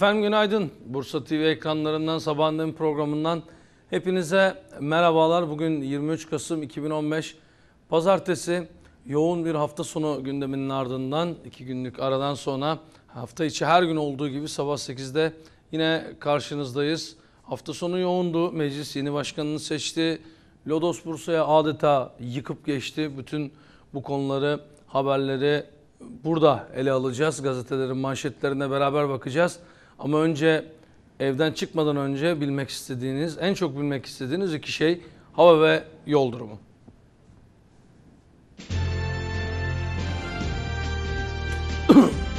Efendim günaydın. Bursa TV ekranlarından sabahın Demi programından hepinize merhabalar. Bugün 23 Kasım 2015 Pazartesi yoğun bir hafta sonu gündeminin ardından iki günlük aradan sonra hafta içi her gün olduğu gibi sabah 8'de yine karşınızdayız. Hafta sonu yoğundu. Meclis yeni başkanını seçti. Lodos Bursa'ya adeta yıkıp geçti. Bütün bu konuları, haberleri burada ele alacağız. Gazetelerin manşetlerine beraber bakacağız. Ama önce evden çıkmadan önce bilmek istediğiniz, en çok bilmek istediğiniz iki şey hava ve yol durumu.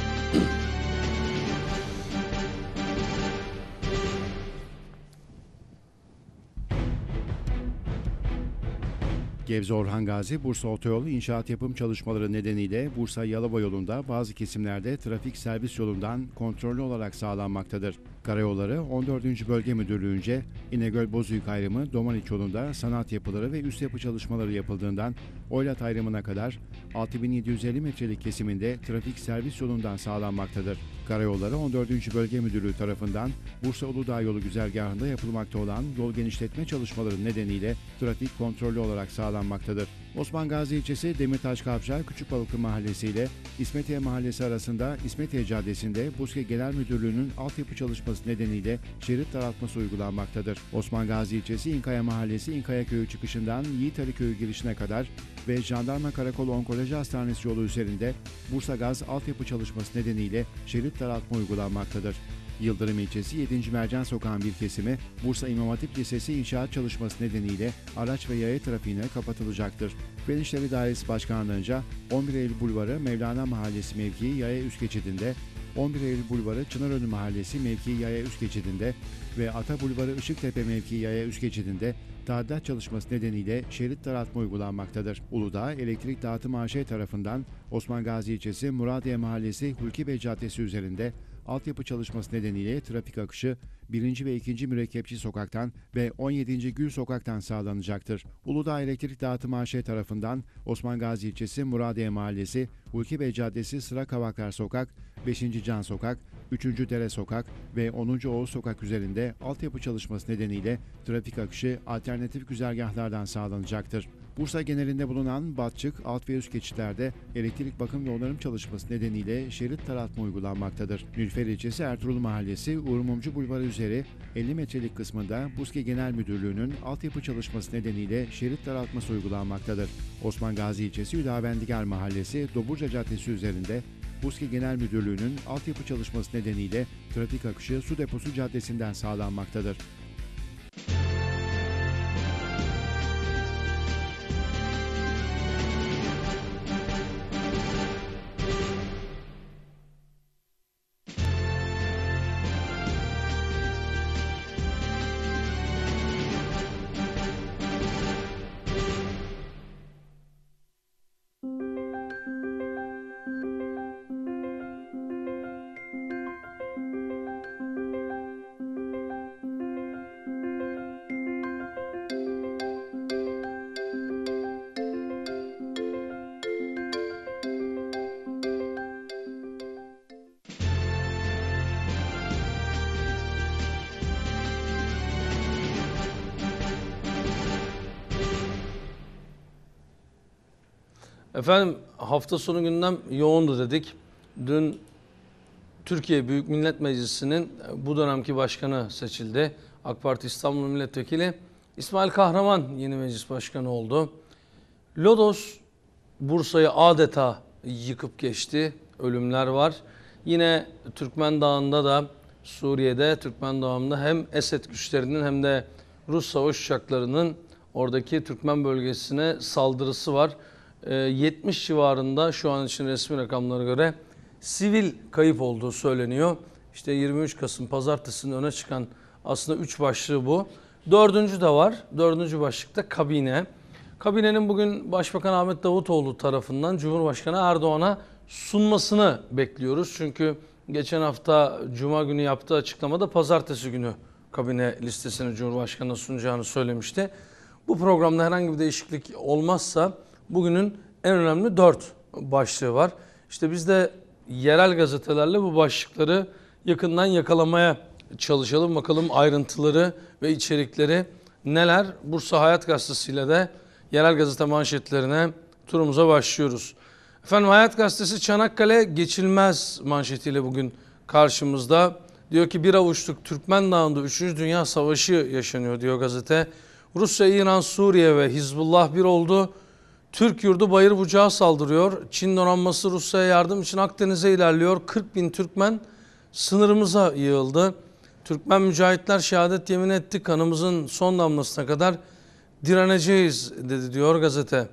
Gebze Orhan Gazi Bursa Otoyolu inşaat yapım çalışmaları nedeniyle Bursa Yalova yolunda bazı kesimlerde trafik servis yolundan kontrollü olarak sağlanmaktadır. Karayolları 14. Bölge Müdürlüğü'nce İnegöl Bozüyük ayrımı Domaniç yolunda sanat yapıları ve üst yapı çalışmaları yapıldığından Oylat ayrımına kadar 6750 metrelik kesiminde trafik servis yolundan sağlanmaktadır. Karayolları 14. Bölge Müdürlüğü tarafından Bursa Uludağ yolu güzergahında yapılmakta olan yol genişletme çalışmaları nedeniyle trafik kontrollü olarak sağlanmaktadır. Osman Gazi ilçesi Demirtaş Kavşağı Küçükbalıklı Mahallesi ile İsmetiye Mahallesi arasında İsmetiye Caddesi'nde Buske Genel Müdürlüğü'nün altyapı çalışması nedeniyle şerit daraltması uygulanmaktadır. Osman Gazi ilçesi İnkaya Mahallesi İnkaya Köyü çıkışından Yiğit Ali Köyü girişine kadar ve Jandarma Karakolu Onkoloji Hastanesi yolu üzerinde Bursa Gaz altyapı çalışması nedeniyle şerit daraltma uygulanmaktadır. Yıldırım ilçesi 7. Mercan Sokağı'nın bir kesimi Bursa İmam Hatip Lisesi inşaat çalışması nedeniyle araç ve yaya trafiğine kapatılacaktır. Fen İşleri Dairesi Başkanlığı'nca 11 Eylül Bulvarı Mevlana Mahallesi mevkii yaya üst geçidinde 11 Eylül Bulvarı Çınarönü Mahallesi mevkii yaya üst geçidinde ve Ata Bulvarı Işıktepe mevkii yaya üst geçidinde tadilat çalışması nedeniyle şerit daraltma uygulanmaktadır. Uludağ Elektrik Dağıtım AŞ tarafından Osman Gazi ilçesi Muradiye Mahallesi Hulki Bey Caddesi üzerinde altyapı çalışması nedeniyle trafik akışı 1. ve 2. Mürekkepçi Sokak'tan ve 17. Gül Sokak'tan sağlanacaktır. Uludağ Elektrik Dağıtım AŞ tarafından Osman Gazi ilçesi Muradiye Mahallesi, Hulki Bey Caddesi Sıra Kavaklar Sokak, 5. Can Sokak, 3. Dere Sokak ve 10. Oğuz Sokak üzerinde altyapı çalışması nedeniyle trafik akışı alternatif güzergahlardan sağlanacaktır. Bursa genelinde bulunan Batçık, alt ve üst geçitlerde elektrik bakım ve onarım çalışması nedeniyle şerit taratma uygulanmaktadır. Nülfer ilçesi Ertuğrul Mahallesi Uğur Bulvarı üzeri 50 metrelik kısmında Buski Genel Müdürlüğü'nün altyapı çalışması nedeniyle şerit daraltması uygulanmaktadır. Osman Gazi ilçesi Hüdavendigar Mahallesi Doburca Caddesi üzerinde Buski Genel Müdürlüğü'nün altyapı çalışması nedeniyle trafik akışı su deposu caddesinden sağlanmaktadır. Efendim hafta sonu gündem yoğundu dedik. Dün Türkiye Büyük Millet Meclisi'nin e, bu dönemki başkanı seçildi. AK Parti İstanbul Milletvekili İsmail Kahraman yeni meclis başkanı oldu. Lodos Bursa'yı adeta yıkıp geçti. Ölümler var. Yine Türkmen Dağı'nda da Suriye'de Türkmen Dağı'nda hem Esed güçlerinin hem de Rus savaş uçaklarının oradaki Türkmen bölgesine saldırısı var. 70 ee, civarında şu an için resmi rakamlara göre sivil kayıp olduğu söyleniyor. İşte 23 Kasım pazartesinin öne çıkan aslında 3 başlığı bu. Dördüncü de var. Dördüncü başlıkta kabine. Kabinenin bugün Başbakan Ahmet Davutoğlu tarafından Cumhurbaşkanı Erdoğan'a sunmasını bekliyoruz. Çünkü geçen hafta Cuma günü yaptığı açıklamada pazartesi günü kabine listesini Cumhurbaşkanı'na sunacağını söylemişti. Bu programda herhangi bir değişiklik olmazsa Bugünün en önemli dört başlığı var. İşte biz de yerel gazetelerle bu başlıkları yakından yakalamaya çalışalım. Bakalım ayrıntıları ve içerikleri neler? Bursa Hayat Gazetesi ile de yerel gazete manşetlerine turumuza başlıyoruz. Efendim Hayat Gazetesi Çanakkale geçilmez manşetiyle bugün karşımızda. Diyor ki bir avuçluk Türkmen Dağı'nda 3. Dünya Savaşı yaşanıyor diyor gazete. Rusya, İran, Suriye ve Hizbullah bir oldu. Türk yurdu bayır bucağı saldırıyor. Çin donanması Rusya'ya yardım için Akdeniz'e ilerliyor. 40 bin Türkmen sınırımıza yığıldı. Türkmen mücahitler şehadet yemin etti. Kanımızın son damlasına kadar direneceğiz dedi diyor gazete.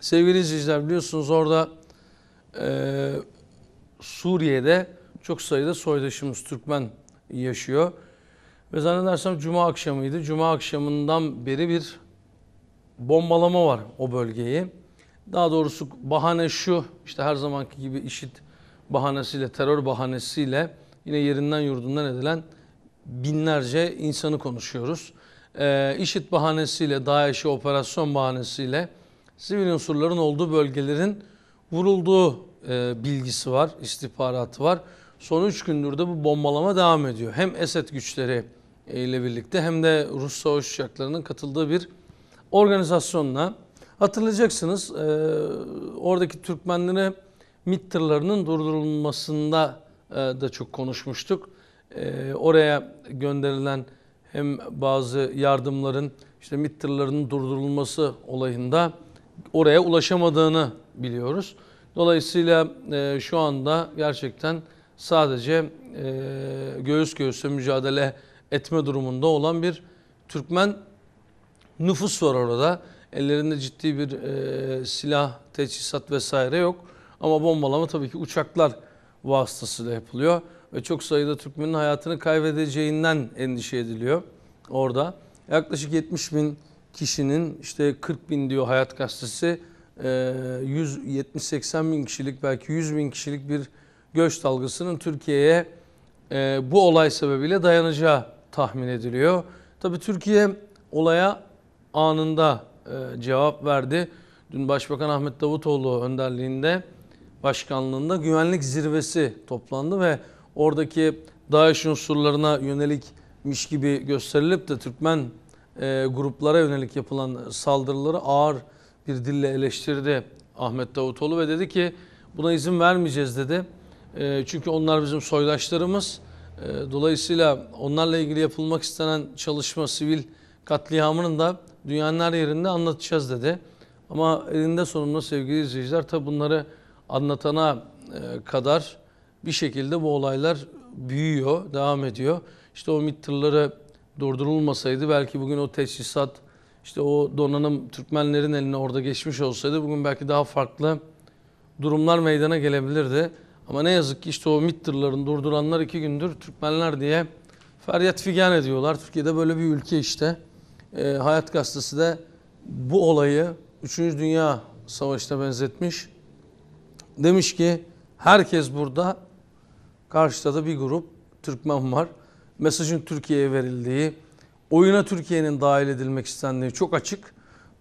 Sevgili izleyiciler biliyorsunuz orada e, Suriye'de çok sayıda soydaşımız Türkmen yaşıyor. Ve zannedersem Cuma akşamıydı. Cuma akşamından beri bir bombalama var o bölgeyi. Daha doğrusu bahane şu, işte her zamanki gibi işit bahanesiyle, terör bahanesiyle yine yerinden yurdundan edilen binlerce insanı konuşuyoruz. Ee, işit bahanesiyle, DAEŞ'i operasyon bahanesiyle sivil unsurların olduğu bölgelerin vurulduğu e, bilgisi var, istihbaratı var. Son 3 gündür de bu bombalama devam ediyor. Hem Esed güçleri ile birlikte hem de Rus savaş uçaklarının katıldığı bir organizasyonla hatırlayacaksınız e, oradaki Türkmenlere MİT tırlarının durdurulmasında e, da çok konuşmuştuk. E, oraya gönderilen hem bazı yardımların işte MİT tırlarının durdurulması olayında oraya ulaşamadığını biliyoruz. Dolayısıyla e, şu anda gerçekten sadece e, göğüs göğüse mücadele etme durumunda olan bir Türkmen nüfus var orada. Ellerinde ciddi bir e, silah, teçhizat vesaire yok. Ama bombalama tabii ki uçaklar vasıtasıyla yapılıyor. Ve çok sayıda Türkmenin hayatını kaybedeceğinden endişe ediliyor orada. Yaklaşık 70 bin kişinin işte 40 bin diyor Hayat Gazetesi 170-80 e, bin kişilik belki 100 bin kişilik bir göç dalgasının Türkiye'ye e, bu olay sebebiyle dayanacağı tahmin ediliyor. Tabii Türkiye olaya anında e, cevap verdi. Dün Başbakan Ahmet Davutoğlu önderliğinde başkanlığında güvenlik zirvesi toplandı ve oradaki DAEŞ unsurlarına yönelikmiş gibi gösterilip de Türkmen e, gruplara yönelik yapılan saldırıları ağır bir dille eleştirdi Ahmet Davutoğlu ve dedi ki buna izin vermeyeceğiz dedi. E, çünkü onlar bizim soydaşlarımız. E, dolayısıyla onlarla ilgili yapılmak istenen çalışma sivil katliamının da dünyanın her yerinde anlatacağız dedi. Ama elinde sonunda sevgili izleyiciler tabi bunları anlatana e, kadar bir şekilde bu olaylar büyüyor, devam ediyor. İşte o MİT tırları durdurulmasaydı belki bugün o teçhizat, işte o donanım Türkmenlerin eline orada geçmiş olsaydı bugün belki daha farklı durumlar meydana gelebilirdi. Ama ne yazık ki işte o MİT tırlarını durduranlar iki gündür Türkmenler diye feryat figan ediyorlar. Türkiye'de böyle bir ülke işte e, Hayat Gazetesi de bu olayı 3. Dünya Savaşı'na benzetmiş. Demiş ki herkes burada karşıda da bir grup Türkmen var. Mesajın Türkiye'ye verildiği, oyuna Türkiye'nin dahil edilmek istendiği çok açık.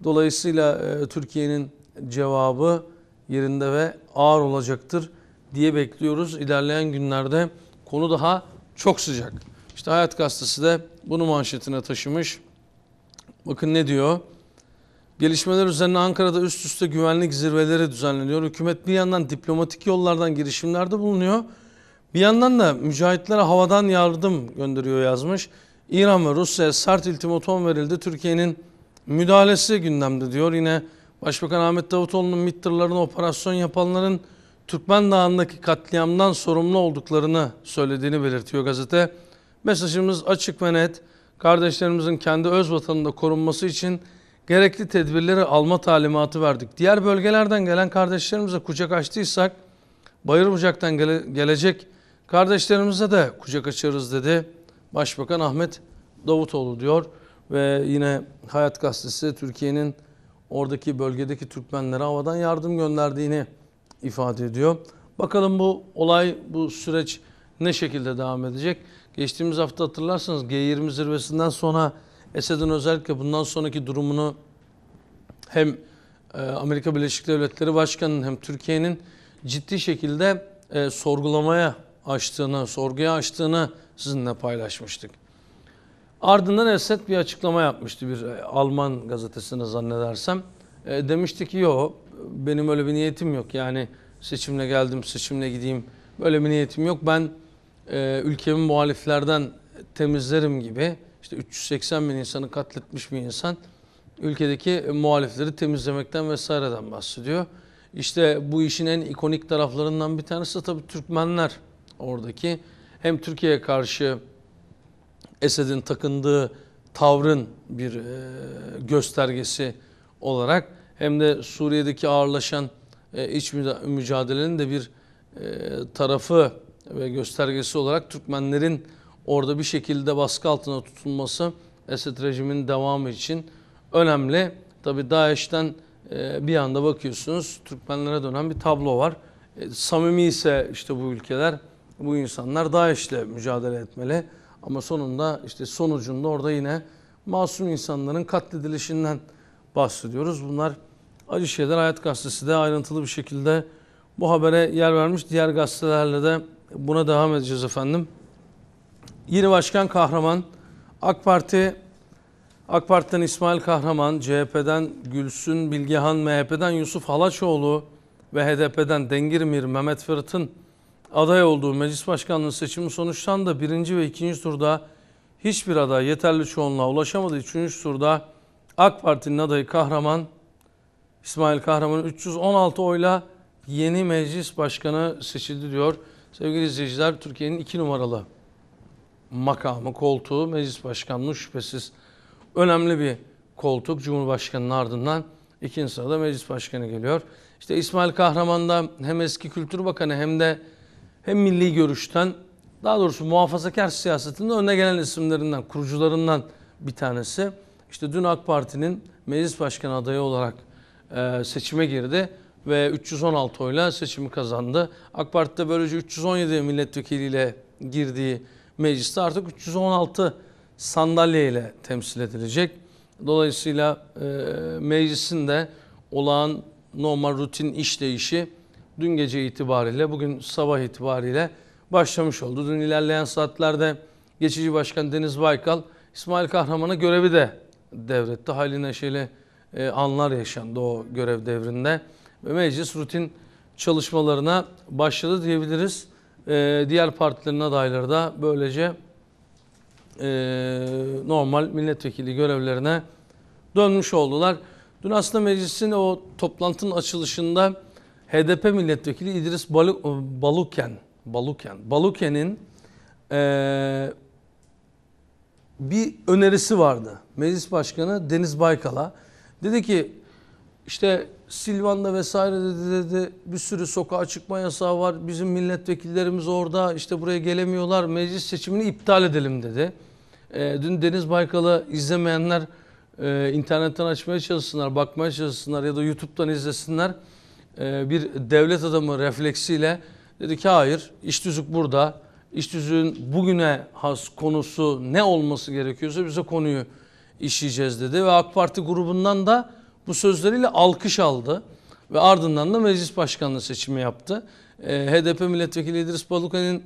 Dolayısıyla e, Türkiye'nin cevabı yerinde ve ağır olacaktır diye bekliyoruz. İlerleyen günlerde konu daha çok sıcak. İşte Hayat Gazetesi de bunu manşetine taşımış. Bakın ne diyor? Gelişmeler üzerine Ankara'da üst üste güvenlik zirveleri düzenleniyor. Hükümet bir yandan diplomatik yollardan girişimlerde bulunuyor. Bir yandan da mücahitlere havadan yardım gönderiyor yazmış. İran ve Rusya'ya sert ultimatom verildi. Türkiye'nin müdahalesi gündemde diyor. Yine Başbakan Ahmet Davutoğlu'nun MİT operasyon yapanların Türkmen Dağı'ndaki katliamdan sorumlu olduklarını söylediğini belirtiyor gazete. Mesajımız açık ve net kardeşlerimizin kendi öz vatanında korunması için gerekli tedbirleri alma talimatı verdik. Diğer bölgelerden gelen kardeşlerimize kucak açtıysak bayır Bayırbucak'tan gele gelecek kardeşlerimize de kucak açarız dedi Başbakan Ahmet Davutoğlu diyor. Ve yine Hayat Gazetesi Türkiye'nin oradaki bölgedeki Türkmenlere havadan yardım gönderdiğini ifade ediyor. Bakalım bu olay, bu süreç ne şekilde devam edecek? Geçtiğimiz hafta hatırlarsanız G20 zirvesinden sonra Esed'in özellikle bundan sonraki durumunu hem e, Amerika Birleşik Devletleri Başkanı'nın hem Türkiye'nin ciddi şekilde e, sorgulamaya açtığını, sorguya açtığını sizinle paylaşmıştık. Ardından Esed bir açıklama yapmıştı bir e, Alman gazetesine zannedersem. demişti ki yok benim öyle bir niyetim yok yani seçimle geldim seçimle gideyim böyle bir niyetim yok. Ben e, ülkemi muhaliflerden temizlerim gibi işte 380 bin insanı katletmiş bir insan ülkedeki muhalifleri temizlemekten vesaireden bahsediyor. İşte bu işin en ikonik taraflarından bir tanesi tabii Türkmenler oradaki. Hem Türkiye'ye karşı Esed'in takındığı tavrın bir e, göstergesi olarak hem de Suriye'deki ağırlaşan e, iç mücadelenin de bir e, tarafı ve göstergesi olarak Türkmenlerin orada bir şekilde baskı altına tutulması Esed rejiminin devamı için önemli. Tabi DAEŞ'ten e, bir anda bakıyorsunuz Türkmenlere dönen bir tablo var. E, samimi ise işte bu ülkeler, bu insanlar DAEŞ'le mücadele etmeli. Ama sonunda işte sonucunda orada yine masum insanların katledilişinden bahsediyoruz. Bunlar acı şeyler. Hayat Gazetesi de ayrıntılı bir şekilde bu habere yer vermiş. Diğer gazetelerle de Buna devam edeceğiz efendim. Yeni başkan Kahraman, AK Parti, AK Parti'den İsmail Kahraman, CHP'den Gülsün Bilgehan, MHP'den Yusuf Halaçoğlu ve HDP'den Dengirmir Mehmet Fırat'ın aday olduğu meclis başkanlığı seçimi da Birinci ve ikinci turda hiçbir aday yeterli çoğunluğa ulaşamadı. Üçüncü turda AK Parti'nin adayı Kahraman, İsmail Kahraman 316 oyla yeni meclis başkanı seçildi diyor. Sevgili izleyiciler, Türkiye'nin iki numaralı makamı, koltuğu, meclis başkanlığı şüphesiz önemli bir koltuk. Cumhurbaşkanının ardından ikinci sırada meclis başkanı geliyor. İşte İsmail Kahraman da hem eski Kültür Bakanı hem de hem milli görüşten daha doğrusu muhafazakar siyasetinde önüne gelen isimlerinden, kurucularından bir tanesi. İşte dün AK Parti'nin meclis başkanı adayı olarak e, seçime girdi ve 316 oyla seçimi kazandı. AK Parti'de böylece 317 milletvekiliyle girdiği mecliste artık 316 sandalyeyle temsil edilecek. Dolayısıyla e, meclisin de olağan normal rutin işleyişi dün gece itibariyle, bugün sabah itibariyle başlamış oldu. Dün ilerleyen saatlerde geçici başkan Deniz Baykal, İsmail Kahraman'a görevi de devretti. Hayli neşeli e, anlar yaşandı o görev devrinde ve meclis rutin çalışmalarına başladı diyebiliriz. E, diğer partilerin adayları da böylece e, normal milletvekili görevlerine dönmüş oldular. Dün aslında meclisin o toplantının açılışında HDP milletvekili İdris Baluken Baluken Baluken'in e, bir önerisi vardı. Meclis Başkanı Deniz Baykal'a dedi ki işte Silvan'da vesaire dedi, dedi bir sürü sokağa çıkma yasağı var. Bizim milletvekillerimiz orada işte buraya gelemiyorlar. Meclis seçimini iptal edelim dedi. E, dün Deniz Baykal'ı izlemeyenler e, internetten açmaya çalışsınlar, bakmaya çalışsınlar ya da YouTube'dan izlesinler. E, bir devlet adamı refleksiyle dedi ki hayır iş düzük burada. İş düzüğün bugüne has konusu ne olması gerekiyorsa bize konuyu işleyeceğiz dedi. Ve AK Parti grubundan da bu sözleriyle alkış aldı ve ardından da meclis başkanlığı seçimi yaptı. E, ee, HDP milletvekili İdris Balukan'ın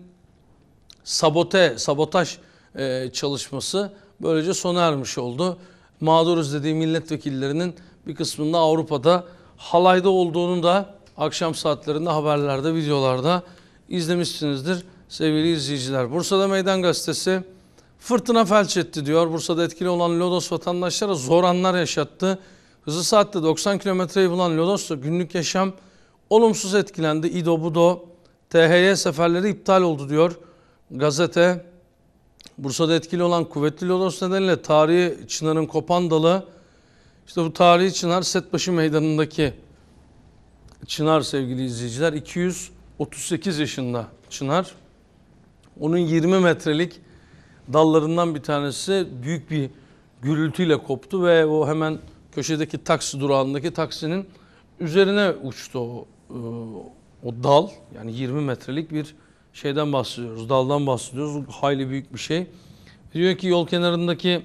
sabote, sabotaj e, çalışması böylece sona ermiş oldu. Mağduruz dediği milletvekillerinin bir kısmında Avrupa'da halayda olduğunu da akşam saatlerinde haberlerde, videolarda izlemişsinizdir sevgili izleyiciler. Bursa'da Meydan Gazetesi fırtına felç etti diyor. Bursa'da etkili olan Lodos vatandaşlara zor anlar yaşattı. Hızı saatte 90 kilometreyi bulan Lodos'ta günlük yaşam olumsuz etkilendi. İdo Budo, THY seferleri iptal oldu diyor gazete. Bursa'da etkili olan kuvvetli lodos nedeniyle tarihi Çınar'ın kopan dalı, işte bu tarihi Çınar Setbaşı Meydanı'ndaki Çınar sevgili izleyiciler 238 yaşında Çınar. Onun 20 metrelik dallarından bir tanesi büyük bir gürültüyle koptu ve o hemen köşedeki taksi durağındaki taksinin üzerine uçtu o, e, o dal. Yani 20 metrelik bir şeyden bahsediyoruz, daldan bahsediyoruz. Hayli büyük bir şey. Diyor ki yol kenarındaki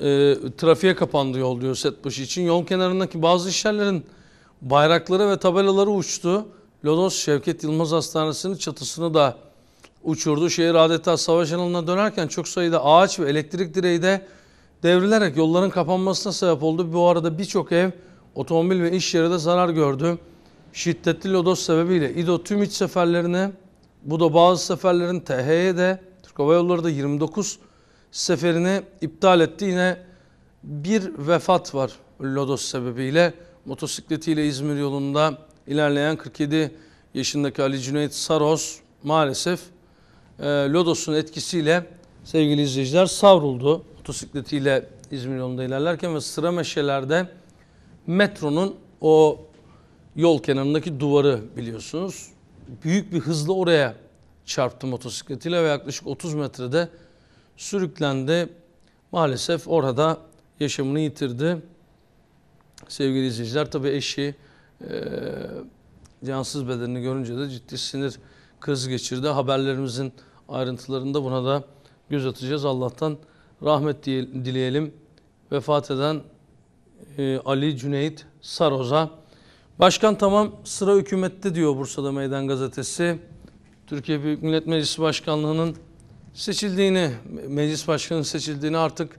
e, trafiğe kapandı yol diyor setbaşı için. Yol kenarındaki bazı işyerlerin bayrakları ve tabelaları uçtu. Lodos Şevket Yılmaz Hastanesi'nin çatısını da uçurdu. Şehir adeta savaş alanına dönerken çok sayıda ağaç ve elektrik direği de devrilerek yolların kapanmasına sebep oldu. Bu arada birçok ev, otomobil ve iş yeri de zarar gördü. Şiddetli lodos sebebiyle İDO tüm iç seferlerini, bu da bazı seferlerin THY'ye de, Türk Hava Yolları da 29 seferini iptal etti. Yine bir vefat var lodos sebebiyle. Motosikletiyle İzmir yolunda ilerleyen 47 yaşındaki Ali Cüneyt Saros maalesef e, Lodos'un etkisiyle sevgili izleyiciler savruldu motosikletiyle İzmir yolunda ilerlerken ve sıra meşelerde metronun o yol kenarındaki duvarı biliyorsunuz. Büyük bir hızla oraya çarptı motosikletiyle ve yaklaşık 30 metrede sürüklendi. Maalesef orada yaşamını yitirdi. Sevgili izleyiciler tabii eşi e, cansız bedenini görünce de ciddi sinir krizi geçirdi. Haberlerimizin ayrıntılarında buna da göz atacağız. Allah'tan rahmet dileyelim. Vefat eden e, Ali Cüneyt Saroz'a. Başkan tamam sıra hükümette diyor Bursa'da Meydan Gazetesi. Türkiye Büyük Millet Meclisi Başkanlığı'nın seçildiğini, meclis başkanının seçildiğini artık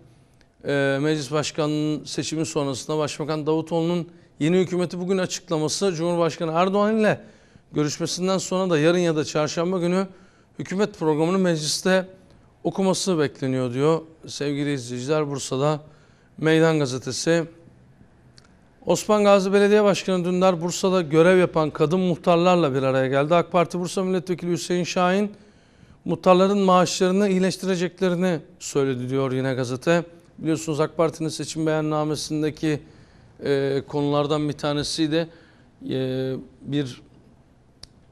e, meclis başkanının seçimi sonrasında Başbakan Davutoğlu'nun yeni hükümeti bugün açıklaması Cumhurbaşkanı Erdoğan ile görüşmesinden sonra da yarın ya da çarşamba günü hükümet programını mecliste okuması bekleniyor diyor. Sevgili izleyiciler Bursa'da Meydan Gazetesi. Osman Gazi Belediye Başkanı Dündar Bursa'da görev yapan kadın muhtarlarla bir araya geldi. AK Parti Bursa Milletvekili Hüseyin Şahin muhtarların maaşlarını iyileştireceklerini söyledi diyor yine gazete. Biliyorsunuz AK Parti'nin seçim beyannamesindeki e, konulardan bir tanesiydi. E, bir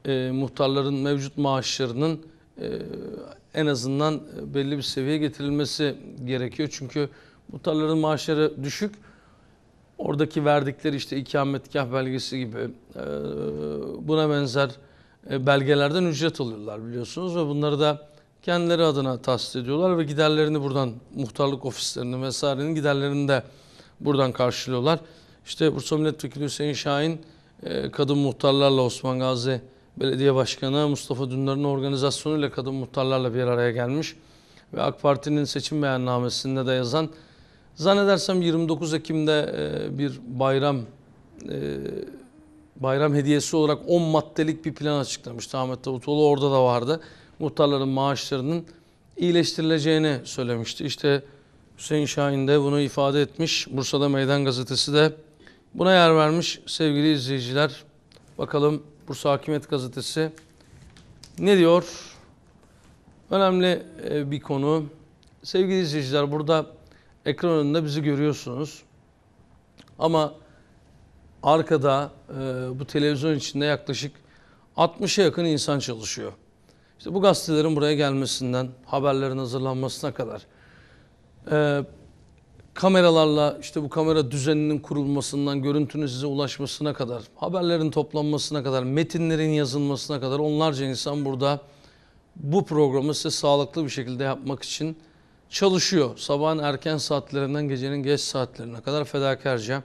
e, muhtarların mevcut maaşlarının e, en azından e, belli bir seviyeye getirilmesi gerekiyor. Çünkü bu maaşları düşük. Oradaki verdikleri işte ikametgah belgesi gibi e, buna benzer e, belgelerden ücret alıyorlar biliyorsunuz ve bunları da kendileri adına tahsis ediyorlar ve giderlerini buradan muhtarlık ofislerinin vesairenin giderlerini de buradan karşılıyorlar. İşte Bursa Milletvekili Hüseyin Şahin kadın muhtarlarla Osman Gazi Belediye Başkanı Mustafa Dündar'ın organizasyonuyla kadın muhtarlarla bir araya gelmiş ve AK Parti'nin seçim beyannamesinde de yazan zannedersem 29 Ekim'de e, bir bayram e, bayram hediyesi olarak 10 maddelik bir plan açıklamıştı Ahmet Davutoğlu orada da vardı. Muhtarların maaşlarının iyileştirileceğini söylemişti. İşte Hüseyin Şahin de bunu ifade etmiş. Bursa'da Meydan Gazetesi de buna yer vermiş. Sevgili izleyiciler bakalım Bursa Hakimiyet Gazetesi ne diyor? Önemli e, bir konu. Sevgili izleyiciler burada ekran önünde bizi görüyorsunuz. Ama arkada e, bu televizyon içinde yaklaşık 60'a yakın insan çalışıyor. İşte bu gazetelerin buraya gelmesinden, haberlerin hazırlanmasına kadar. E, kameralarla işte bu kamera düzeninin kurulmasından görüntünün size ulaşmasına kadar, haberlerin toplanmasına kadar, metinlerin yazılmasına kadar onlarca insan burada bu programı size sağlıklı bir şekilde yapmak için çalışıyor. Sabahın erken saatlerinden gecenin geç saatlerine kadar fedakarca.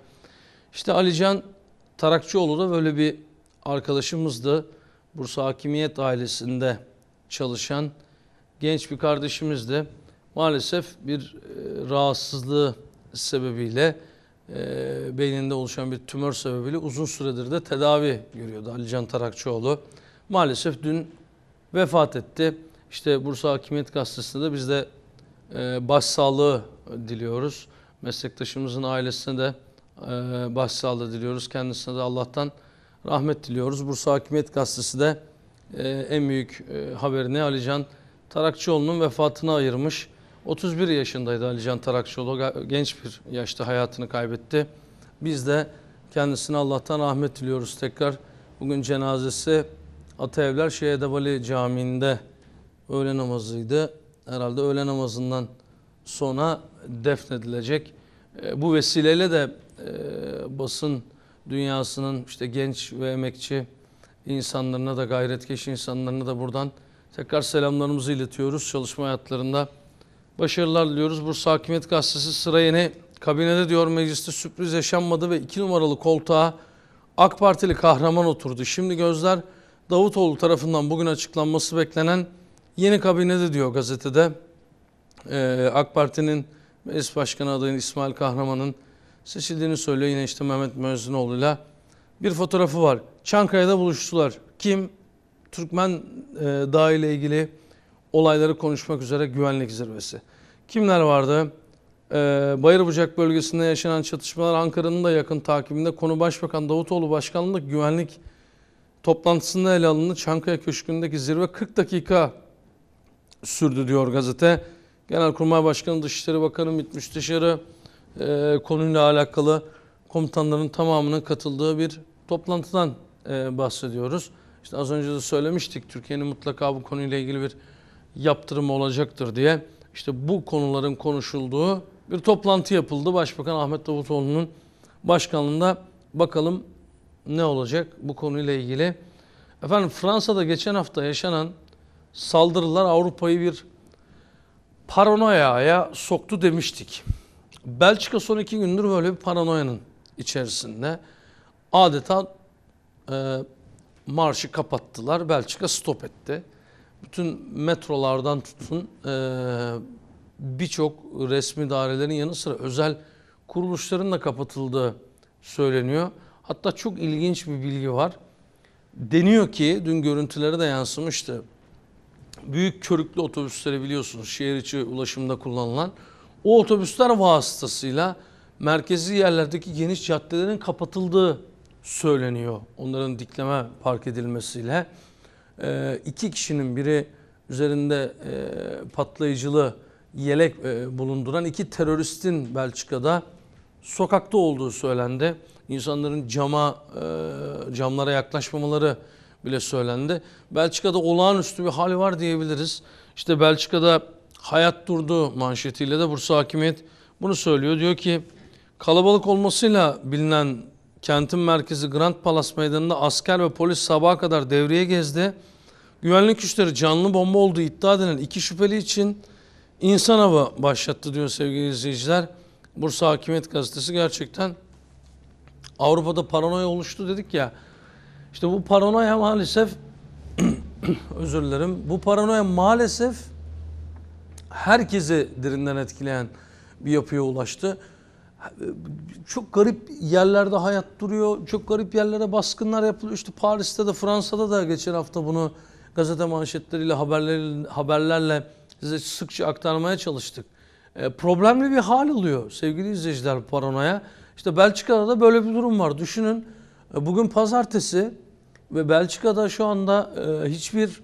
İşte Alican Tarakçıoğlu da böyle bir arkadaşımızdı. Bursa Hakimiyet ailesinde çalışan genç bir kardeşimizdi maalesef bir e, rahatsızlığı sebebiyle e, beyninde oluşan bir tümör sebebiyle uzun süredir de tedavi görüyordu Ali Can Tarakçıoğlu. Maalesef dün vefat etti. İşte Bursa Hakimiyet Gazetesi'nde de biz de e, başsağlığı diliyoruz. Meslektaşımızın ailesine de e, başsağlığı diliyoruz. Kendisine de Allah'tan rahmet diliyoruz. Bursa Hakimiyet Gazetesi de e, en büyük e, haberini Ali Can Tarakçıoğlu'nun vefatına ayırmış. 31 yaşındaydı Alican Tarakçıoğlu. Genç bir yaşta hayatını kaybetti. Biz de kendisine Allah'tan rahmet diliyoruz tekrar. Bugün cenazesi Ataevler Şehadevali Camii'nde öğle namazıydı. Herhalde öğle namazından sonra defnedilecek. E, bu vesileyle de e, basın dünyasının işte genç ve emekçi insanlarına da gayretkeş insanlarına da buradan tekrar selamlarımızı iletiyoruz. Çalışma hayatlarında Başarılar diliyoruz. Bursa Hakimiyet Gazetesi sıra yeni kabinede diyor mecliste sürpriz yaşanmadı ve iki numaralı koltuğa AK Partili kahraman oturdu. Şimdi gözler Davutoğlu tarafından bugün açıklanması beklenen yeni kabinede diyor gazetede. Ee, AK Parti'nin meclis başkanı adayı İsmail Kahraman'ın seçildiğini söylüyor. Yine işte Mehmet Mözünoğlu ile bir fotoğrafı var. Çankaya'da buluştular. Kim? Türkmen e, Dağı ile ilgili olayları konuşmak üzere güvenlik zirvesi. Kimler vardı? Ee, Bayırbucak bölgesinde yaşanan çatışmalar Ankara'nın da yakın takibinde konu Başbakan Davutoğlu başkanlık güvenlik toplantısında ele alındı. Çankaya Köşkü'ndeki zirve 40 dakika sürdü diyor gazete. Genelkurmay Başkanı, Dışişleri Bakanı, MİT Müsteşarı e, konuyla alakalı komutanların tamamının katıldığı bir toplantıdan e, bahsediyoruz. İşte az önce de söylemiştik Türkiye'nin mutlaka bu konuyla ilgili bir yaptırımı olacaktır diye işte bu konuların konuşulduğu bir toplantı yapıldı. Başbakan Ahmet Davutoğlu'nun başkanlığında bakalım ne olacak bu konuyla ilgili. Efendim Fransa'da geçen hafta yaşanan saldırılar Avrupa'yı bir paranoyaya soktu demiştik. Belçika son iki gündür böyle bir paranoyanın içerisinde adeta e, marşı kapattılar. Belçika stop etti bütün metrolardan tutun e, birçok resmi dairelerin yanı sıra özel kuruluşların da kapatıldığı söyleniyor. Hatta çok ilginç bir bilgi var. Deniyor ki dün görüntülere de yansımıştı. Büyük körüklü otobüsleri biliyorsunuz şehir içi ulaşımda kullanılan. O otobüsler vasıtasıyla merkezi yerlerdeki geniş caddelerin kapatıldığı söyleniyor. Onların dikleme park edilmesiyle. Ee, iki kişinin biri üzerinde e, patlayıcılı yelek e, bulunduran iki teröristin Belçika'da sokakta olduğu söylendi. İnsanların cama e, camlara yaklaşmamaları bile söylendi. Belçika'da olağanüstü bir hal var diyebiliriz. İşte Belçika'da hayat durdu manşetiyle de Bursa Hakimiyet bunu söylüyor. Diyor ki kalabalık olmasıyla bilinen Kentin merkezi Grand Palace Meydanı'nda asker ve polis sabaha kadar devreye gezdi. Güvenlik güçleri canlı bomba olduğu iddia edilen iki şüpheli için insan hava başlattı diyor sevgili izleyiciler. Bursa Hakimiyet Gazetesi gerçekten Avrupa'da paranoya oluştu dedik ya. İşte bu paranoya maalesef özür dilerim. Bu paranoya maalesef herkesi derinden etkileyen bir yapıya ulaştı çok garip yerlerde hayat duruyor. Çok garip yerlere baskınlar yapılıyor. İşte Paris'te de Fransa'da da geçen hafta bunu gazete manşetleriyle haberlerle size sıkça aktarmaya çalıştık. E, problemli bir hal alıyor sevgili izleyiciler paranoya. İşte Belçika'da da böyle bir durum var. Düşünün e, bugün pazartesi ve Belçika'da şu anda e, hiçbir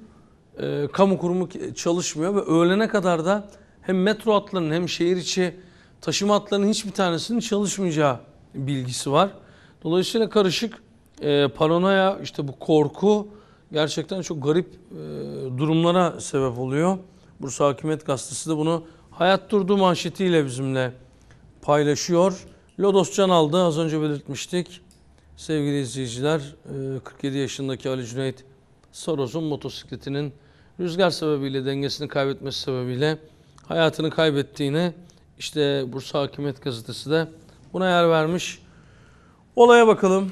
e, kamu kurumu çalışmıyor ve öğlene kadar da hem metro hatlarının hem şehir içi taşıma hatlarının hiçbir tanesinin çalışmayacağı bilgisi var. Dolayısıyla karışık e, paranoya, işte bu korku gerçekten çok garip e, durumlara sebep oluyor. Bursa Hakimiyet Gazetesi de bunu hayat durduğu manşetiyle bizimle paylaşıyor. Lodos Can aldı az önce belirtmiştik. Sevgili izleyiciler 47 e, yaşındaki Ali Cüneyt Saroz'un motosikletinin rüzgar sebebiyle dengesini kaybetmesi sebebiyle hayatını kaybettiğini işte Bursa Hakimiyet Gazetesi de buna yer vermiş. Olaya bakalım.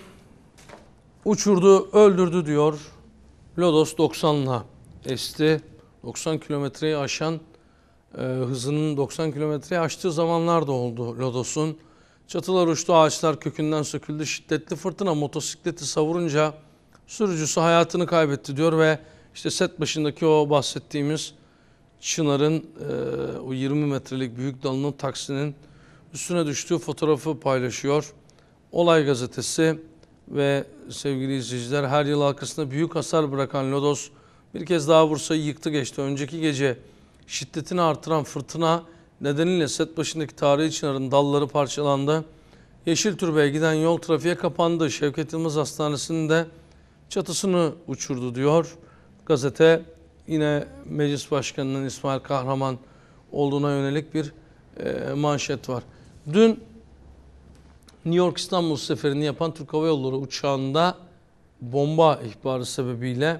Uçurdu, öldürdü diyor. Lodos 90'la esti. 90 kilometreyi aşan e, hızının 90 kilometreyi aştığı zamanlar da oldu Lodos'un. Çatılar uçtu, ağaçlar kökünden söküldü. Şiddetli fırtına motosikleti savurunca sürücüsü hayatını kaybetti diyor ve işte set başındaki o bahsettiğimiz Çınar'ın e, o 20 metrelik büyük dalının taksinin üstüne düştüğü fotoğrafı paylaşıyor. Olay gazetesi ve sevgili izleyiciler her yıl arkasında büyük hasar bırakan Lodos bir kez daha Bursa'yı yıktı geçti. Önceki gece şiddetini artıran fırtına nedeniyle set başındaki tarihi çınarın dalları parçalandı. Yeşil Türbe'ye giden yol trafiğe kapandı. Şevket Yılmaz Hastanesi'nin de çatısını uçurdu diyor gazete yine meclis başkanının İsmail Kahraman olduğuna yönelik bir e, manşet var. Dün New York İstanbul seferini yapan Türk Hava Yolları uçağında bomba ihbarı sebebiyle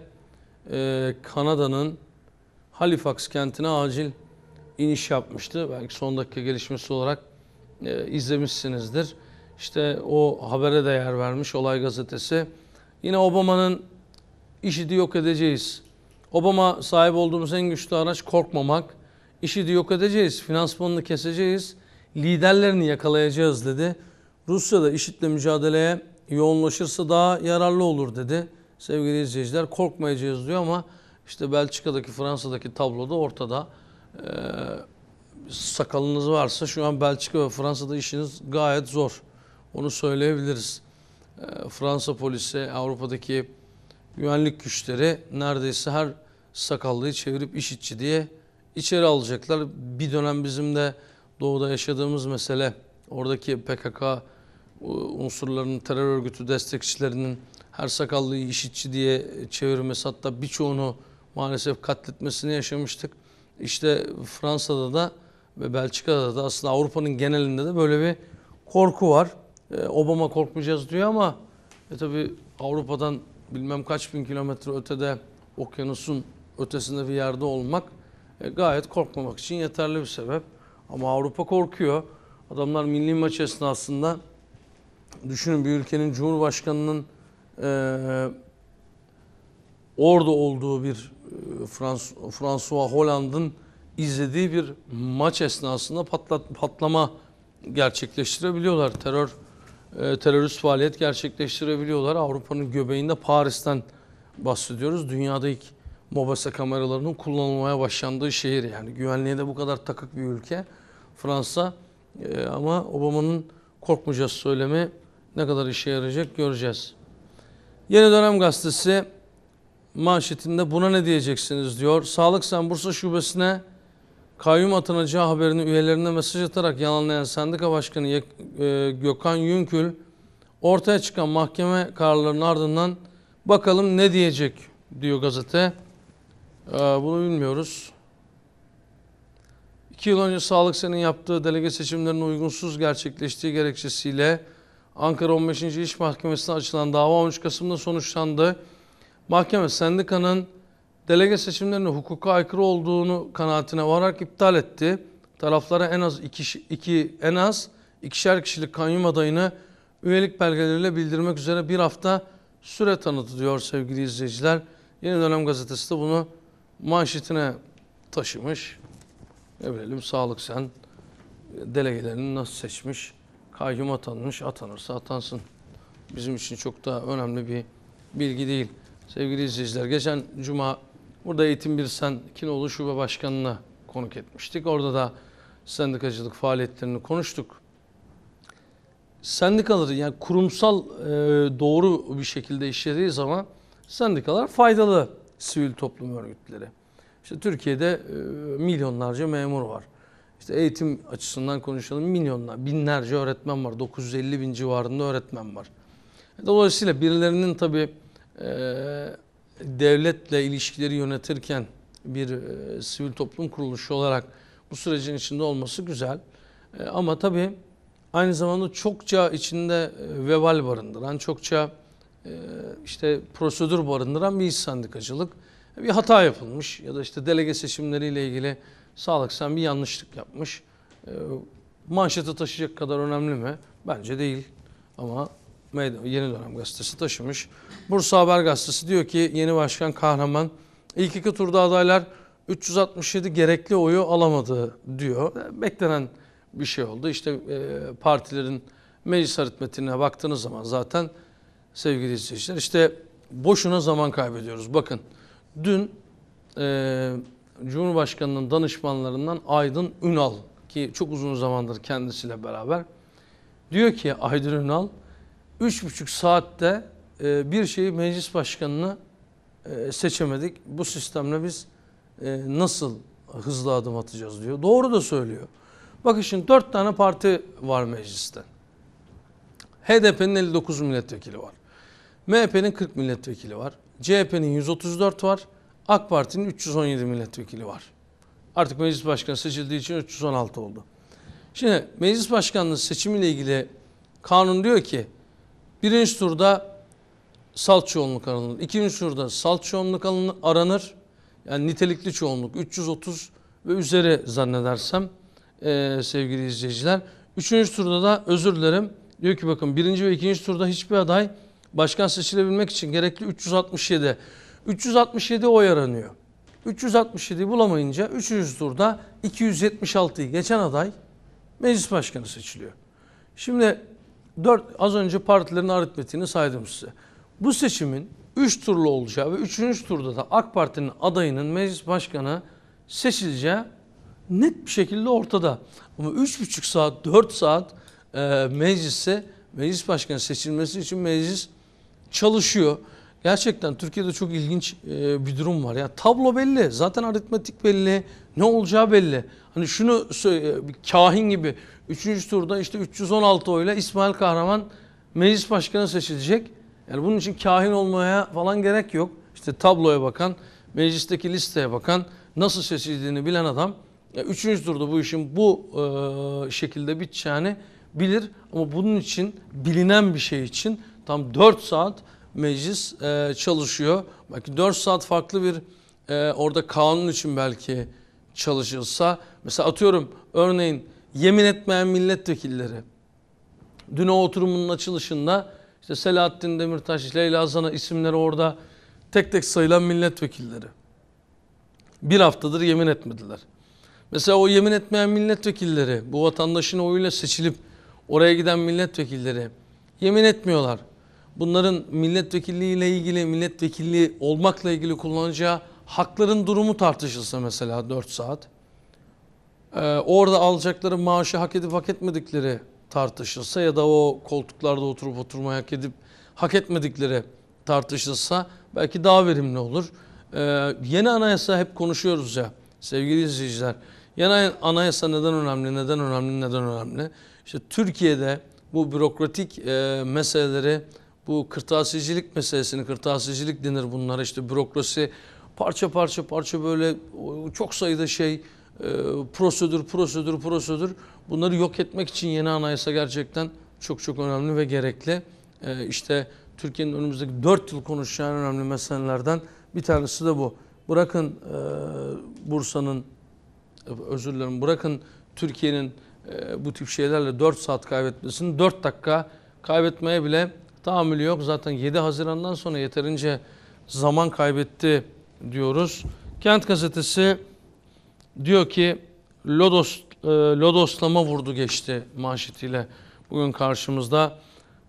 e, Kanada'nın Halifax kentine acil iniş yapmıştı. Belki son dakika gelişmesi olarak e, izlemişsinizdir. İşte o habere de yer vermiş Olay Gazetesi. Yine Obama'nın işi yok edeceğiz Obama sahip olduğumuz en güçlü araç korkmamak. İşi de yok edeceğiz, finansmanını keseceğiz, liderlerini yakalayacağız dedi. Rusya da IŞİD'le mücadeleye yoğunlaşırsa daha yararlı olur dedi. Sevgili izleyiciler korkmayacağız diyor ama işte Belçika'daki, Fransa'daki tabloda ortada. Ee, sakalınız varsa şu an Belçika ve Fransa'da işiniz gayet zor. Onu söyleyebiliriz. Ee, Fransa polisi, Avrupa'daki güvenlik güçleri neredeyse her sakallıyı çevirip işitçi diye içeri alacaklar. Bir dönem bizim de doğuda yaşadığımız mesele oradaki PKK e, unsurlarının terör örgütü destekçilerinin her sakallıyı işitçi diye çevirmesi hatta birçoğunu maalesef katletmesini yaşamıştık. İşte Fransa'da da ve Belçika'da da aslında Avrupa'nın genelinde de böyle bir korku var. Ee, Obama korkmayacağız diyor ama e tabi Avrupa'dan bilmem kaç bin kilometre ötede okyanusun ötesinde bir yerde olmak e, gayet korkmamak için yeterli bir sebep. Ama Avrupa korkuyor. Adamlar milli maç esnasında düşünün bir ülkenin cumhurbaşkanının e, orada olduğu bir e, Frans, François Hollande'ın izlediği bir maç esnasında patlat, patlama gerçekleştirebiliyorlar. Terör e, terörist faaliyet gerçekleştirebiliyorlar. Avrupa'nın göbeğinde Paris'ten bahsediyoruz. Dünyada ilk MOBASA kameralarının kullanılmaya başlandığı şehir yani. Güvenliğe de bu kadar takık bir ülke Fransa. E, ama Obama'nın korkmayacağız söylemi ne kadar işe yarayacak göreceğiz. Yeni Dönem Gazetesi manşetinde buna ne diyeceksiniz diyor. Sağlık Sen Bursa Şubesi'ne kayyum atanacağı haberini üyelerine mesaj atarak yalanlayan sendika başkanı e, Gökhan Yünkül ortaya çıkan mahkeme kararlarının ardından bakalım ne diyecek diyor gazete. Ee, bunu bilmiyoruz. İki yıl önce Sağlık Sen'in yaptığı delege seçimlerinin uygunsuz gerçekleştiği gerekçesiyle Ankara 15. İş Mahkemesi'ne açılan dava 13 Kasım'da sonuçlandı. Mahkeme sendikanın delege seçimlerinin hukuka aykırı olduğunu kanaatine vararak iptal etti. Taraflara en az iki, iki en az ikişer kişilik kayyum adayını üyelik belgeleriyle bildirmek üzere bir hafta süre tanıtılıyor sevgili izleyiciler. Yeni Dönem Gazetesi de bunu manşetine taşımış. Ne bileyim sağlık sen delegelerini nasıl seçmiş? Kayyum atanmış, atanırsa atansın. Bizim için çok daha önemli bir bilgi değil. Sevgili izleyiciler, geçen cuma burada Eğitim Birsen Kinoğlu Şube Başkanı'na konuk etmiştik. Orada da sendikacılık faaliyetlerini konuştuk. Sendikaları yani kurumsal e, doğru bir şekilde işlediği zaman sendikalar faydalı sivil toplum örgütleri. İşte Türkiye'de e, milyonlarca memur var. İşte eğitim açısından konuşalım milyonlar, binlerce öğretmen var. 950 bin civarında öğretmen var. Dolayısıyla birilerinin tabii e, devletle ilişkileri yönetirken bir e, sivil toplum kuruluşu olarak bu sürecin içinde olması güzel. ama tabii aynı zamanda çokça içinde vebal barındıran, çokça ee, işte prosedür barındıran bir iş sendikacılık. Bir hata yapılmış ya da işte delege seçimleriyle ilgili sağlık sen bir yanlışlık yapmış. Ee, manşeti taşıyacak kadar önemli mi? Bence değil. Ama Yeni Dönem Gazetesi taşımış. Bursa Haber Gazetesi diyor ki yeni başkan kahraman. ilk iki turda adaylar 367 gerekli oyu alamadı diyor. Ee, beklenen bir şey oldu. İşte e, partilerin meclis aritmetiğine baktığınız zaman zaten sevgili izleyiciler. İşte boşuna zaman kaybediyoruz. Bakın dün e, Cumhurbaşkanı'nın danışmanlarından Aydın Ünal ki çok uzun zamandır kendisiyle beraber diyor ki Aydın Ünal 3,5 saatte e, bir şeyi meclis başkanını e, seçemedik. Bu sistemle biz e, nasıl hızlı adım atacağız diyor. Doğru da söylüyor. Bakın şimdi 4 tane parti var mecliste. HDP'nin 59 milletvekili var. MHP'nin 40 milletvekili var. CHP'nin 134 var. AK Parti'nin 317 milletvekili var. Artık meclis başkanı seçildiği için 316 oldu. Şimdi meclis başkanlığı seçimiyle ilgili kanun diyor ki birinci turda salt çoğunluk aranır. İkinci turda salt çoğunluk aranır. Yani nitelikli çoğunluk 330 ve üzeri zannedersem e, sevgili izleyiciler. Üçüncü turda da özür dilerim. Diyor ki bakın birinci ve ikinci turda hiçbir aday Başkan seçilebilmek için gerekli 367. 367 oy aranıyor. 367'yi bulamayınca 3. turda 276'yı geçen aday meclis başkanı seçiliyor. Şimdi 4 az önce partilerin aritmetiğini saydım size. Bu seçimin 3 turlu olacağı ve 3. turda da AK Parti'nin adayının meclis başkanı seçileceği net bir şekilde ortada. Ama 3,5 saat, 4 saat e, meclise, meclis başkanı seçilmesi için meclis çalışıyor. Gerçekten Türkiye'de çok ilginç e, bir durum var. Yani tablo belli, zaten aritmetik belli, ne olacağı belli. Hani şunu e, bir kahin gibi 3. turda işte 316 oyla İsmail Kahraman meclis başkanı seçilecek. Yani bunun için kahin olmaya falan gerek yok. İşte tabloya bakan, meclisteki listeye bakan, nasıl seçildiğini bilen adam üçüncü turda bu işin bu e, şekilde biteceğini bilir. Ama bunun için bilinen bir şey için Tam 4 saat meclis e, çalışıyor. Belki 4 saat farklı bir e, orada kanun için belki çalışılsa. Mesela atıyorum örneğin yemin etmeyen milletvekilleri. Dün o oturumunun açılışında işte Selahattin Demirtaş, Leyla Zana isimleri orada tek tek sayılan milletvekilleri. Bir haftadır yemin etmediler. Mesela o yemin etmeyen milletvekilleri, bu vatandaşın oyuyla seçilip oraya giden milletvekilleri yemin etmiyorlar bunların milletvekilliği ilgili milletvekilliği olmakla ilgili kullanacağı hakların durumu tartışılsa mesela 4 saat. Ee, orada alacakları maaşı hak edip hak etmedikleri tartışılsa ya da o koltuklarda oturup oturmayı hak edip hak etmedikleri tartışılsa belki daha verimli olur. Ee, yeni anayasa hep konuşuyoruz ya sevgili izleyiciler. Yeni anayasa neden önemli, neden önemli, neden önemli? İşte Türkiye'de bu bürokratik e, meseleleri bu kırtasiyecilik meselesini, kırtasiyecilik denir bunlar işte bürokrasi parça parça parça böyle çok sayıda şey e, prosedür, prosedür, prosedür bunları yok etmek için yeni anayasa gerçekten çok çok önemli ve gerekli. E, işte Türkiye'nin önümüzdeki 4 yıl konuşacağı önemli meselelerden bir tanesi de bu. Bırakın e, Bursa'nın, özür dilerim, bırakın Türkiye'nin e, bu tip şeylerle 4 saat kaybetmesini 4 dakika kaybetmeye bile Tahammülü yok zaten 7 Haziran'dan sonra yeterince zaman kaybetti diyoruz. Kent gazetesi diyor ki Lodos, e, Lodoslama vurdu geçti manşetiyle bugün karşımızda.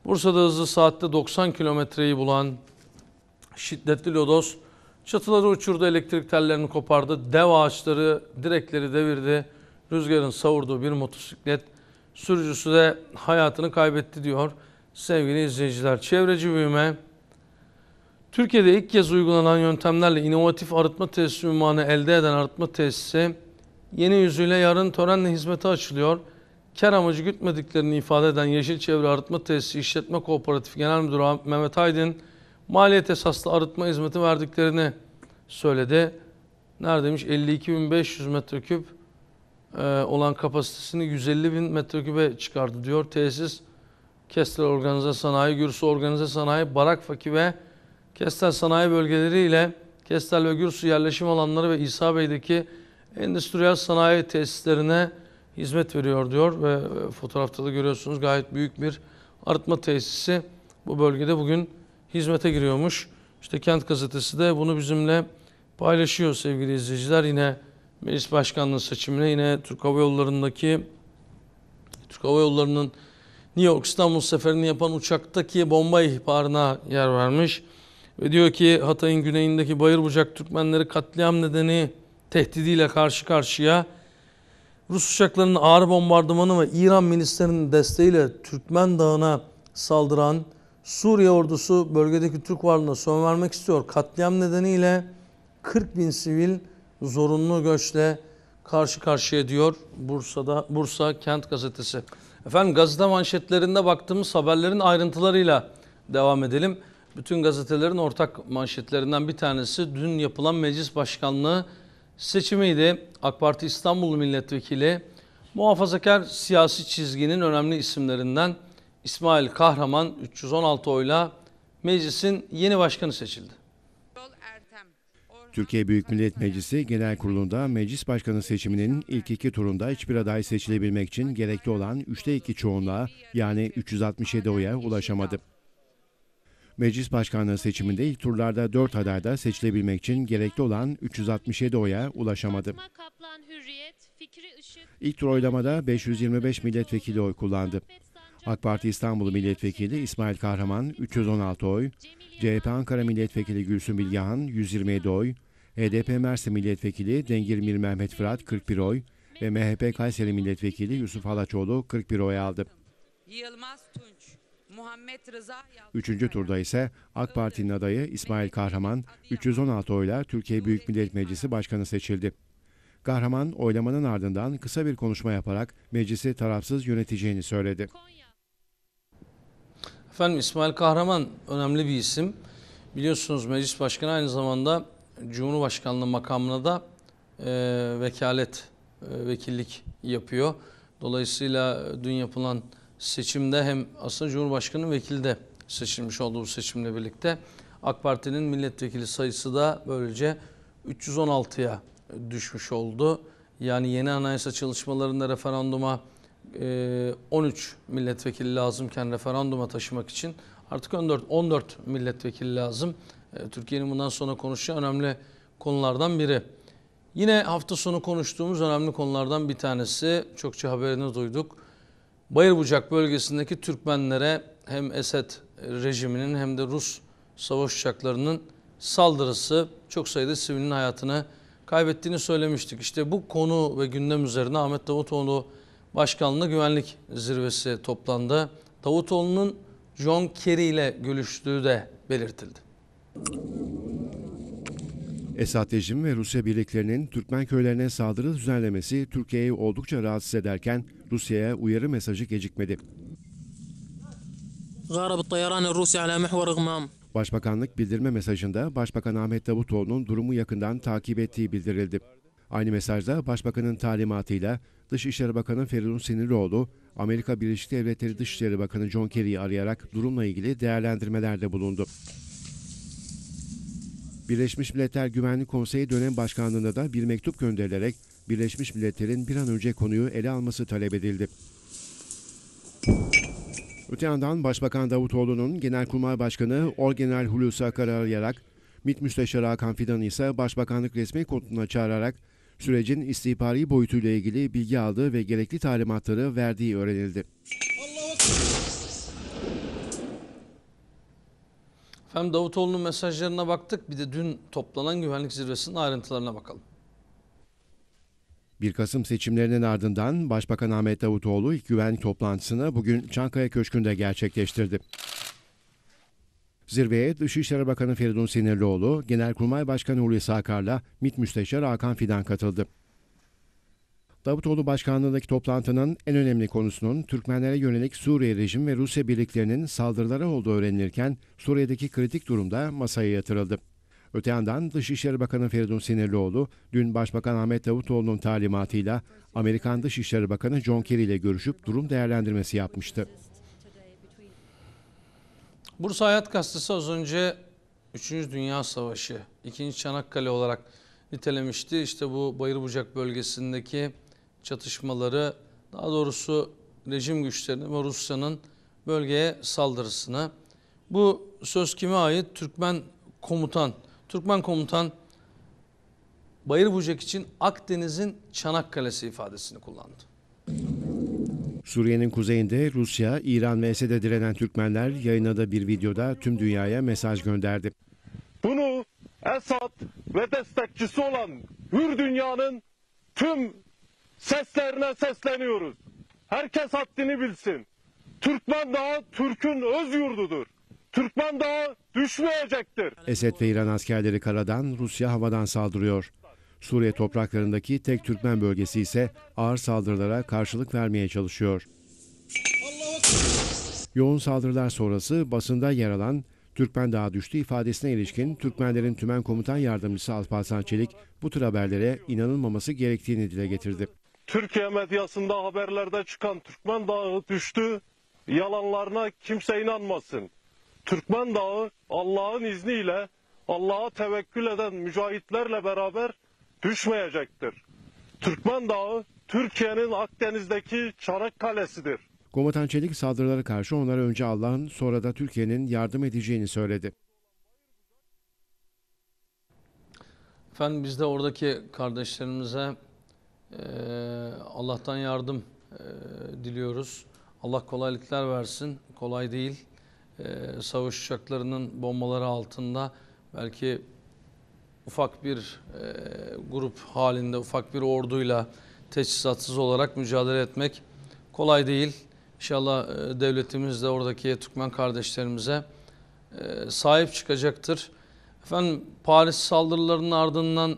Bursa'da hızlı saatte 90 kilometreyi bulan şiddetli Lodos çatıları uçurdu, elektrik tellerini kopardı, dev ağaçları, direkleri devirdi. Rüzgarın savurduğu bir motosiklet sürücüsü de hayatını kaybetti diyor. Sevgili izleyiciler, çevreci büyüme Türkiye'de ilk kez uygulanan yöntemlerle inovatif arıtma tesisi ünvanı elde eden arıtma tesisi yeni yüzüyle yarın törenle hizmete açılıyor. Kar amacı gütmediklerini ifade eden Yeşil Çevre Arıtma Tesisi İşletme Kooperatif Genel Müdürü Mehmet Aydın maliyet esaslı arıtma hizmeti verdiklerini söyledi. Neredeymiş? 52.500 metreküp e, olan kapasitesini 150.000 metrekübe çıkardı diyor tesis. Kestel Organize Sanayi, Gürsu Organize Sanayi, Barak Barakfaki ve Kestel Sanayi Bölgeleri ile Kestel ve Gürsu yerleşim alanları ve İsa Bey'deki endüstriyel sanayi tesislerine hizmet veriyor diyor ve e, fotoğrafta da görüyorsunuz gayet büyük bir arıtma tesisi bu bölgede bugün hizmete giriyormuş. İşte Kent Gazetesi de bunu bizimle paylaşıyor sevgili izleyiciler. Yine Meclis Başkanlığı seçimine yine Türk Hava Yolları'ndaki Türk Hava Yolları'nın New York İstanbul seferini yapan uçaktaki bomba ihbarına yer vermiş. Ve diyor ki Hatay'ın güneyindeki Bayırbucak Türkmenleri katliam nedeni tehdidiyle karşı karşıya Rus uçaklarının ağır bombardımanı ve İran milislerinin desteğiyle Türkmen Dağı'na saldıran Suriye ordusu bölgedeki Türk varlığına son vermek istiyor. Katliam nedeniyle 40 bin sivil zorunlu göçle karşı karşıya diyor Bursa'da Bursa Kent Gazetesi. Efendim gazete manşetlerinde baktığımız haberlerin ayrıntılarıyla devam edelim. Bütün gazetelerin ortak manşetlerinden bir tanesi dün yapılan meclis başkanlığı seçimiydi. AK Parti İstanbul Milletvekili muhafazakar siyasi çizginin önemli isimlerinden İsmail Kahraman 316 oyla meclisin yeni başkanı seçildi. Türkiye Büyük Millet Meclisi Genel Kurulu'nda meclis başkanı seçiminin ilk iki turunda hiçbir aday seçilebilmek için gerekli olan 3'te 2 çoğunluğa yani 367 oya ulaşamadı. Meclis başkanlığı seçiminde ilk turlarda 4 aday da seçilebilmek için gerekli olan 367 oya ulaşamadı. İlk tur oylamada 525 milletvekili oy kullandı. AK Parti İstanbul Milletvekili İsmail Kahraman 316 oy, CHP Ankara Milletvekili Gülsün Bilgehan 127 oy, HDP e Mersin Milletvekili Dengirmir Mehmet Fırat 41 oy ve MHP Kayseri Milletvekili Yusuf Halaçoğlu 41 oy aldı. Üçüncü turda ise AK Parti'nin adayı İsmail Kahraman 316 oyla Türkiye Büyük Millet Meclisi Başkanı seçildi. Kahraman oylamanın ardından kısa bir konuşma yaparak meclisi tarafsız yöneteceğini söyledi. Efendim İsmail Kahraman önemli bir isim. Biliyorsunuz meclis başkanı aynı zamanda Cumhurbaşkanlığı makamına da e, vekalet, e, vekillik yapıyor. Dolayısıyla e, dün yapılan seçimde hem aslında Cumhurbaşkanı vekili de seçilmiş oldu bu seçimle birlikte. AK Parti'nin milletvekili sayısı da böylece 316'ya e, düşmüş oldu. Yani yeni anayasa çalışmalarında referanduma 13 e, milletvekili lazımken referanduma taşımak için artık 14, 14 milletvekili lazım. E, Türkiye'nin bundan sonra konuşacağı önemli konulardan biri. Yine hafta sonu konuştuğumuz önemli konulardan bir tanesi, çokça haberini duyduk. Bayırbucak bölgesindeki Türkmenlere hem Esed rejiminin hem de Rus savaş uçaklarının saldırısı çok sayıda sivilin hayatını kaybettiğini söylemiştik. İşte bu konu ve gündem üzerine Ahmet Davutoğlu Başkanlığı Güvenlik Zirvesi toplandı. Davutoğlu'nun John Kerry ile görüştüğü de belirtildi. Esad rejimi ve Rusya birliklerinin Türkmen köylerine saldırı düzenlemesi Türkiye'yi oldukça rahatsız ederken Rusya'ya uyarı mesajı gecikmedi. Başbakanlık bildirme mesajında Başbakan Ahmet Davutoğlu'nun durumu yakından takip ettiği bildirildi. Aynı mesajda Başbakan'ın talimatıyla Dışişleri Bakanı Feridun Sinirlioğlu, Amerika Birleşik Devletleri Dışişleri Bakanı John Kerry'i arayarak durumla ilgili değerlendirmelerde bulundu. Birleşmiş Milletler Güvenlik Konseyi dönem başkanlığına da bir mektup gönderilerek Birleşmiş Milletler'in bir an önce konuyu ele alması talep edildi. Öte yandan Başbakan Davutoğlu'nun Genelkurmay Başkanı Orgeneral Hulusi Akar'ı arayarak, MİT Müsteşarı Hakan Fidan'ı ise Başbakanlık resmi konutuna çağırarak sürecin istihbari boyutuyla ilgili bilgi aldığı ve gerekli talimatları verdiği öğrenildi. Allah Efendim Davutoğlu'nun mesajlarına baktık. Bir de dün toplanan güvenlik zirvesinin ayrıntılarına bakalım. 1 Kasım seçimlerinin ardından Başbakan Ahmet Davutoğlu ilk güvenlik toplantısını bugün Çankaya Köşkü'nde gerçekleştirdi. Zirveye Dışişleri Bakanı Feridun Sinirlioğlu, Genelkurmay Başkanı Hulusi Akar'la MİT Müsteşarı Hakan Fidan katıldı. Davutoğlu Başkanlığı'ndaki toplantının en önemli konusunun Türkmenlere yönelik Suriye rejim ve Rusya birliklerinin saldırıları olduğu öğrenilirken Suriye'deki kritik durumda masaya yatırıldı. Öte yandan Dışişleri Bakanı Feridun Sinirlioğlu dün Başbakan Ahmet Davutoğlu'nun talimatıyla Amerikan Dışişleri Bakanı John Kerry ile görüşüp durum değerlendirmesi yapmıştı. Bursa Hayat Gazetesi az önce 3. Dünya Savaşı, 2. Çanakkale olarak nitelemişti. İşte bu Bayırbucak bölgesindeki çatışmaları, daha doğrusu rejim güçlerinin ve Rusya'nın bölgeye saldırısını. Bu söz kime ait? Türkmen komutan. Türkmen komutan Bayırbucak için Akdeniz'in Çanakkale'si ifadesini kullandı. Suriye'nin kuzeyinde Rusya, İran ve Esed'e direnen Türkmenler yayınladığı bir videoda tüm dünyaya mesaj gönderdi. Bunu Esad ve destekçisi olan hür dünyanın tüm seslerine sesleniyoruz. Herkes haddini bilsin. Türkmen Dağı Türk'ün öz yurdudur. Türkmen Dağı düşmeyecektir. Esed ve İran askerleri karadan, Rusya havadan saldırıyor. Suriye topraklarındaki tek Türkmen bölgesi ise ağır saldırılara karşılık vermeye çalışıyor. Yoğun saldırılar sonrası basında yer alan Türkmen Dağı düştü ifadesine ilişkin Türkmenlerin Tümen Komutan Yardımcısı Alparslan Çelik bu tür haberlere inanılmaması gerektiğini dile getirdi. Türkiye medyasında haberlerde çıkan Türkmen Dağı düştü yalanlarına kimse inanmasın. Türkmen Dağı Allah'ın izniyle Allah'a tevekkül eden mücahitlerle beraber düşmeyecektir. Türkmen Dağı Türkiye'nin Akdeniz'deki Çanakkale'sidir. Komutan Çelik saldırılara karşı onlara önce Allah'ın sonra da Türkiye'nin yardım edeceğini söyledi. Efendim biz de oradaki kardeşlerimize ee, Allah'tan yardım e, diliyoruz. Allah kolaylıklar versin. Kolay değil. Ee, savaş uçaklarının bombaları altında belki ufak bir e, grup halinde, ufak bir orduyla teçhizatsız olarak mücadele etmek kolay değil. İnşallah e, devletimiz de oradaki Türkmen kardeşlerimize sahip çıkacaktır. Efendim Paris saldırılarının ardından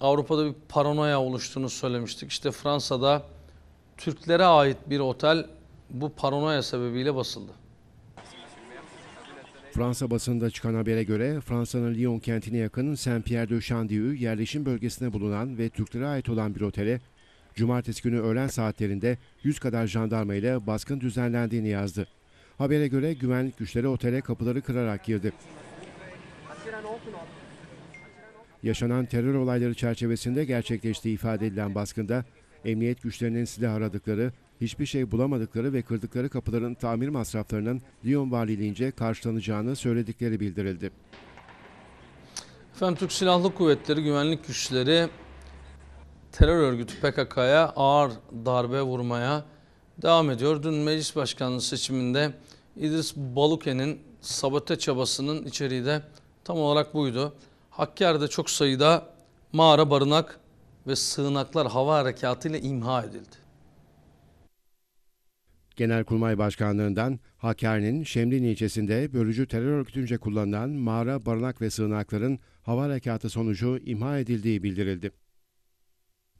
Avrupa'da bir paranoya oluştuğunu söylemiştik. İşte Fransa'da Türklere ait bir otel bu paranoya sebebiyle basıldı. Fransa basında çıkan habere göre Fransa'nın Lyon kentine yakın Saint-Pierre-de-Chandieu yerleşim bölgesine bulunan ve Türklere ait olan bir otele cumartesi günü öğlen saatlerinde 100 kadar jandarma ile baskın düzenlendiğini yazdı. Habere göre güvenlik güçleri otele kapıları kırarak girdi. Yaşanan terör olayları çerçevesinde gerçekleştiği ifade edilen baskında emniyet güçlerinin silah aradıkları, hiçbir şey bulamadıkları ve kırdıkları kapıların tamir masraflarının Lyon valiliğince karşılanacağını söyledikleri bildirildi. Efendim Türk Silahlı Kuvvetleri Güvenlik Güçleri terör örgütü PKK'ya ağır darbe vurmaya devam ediyor. Dün meclis başkanlığı seçiminde İdris Baluke'nin sabote çabasının içeriği de tam olarak buydu. Hakkari'de çok sayıda mağara, barınak ve sığınaklar hava harekatıyla imha edildi. Genelkurmay Başkanlığından Hakkari'nin Şemlin ilçesinde bölücü terör örgütünce kullanılan mağara, barınak ve sığınakların hava harekatı sonucu imha edildiği bildirildi.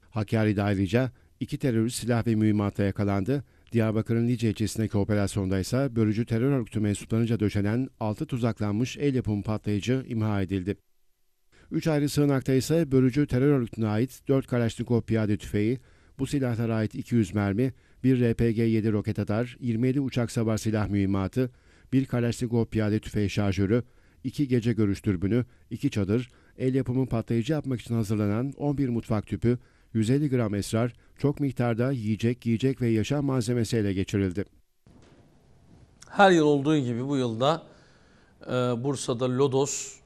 Hakkari'de ayrıca iki terörist silah ve mühimmatla yakalandı. Diyarbakır'ın Lice ilçesindeki operasyonda ise bölücü terör örgütü mensuplarınca döşenen 6 tuzaklanmış el yapımı patlayıcı imha edildi üç ayrı sığınakta ise bölücü terör örgütüne ait 4 Kalaşnikov piyade tüfeği, bu silahlara ait 200 mermi, bir RPG-7 roket atar, 27 uçak savar silah mühimmatı, bir Kalaşnikov piyade tüfeği şarjörü, iki gece görüş türbünü, iki çadır, el yapımı patlayıcı yapmak için hazırlanan 11 mutfak tüpü, 150 gram esrar, çok miktarda yiyecek, giyecek ve yaşam malzemesi ele geçirildi. Her yıl olduğu gibi bu yılda e, Bursa'da Lodos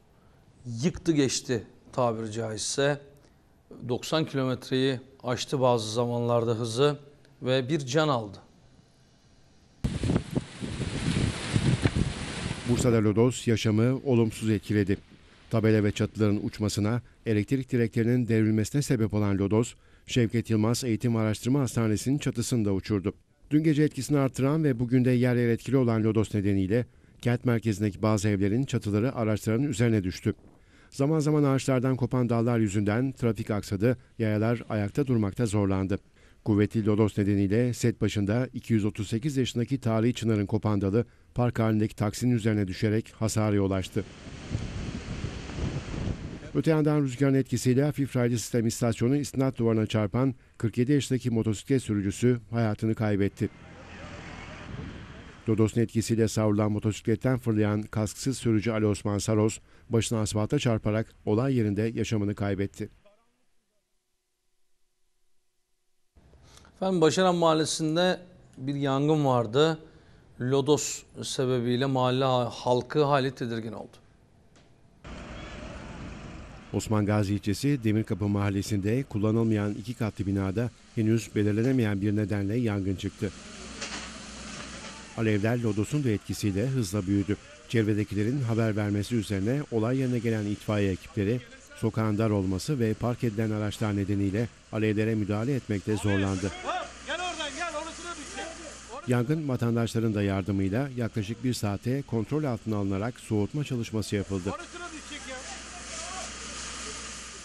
yıktı geçti tabiri caizse. 90 kilometreyi aştı bazı zamanlarda hızı ve bir can aldı. Bursa'da lodos yaşamı olumsuz etkiledi. Tabela ve çatıların uçmasına, elektrik direklerinin devrilmesine sebep olan lodos, Şevket Yılmaz Eğitim Araştırma Hastanesi'nin çatısını da uçurdu. Dün gece etkisini artıran ve bugün de yer yer etkili olan lodos nedeniyle kent merkezindeki bazı evlerin çatıları araçların üzerine düştü. Zaman zaman ağaçlardan kopan dallar yüzünden trafik aksadı, yayalar ayakta durmakta zorlandı. Kuvvetli lodos nedeniyle set başında 238 yaşındaki tarihi Çınar'ın kopan dalı park halindeki taksinin üzerine düşerek hasara yol açtı. Öte yandan rüzgarın etkisiyle hafif raylı sistem istasyonu istinat duvarına çarpan 47 yaşındaki motosiklet sürücüsü hayatını kaybetti. Dodos'un etkisiyle savrulan motosikletten fırlayan kasksız sürücü Ali Osman Saros, Başına asfalta çarparak olay yerinde yaşamını kaybetti. Efendim Başaran Mahallesi'nde bir yangın vardı. Lodos sebebiyle mahalle halkı hali tedirgin oldu. Osman Gazi ilçesi Demirkapı mahallesinde kullanılmayan iki katlı binada henüz belirlenemeyen bir nedenle yangın çıktı. Alevler lodosun da etkisiyle hızla büyüdü. Çevredekilerin haber vermesi üzerine olay yerine gelen itfaiye ekipleri sokağın dar olması ve park edilen araçlar nedeniyle alevlere müdahale etmekte zorlandı. Yangın vatandaşların da yardımıyla yaklaşık bir saate kontrol altına alınarak soğutma çalışması yapıldı.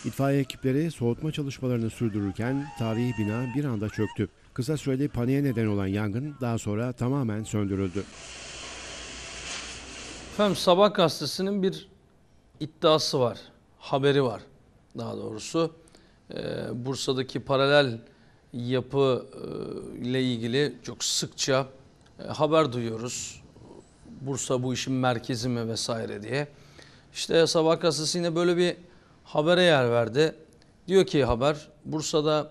İtfaiye ekipleri soğutma çalışmalarını sürdürürken tarihi bina bir anda çöktü. Kısa süreli paniğe neden olan yangın daha sonra tamamen söndürüldü. Efendim Sabah gazetesinin bir iddiası var, haberi var daha doğrusu. Ee, Bursa'daki paralel yapı e, ile ilgili çok sıkça e, haber duyuyoruz. Bursa bu işin merkezi mi vesaire diye. İşte Sabah gazetesi yine böyle bir habere yer verdi. Diyor ki haber Bursa'da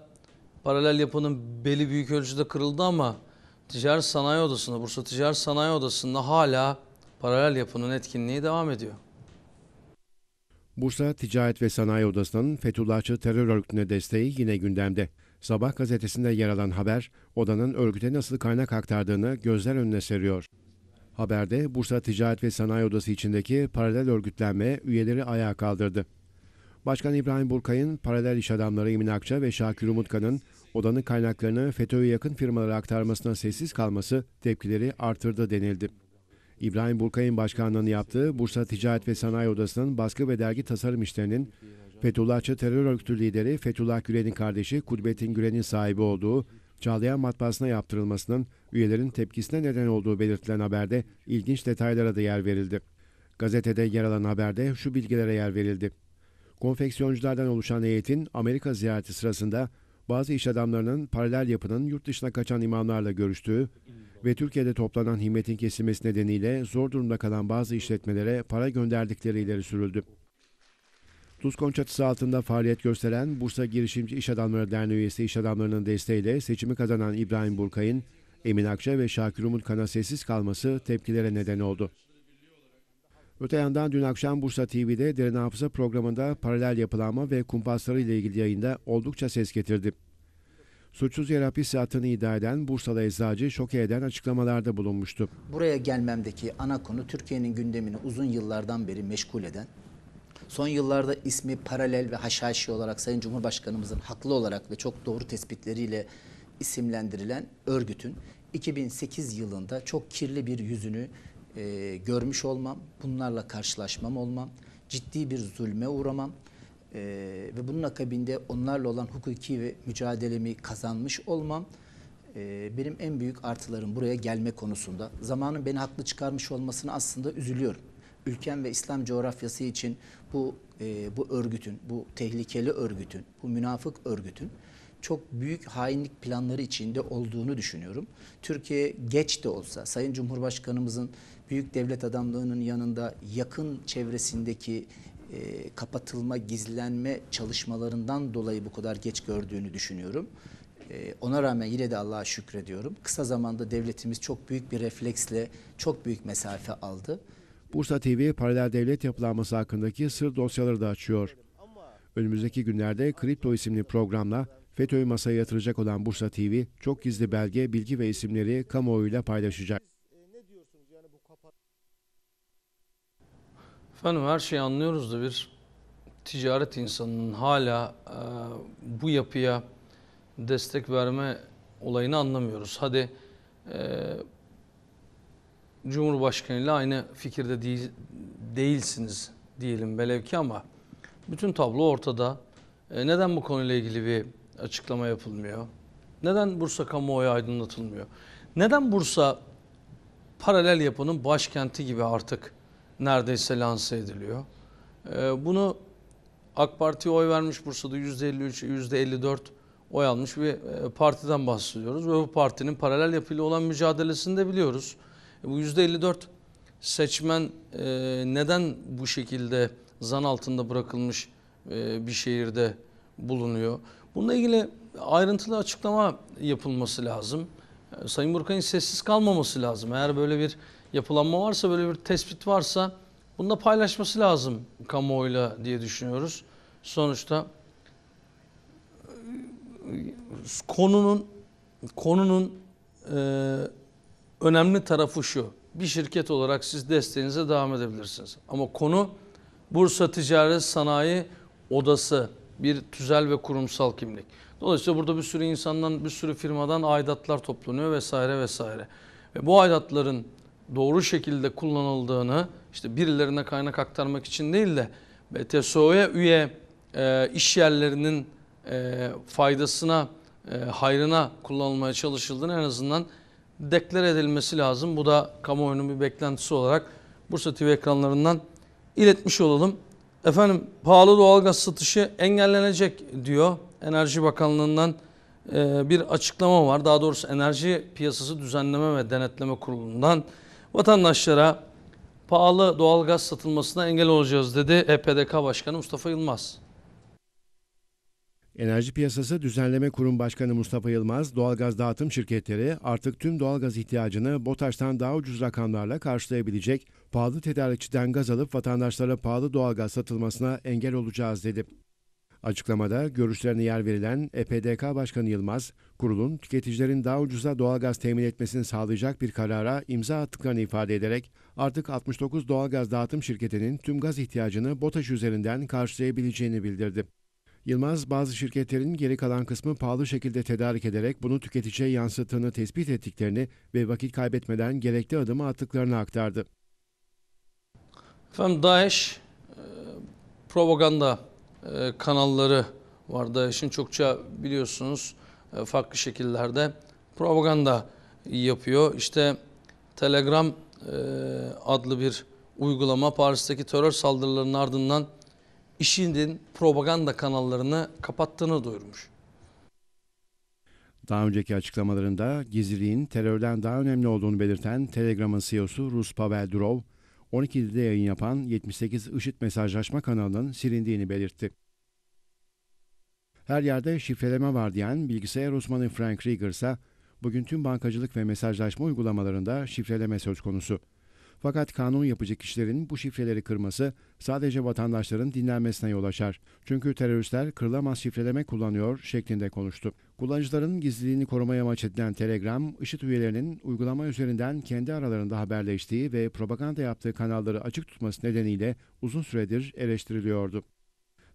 paralel yapının beli büyük ölçüde kırıldı ama Ticaret Sanayi Odası'nda, Bursa Ticaret Sanayi Odası'nda hala paralel yapının etkinliği devam ediyor. Bursa Ticaret ve Sanayi Odası'nın Fethullahçı terör örgütüne desteği yine gündemde. Sabah gazetesinde yer alan haber, odanın örgüte nasıl kaynak aktardığını gözler önüne seriyor. Haberde Bursa Ticaret ve Sanayi Odası içindeki paralel örgütlenme üyeleri ayağa kaldırdı. Başkan İbrahim Burkay'ın paralel iş adamları Emin Akça ve Şakir Umutkan'ın odanın kaynaklarını FETÖ'ye yakın firmalara aktarmasına sessiz kalması tepkileri artırdı denildi. İbrahim Burkay'ın başkanlığını yaptığı Bursa Ticaret ve Sanayi Odası'nın baskı ve dergi tasarım işlerinin Fethullahçı terör örgütü lideri Fethullah Gülen'in kardeşi Kudbettin Gülen'in sahibi olduğu Çağlayan Matbaası'na yaptırılmasının üyelerin tepkisine neden olduğu belirtilen haberde ilginç detaylara da yer verildi. Gazetede yer alan haberde şu bilgilere yer verildi. Konfeksiyonculardan oluşan heyetin Amerika ziyareti sırasında bazı iş adamlarının paralel yapının yurt dışına kaçan imamlarla görüştüğü, ve Türkiye'de toplanan himmetin kesilmesi nedeniyle zor durumda kalan bazı işletmelere para gönderdikleri ileri sürüldü. Tuzkon çatısı altında faaliyet gösteren Bursa Girişimci İş Adamları Derneği üyesi iş adamlarının desteğiyle seçimi kazanan İbrahim Burkay'ın Emin Akça ve Şakir Umut Kan'a sessiz kalması tepkilere neden oldu. Öte yandan dün akşam Bursa TV'de Derin Hafıza programında paralel yapılanma ve kumpasları ile ilgili yayında oldukça ses getirdi. Suçsuz yere hapis yattığını iddia eden Bursalı eczacı şok eden açıklamalarda bulunmuştu. Buraya gelmemdeki ana konu Türkiye'nin gündemini uzun yıllardan beri meşgul eden, son yıllarda ismi paralel ve haşhaşi olarak Sayın Cumhurbaşkanımızın haklı olarak ve çok doğru tespitleriyle isimlendirilen örgütün 2008 yılında çok kirli bir yüzünü e, görmüş olmam, bunlarla karşılaşmam olmam, ciddi bir zulme uğramam, e, ve bunun akabinde onlarla olan hukuki ve mücadelemi kazanmış olmam e, benim en büyük artılarım buraya gelme konusunda. Zamanın beni haklı çıkarmış olmasını aslında üzülüyorum. Ülkem ve İslam coğrafyası için bu e, bu örgütün, bu tehlikeli örgütün, bu münafık örgütün çok büyük hainlik planları içinde olduğunu düşünüyorum. Türkiye geç de olsa Sayın Cumhurbaşkanımızın büyük devlet adamlığının yanında yakın çevresindeki e, kapatılma, gizlenme çalışmalarından dolayı bu kadar geç gördüğünü düşünüyorum. E, ona rağmen yine de Allah'a şükrediyorum. Kısa zamanda devletimiz çok büyük bir refleksle çok büyük mesafe aldı. Bursa TV paralel devlet yapılanması hakkındaki sır dosyaları da açıyor. Önümüzdeki günlerde Kripto isimli programla FETÖ'yü masaya yatıracak olan Bursa TV çok gizli belge, bilgi ve isimleri kamuoyuyla paylaşacak. Efendim her şeyi anlıyoruz da bir ticaret insanının hala e, bu yapıya destek verme olayını anlamıyoruz. Hadi e, Cumhurbaşkanı ile aynı fikirde değil, değilsiniz diyelim velev ki ama bütün tablo ortada. E, neden bu konuyla ilgili bir açıklama yapılmıyor? Neden Bursa kamuoyu aydınlatılmıyor? Neden Bursa paralel yapının başkenti gibi artık neredeyse lanse ediliyor. E, bunu AK Parti oy vermiş Bursa'da %53, %54 oy almış bir e, partiden bahsediyoruz. Ve bu partinin paralel yapıyla olan mücadelesini de biliyoruz. E, bu %54 seçmen e, neden bu şekilde zan altında bırakılmış e, bir şehirde bulunuyor? Bununla ilgili ayrıntılı açıklama yapılması lazım. E, Sayın Burkay'ın sessiz kalmaması lazım. Eğer böyle bir yapılanma varsa, böyle bir tespit varsa bunu da paylaşması lazım kamuoyuyla diye düşünüyoruz. Sonuçta e, konunun konunun e, önemli tarafı şu. Bir şirket olarak siz desteğinize devam edebilirsiniz. Ama konu Bursa Ticaret Sanayi Odası bir tüzel ve kurumsal kimlik. Dolayısıyla burada bir sürü insandan, bir sürü firmadan aidatlar toplanıyor vesaire vesaire. Ve bu aidatların doğru şekilde kullanıldığını işte birilerine kaynak aktarmak için değil de TSO'ya üye e, iş yerlerinin e, faydasına, e, hayrına kullanılmaya çalışıldığını en azından deklar edilmesi lazım. Bu da kamuoyunun bir beklentisi olarak Bursa TV ekranlarından iletmiş olalım. Efendim pahalı doğalgaz satışı engellenecek diyor. Enerji Bakanlığı'ndan e, bir açıklama var. Daha doğrusu Enerji Piyasası Düzenleme ve Denetleme Kurulu'ndan vatandaşlara pahalı doğalgaz satılmasına engel olacağız dedi EPDK Başkanı Mustafa Yılmaz. Enerji Piyasası Düzenleme Kurum Başkanı Mustafa Yılmaz, doğalgaz dağıtım şirketleri artık tüm doğalgaz ihtiyacını BOTAŞ'tan daha ucuz rakamlarla karşılayabilecek, pahalı tedarikçiden gaz alıp vatandaşlara pahalı doğalgaz satılmasına engel olacağız dedi. Açıklamada görüşlerine yer verilen EPDK Başkanı Yılmaz, Kurulun tüketicilerin daha ucuza doğalgaz temin etmesini sağlayacak bir karara imza attıklarını ifade ederek artık 69 doğalgaz dağıtım şirketinin tüm gaz ihtiyacını BOTAŞ üzerinden karşılayabileceğini bildirdi. Yılmaz bazı şirketlerin geri kalan kısmı pahalı şekilde tedarik ederek bunu tüketiciye yansıttığını tespit ettiklerini ve vakit kaybetmeden gerekli adımı attıklarını aktardı. Efendim DAEŞ e, propaganda e, kanalları var DAEŞ'in çokça biliyorsunuz e, farklı şekillerde propaganda yapıyor. İşte Telegram e, adlı bir uygulama Paris'teki terör saldırılarının ardından IŞİD'in propaganda kanallarını kapattığını duyurmuş. Daha önceki açıklamalarında gizliliğin terörden daha önemli olduğunu belirten Telegram'ın CEO'su Rus Pavel Durov, 12'de yayın yapan 78 IŞİD mesajlaşma kanalının silindiğini belirtti. Her yerde şifreleme var diyen bilgisayar uzmanı Frank Rieger ise bugün tüm bankacılık ve mesajlaşma uygulamalarında şifreleme söz konusu. Fakat kanun yapıcı kişilerin bu şifreleri kırması sadece vatandaşların dinlenmesine yol açar. Çünkü teröristler kırılamaz şifreleme kullanıyor şeklinde konuştu. Kullanıcıların gizliliğini korumaya amaç edilen Telegram, IŞİD üyelerinin uygulama üzerinden kendi aralarında haberleştiği ve propaganda yaptığı kanalları açık tutması nedeniyle uzun süredir eleştiriliyordu.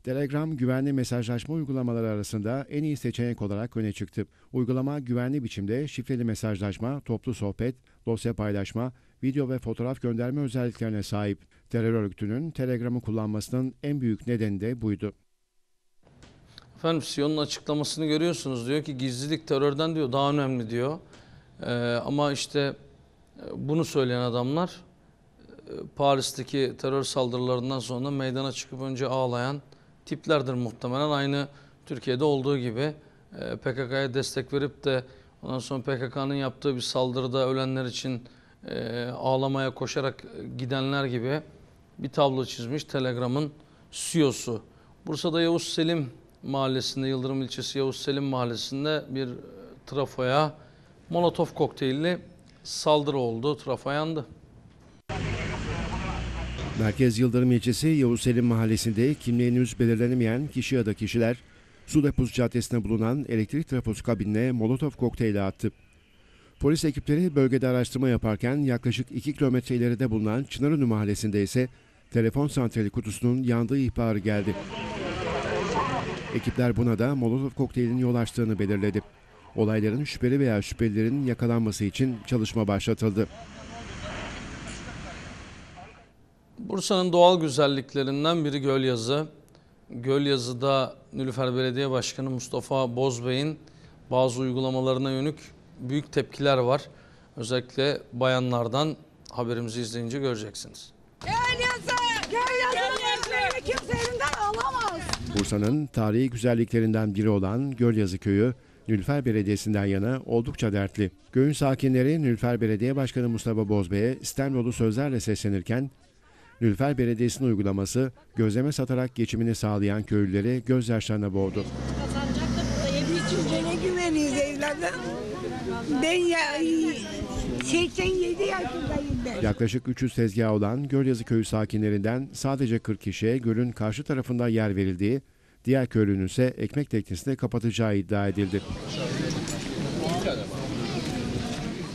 Telegram güvenli mesajlaşma uygulamaları arasında en iyi seçenek olarak öne çıktı. Uygulama güvenli biçimde şifreli mesajlaşma, toplu sohbet, dosya paylaşma, video ve fotoğraf gönderme özelliklerine sahip. Terör örgütünün Telegram'ı kullanmasının en büyük nedeni de buydu. Efendim Siyon'un açıklamasını görüyorsunuz. Diyor ki gizlilik terörden diyor daha önemli diyor. Ee, ama işte e, bunu söyleyen adamlar e, Paris'teki terör saldırılarından sonra meydana çıkıp önce ağlayan tiplerdir muhtemelen. Aynı Türkiye'de olduğu gibi e, PKK'ya destek verip de ondan sonra PKK'nın yaptığı bir saldırıda ölenler için e, ağlamaya koşarak gidenler gibi bir tablo çizmiş Telegram'ın CEO'su. Bursa'da Yavuz Selim mahallesinde, Yıldırım ilçesi Yavuz Selim mahallesinde bir e, trafoya Molotov kokteylli saldırı oldu. Trafo yandı. Merkez Yıldırım ilçesi Yavuz Selim mahallesinde kimliğini henüz belirlenemeyen kişi ya da kişiler Su Deposu Caddesi'nde bulunan elektrik trafosu kabinine molotof kokteyli attı. Polis ekipleri bölgede araştırma yaparken yaklaşık 2 kilometre ileride bulunan Çınarönü mahallesinde ise telefon santrali kutusunun yandığı ihbarı geldi. Ekipler buna da molotof kokteylinin yol açtığını belirledi. Olayların şüpheli veya şüphelilerin yakalanması için çalışma başlatıldı. Bursa'nın doğal güzelliklerinden biri Gölyazı. Gölyazı'da Nülüfer Belediye Başkanı Mustafa Bozbey'in bazı uygulamalarına yönük büyük tepkiler var. Özellikle bayanlardan haberimizi izleyince göreceksiniz. Gölyazı! Gölyazı'nın ekmeğini kimse elinden alamaz. Bursa'nın tarihi güzelliklerinden biri olan Gölyazı Köyü, Nülfer Belediyesi'nden yana oldukça dertli. Göğün sakinleri Nülfer Belediye Başkanı Mustafa Bozbey'e İstanbul'u sözlerle seslenirken Nülfer Belediyesi'nin uygulaması gözleme satarak geçimini sağlayan köylüleri gözyaşlarına boğdu. Ben ya, 87 yaşındayım ben. Yaklaşık 300 tezgah olan Gölyazı Köyü sakinlerinden sadece 40 kişiye gölün karşı tarafında yer verildiği, diğer köylünün ise ekmek teknesini kapatacağı iddia edildi.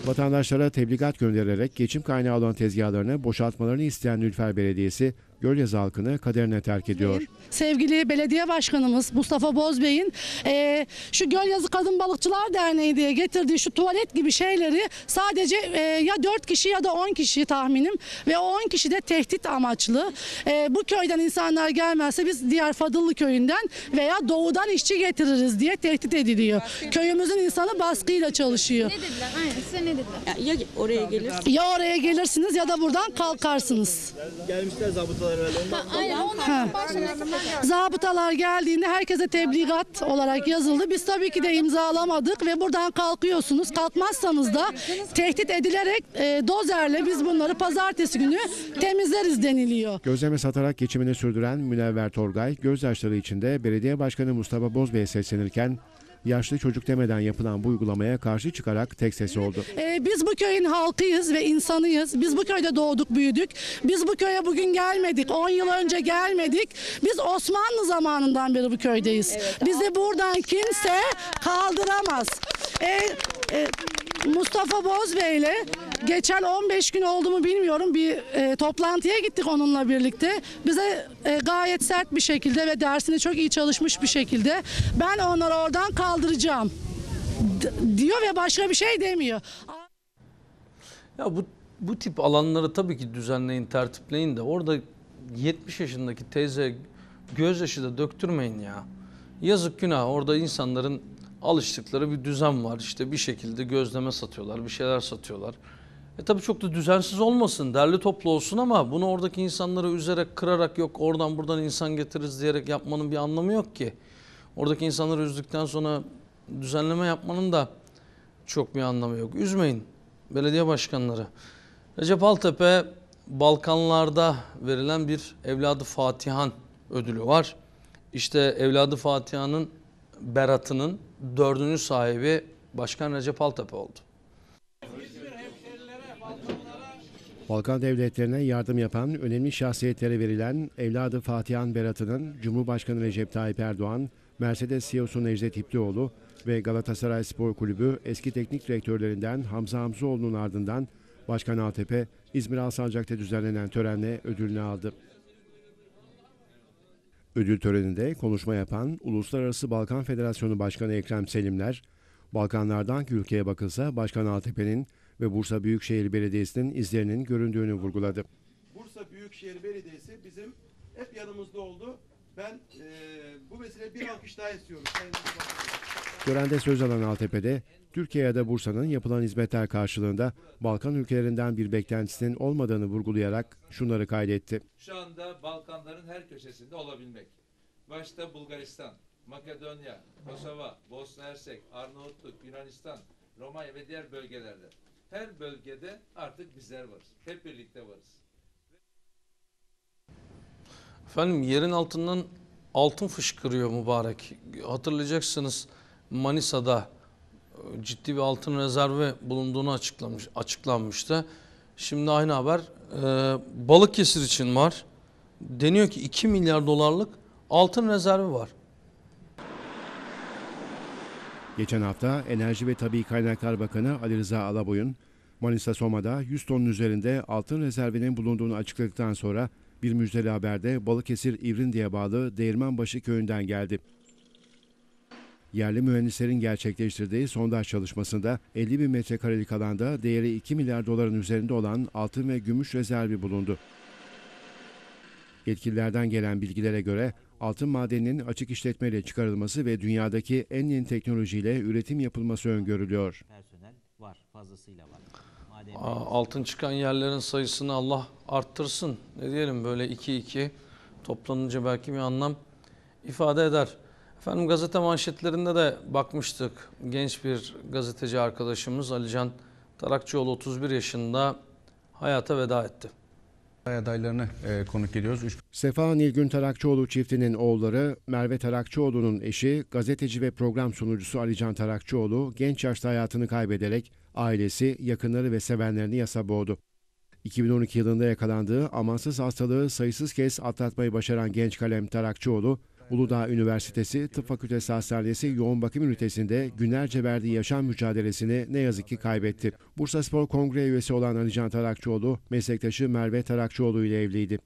Vatandaşlara tebligat göndererek geçim kaynağı olan tezgahlarını boşaltmalarını isteyen Nülfer Belediyesi Gölyaz halkını kaderine terk ediyor. Sevgili belediye başkanımız Mustafa Bozbey'in e, şu Gölyazı Kadın Balıkçılar Derneği diye getirdiği şu tuvalet gibi şeyleri sadece e, ya 4 kişi ya da 10 kişi tahminim ve o 10 kişi de tehdit amaçlı. E, bu köyden insanlar gelmezse biz diğer Fadıllı köyünden veya doğudan işçi getiririz diye tehdit ediliyor. Köyümüzün insanı baskıyla çalışıyor. Ne dediler? Aynen size ne dediler? Ya, ya oraya gelir. Ya oraya gelirsiniz ya da buradan kalkarsınız. Gelmişler zabıtalar yapıyorlar herhalde. Zabıtalar geldiğinde herkese tebligat olarak yazıldı. Biz tabii ki de imzalamadık ve buradan kalkıyorsunuz. Kalkmazsanız da tehdit edilerek e, dozerle biz bunları pazartesi günü temizleriz deniliyor. Gözleme satarak geçimini sürdüren Münevver Torgay gözyaşları içinde belediye başkanı Mustafa Bozbey'e seslenirken yaşlı çocuk demeden yapılan bu uygulamaya karşı çıkarak tek sesi oldu. Ee, biz bu köyün halkıyız ve insanıyız. Biz bu köyde doğduk, büyüdük. Biz bu köye bugün gelmedik. 10 yıl önce gelmedik. Biz Osmanlı zamanından beri bu köydeyiz. Bizi buradan kimse kaldıramaz. Ee, e, Mustafa Bozbey ile geçen 15 gün oldu mu bilmiyorum bir e, toplantıya gittik onunla birlikte. Bize e, gayet sert bir şekilde ve dersini çok iyi çalışmış bir şekilde ben onları oradan kaldıracağım D diyor ve başka bir şey demiyor. Ya bu bu tip alanları tabii ki düzenleyin, tertipleyin de orada 70 yaşındaki teyze gözyaşı da döktürmeyin ya. Yazık günah orada insanların alıştıkları bir düzen var. İşte bir şekilde gözleme satıyorlar, bir şeyler satıyorlar. E tabii çok da düzensiz olmasın, derli toplu olsun ama bunu oradaki insanları üzerek, kırarak yok oradan buradan insan getiririz diyerek yapmanın bir anlamı yok ki. Oradaki insanları üzdükten sonra düzenleme yapmanın da çok bir anlamı yok. Üzmeyin belediye başkanları. Recep Altepe Balkanlarda verilen bir Evladı Fatihan ödülü var. İşte Evladı Fatiha'nın Berat'ının dördüncü sahibi Başkan Recep Altepe oldu. Balkan devletlerine yardım yapan önemli şahsiyetlere verilen evladı Fatihan Berat'ın Cumhurbaşkanı Recep Tayyip Erdoğan, Mercedes CEO'su Necdet İplioğlu ve Galatasaray Spor Kulübü eski teknik direktörlerinden Hamza Hamzoğlu'nun ardından Başkan Altepe İzmir Alsancak'ta düzenlenen törenle ödülünü aldı. Ödül töreninde konuşma yapan Uluslararası Balkan Federasyonu Başkanı Ekrem Selimler, Balkanlardan ülkeye bakılsa Başkan Altepe'nin ve Bursa Büyükşehir Belediyesi'nin izlerinin göründüğünü vurguladı. Bursa Büyükşehir Belediyesi bizim hep yanımızda oldu. Ben e, bu vesile bir alkış daha istiyorum. Görende söz alan Altepe'de Türkiye'de Bursa'nın yapılan hizmetler karşılığında Balkan ülkelerinden bir beklentisinin olmadığını vurgulayarak şunları kaydetti. Şu anda Balkanların her köşesinde olabilmek. Başta Bulgaristan, Makedonya, Kosova, Bosna Hersek, Arnavutluk, Yunanistan, Romanya ve diğer bölgelerde. Her bölgede artık bizler varız. Hep birlikte varız. Efendim yerin altından altın fışkırıyor mübarek. Hatırlayacaksınız Manisa'da ciddi bir altın rezervi bulunduğunu açıklamış, açıklanmıştı. Şimdi aynı haber e, Balıkesir için var. Deniyor ki 2 milyar dolarlık altın rezervi var. Geçen hafta Enerji ve Tabi Kaynaklar Bakanı Ali Rıza Alaboy'un Manisa Soma'da 100 tonun üzerinde altın rezervinin bulunduğunu açıkladıktan sonra bir müjdeli haber de Balıkesir İvrindi'ye bağlı Değirmenbaşı köyünden geldi. Yerli mühendislerin gerçekleştirdiği sondaj çalışmasında 50 bin metrekarelik alanda değeri 2 milyar doların üzerinde olan altın ve gümüş rezervi bulundu. Yetkililerden gelen bilgilere göre altın madeninin açık işletmeyle çıkarılması ve dünyadaki en yeni teknolojiyle üretim yapılması öngörülüyor. var, fazlasıyla var. altın çıkan yerlerin sayısını Allah arttırsın. Ne diyelim böyle 2-2 toplanınca belki bir anlam ifade eder. Efendim gazete manşetlerinde de bakmıştık. Genç bir gazeteci arkadaşımız Alican Tarakçıoğlu 31 yaşında hayata veda etti. Adaylarını e, konuk ediyoruz. Üç... Sefa Nilgün Tarakçıoğlu çiftinin oğulları Merve Tarakçıoğlu'nun eşi gazeteci ve program sunucusu Alican Tarakçıoğlu genç yaşta hayatını kaybederek ailesi, yakınları ve sevenlerini yasa boğdu. 2012 yılında yakalandığı amansız hastalığı sayısız kez atlatmayı başaran genç kalem Tarakçıoğlu Uludağ Üniversitesi Tıp Fakültesi Hastanesi Yoğun Bakım Ünitesi'nde günlerce verdiği yaşam mücadelesini ne yazık ki kaybetti. Bursa Spor Kongre üyesi olan Alican Tarakçıoğlu, meslektaşı Merve Tarakçıoğlu ile evliydi.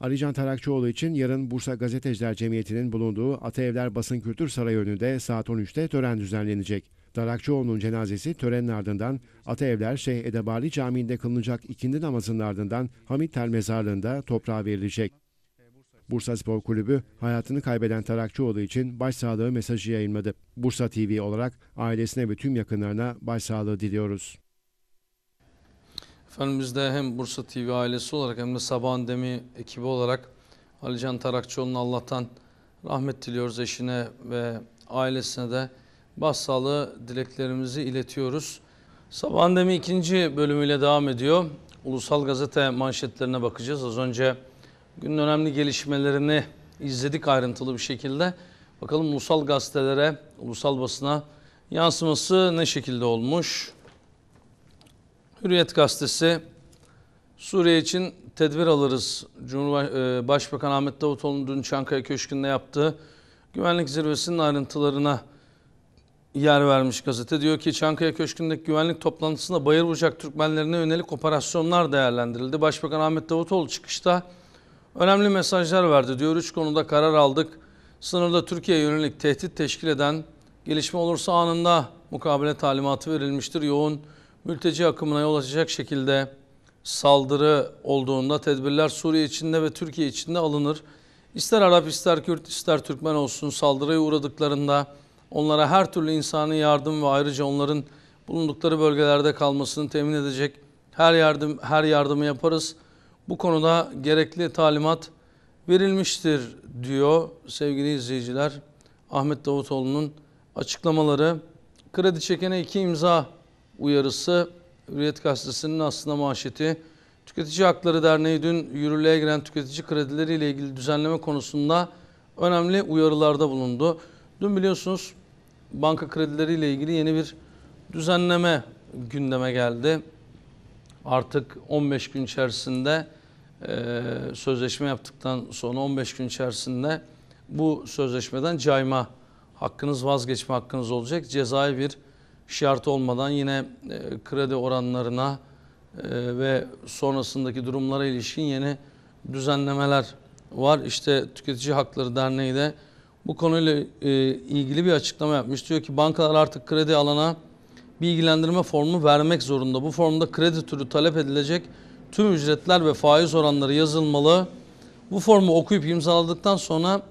Alican Tarakçıoğlu için yarın Bursa Gazeteciler Cemiyeti'nin bulunduğu Ataevler Basın Kültür Sarayı önünde saat 13'te tören düzenlenecek. Tarakçıoğlu'nun cenazesi törenin ardından Ataevler Şeyh Edebali Camii'nde kılınacak ikindi namazının ardından Hamit Tel Mezarlığı'nda toprağa verilecek. Bursa Spor Kulübü hayatını kaybeden Tarakçıoğlu için başsağlığı mesajı yayınladı. Bursa TV olarak ailesine ve tüm yakınlarına başsağlığı diliyoruz. Efendim biz de hem Bursa TV ailesi olarak hem de Sabahın Demi ekibi olarak Alican Tarakçıoğlu'na Allah'tan rahmet diliyoruz eşine ve ailesine de başsağlığı dileklerimizi iletiyoruz. Sabahın Demi ikinci bölümüyle devam ediyor. Ulusal Gazete manşetlerine bakacağız. Az önce Günün önemli gelişmelerini izledik ayrıntılı bir şekilde. Bakalım ulusal gazetelere, ulusal basına yansıması ne şekilde olmuş? Hürriyet gazetesi Suriye için tedbir alırız. Cumhurbaşkanı e, Ahmet Davutoğlu'nun dün Çankaya Köşkü'nde yaptığı güvenlik zirvesinin ayrıntılarına yer vermiş gazete. Diyor ki Çankaya Köşkü'ndeki güvenlik toplantısında bayır Bayırbucak Türkmenlerine yönelik operasyonlar değerlendirildi. Başbakan Ahmet Davutoğlu çıkışta önemli mesajlar verdi diyor. Üç konuda karar aldık. Sınırda Türkiye yönelik tehdit teşkil eden gelişme olursa anında mukabele talimatı verilmiştir. Yoğun mülteci akımına yol açacak şekilde saldırı olduğunda tedbirler Suriye içinde ve Türkiye içinde alınır. İster Arap, ister Kürt, ister Türkmen olsun saldırıya uğradıklarında onlara her türlü insani yardım ve ayrıca onların bulundukları bölgelerde kalmasını temin edecek her yardım her yardımı yaparız. Bu konuda gerekli talimat verilmiştir diyor sevgili izleyiciler. Ahmet Davutoğlu'nun açıklamaları. Kredi çekene iki imza uyarısı Hürriyet Gazetesi'nin aslında manşeti. Tüketici Hakları Derneği dün yürürlüğe giren tüketici kredileriyle ilgili düzenleme konusunda önemli uyarılarda bulundu. Dün biliyorsunuz banka kredileriyle ilgili yeni bir düzenleme gündeme geldi artık 15 gün içerisinde e, sözleşme yaptıktan sonra 15 gün içerisinde bu sözleşmeden cayma hakkınız vazgeçme hakkınız olacak. Cezai bir şart olmadan yine e, kredi oranlarına e, ve sonrasındaki durumlara ilişkin yeni düzenlemeler var. İşte Tüketici Hakları Derneği de bu konuyla e, ilgili bir açıklama yapmış. Diyor ki bankalar artık kredi alana bilgilendirme formu vermek zorunda. Bu formda kredi türü talep edilecek tüm ücretler ve faiz oranları yazılmalı. Bu formu okuyup imzaladıktan sonra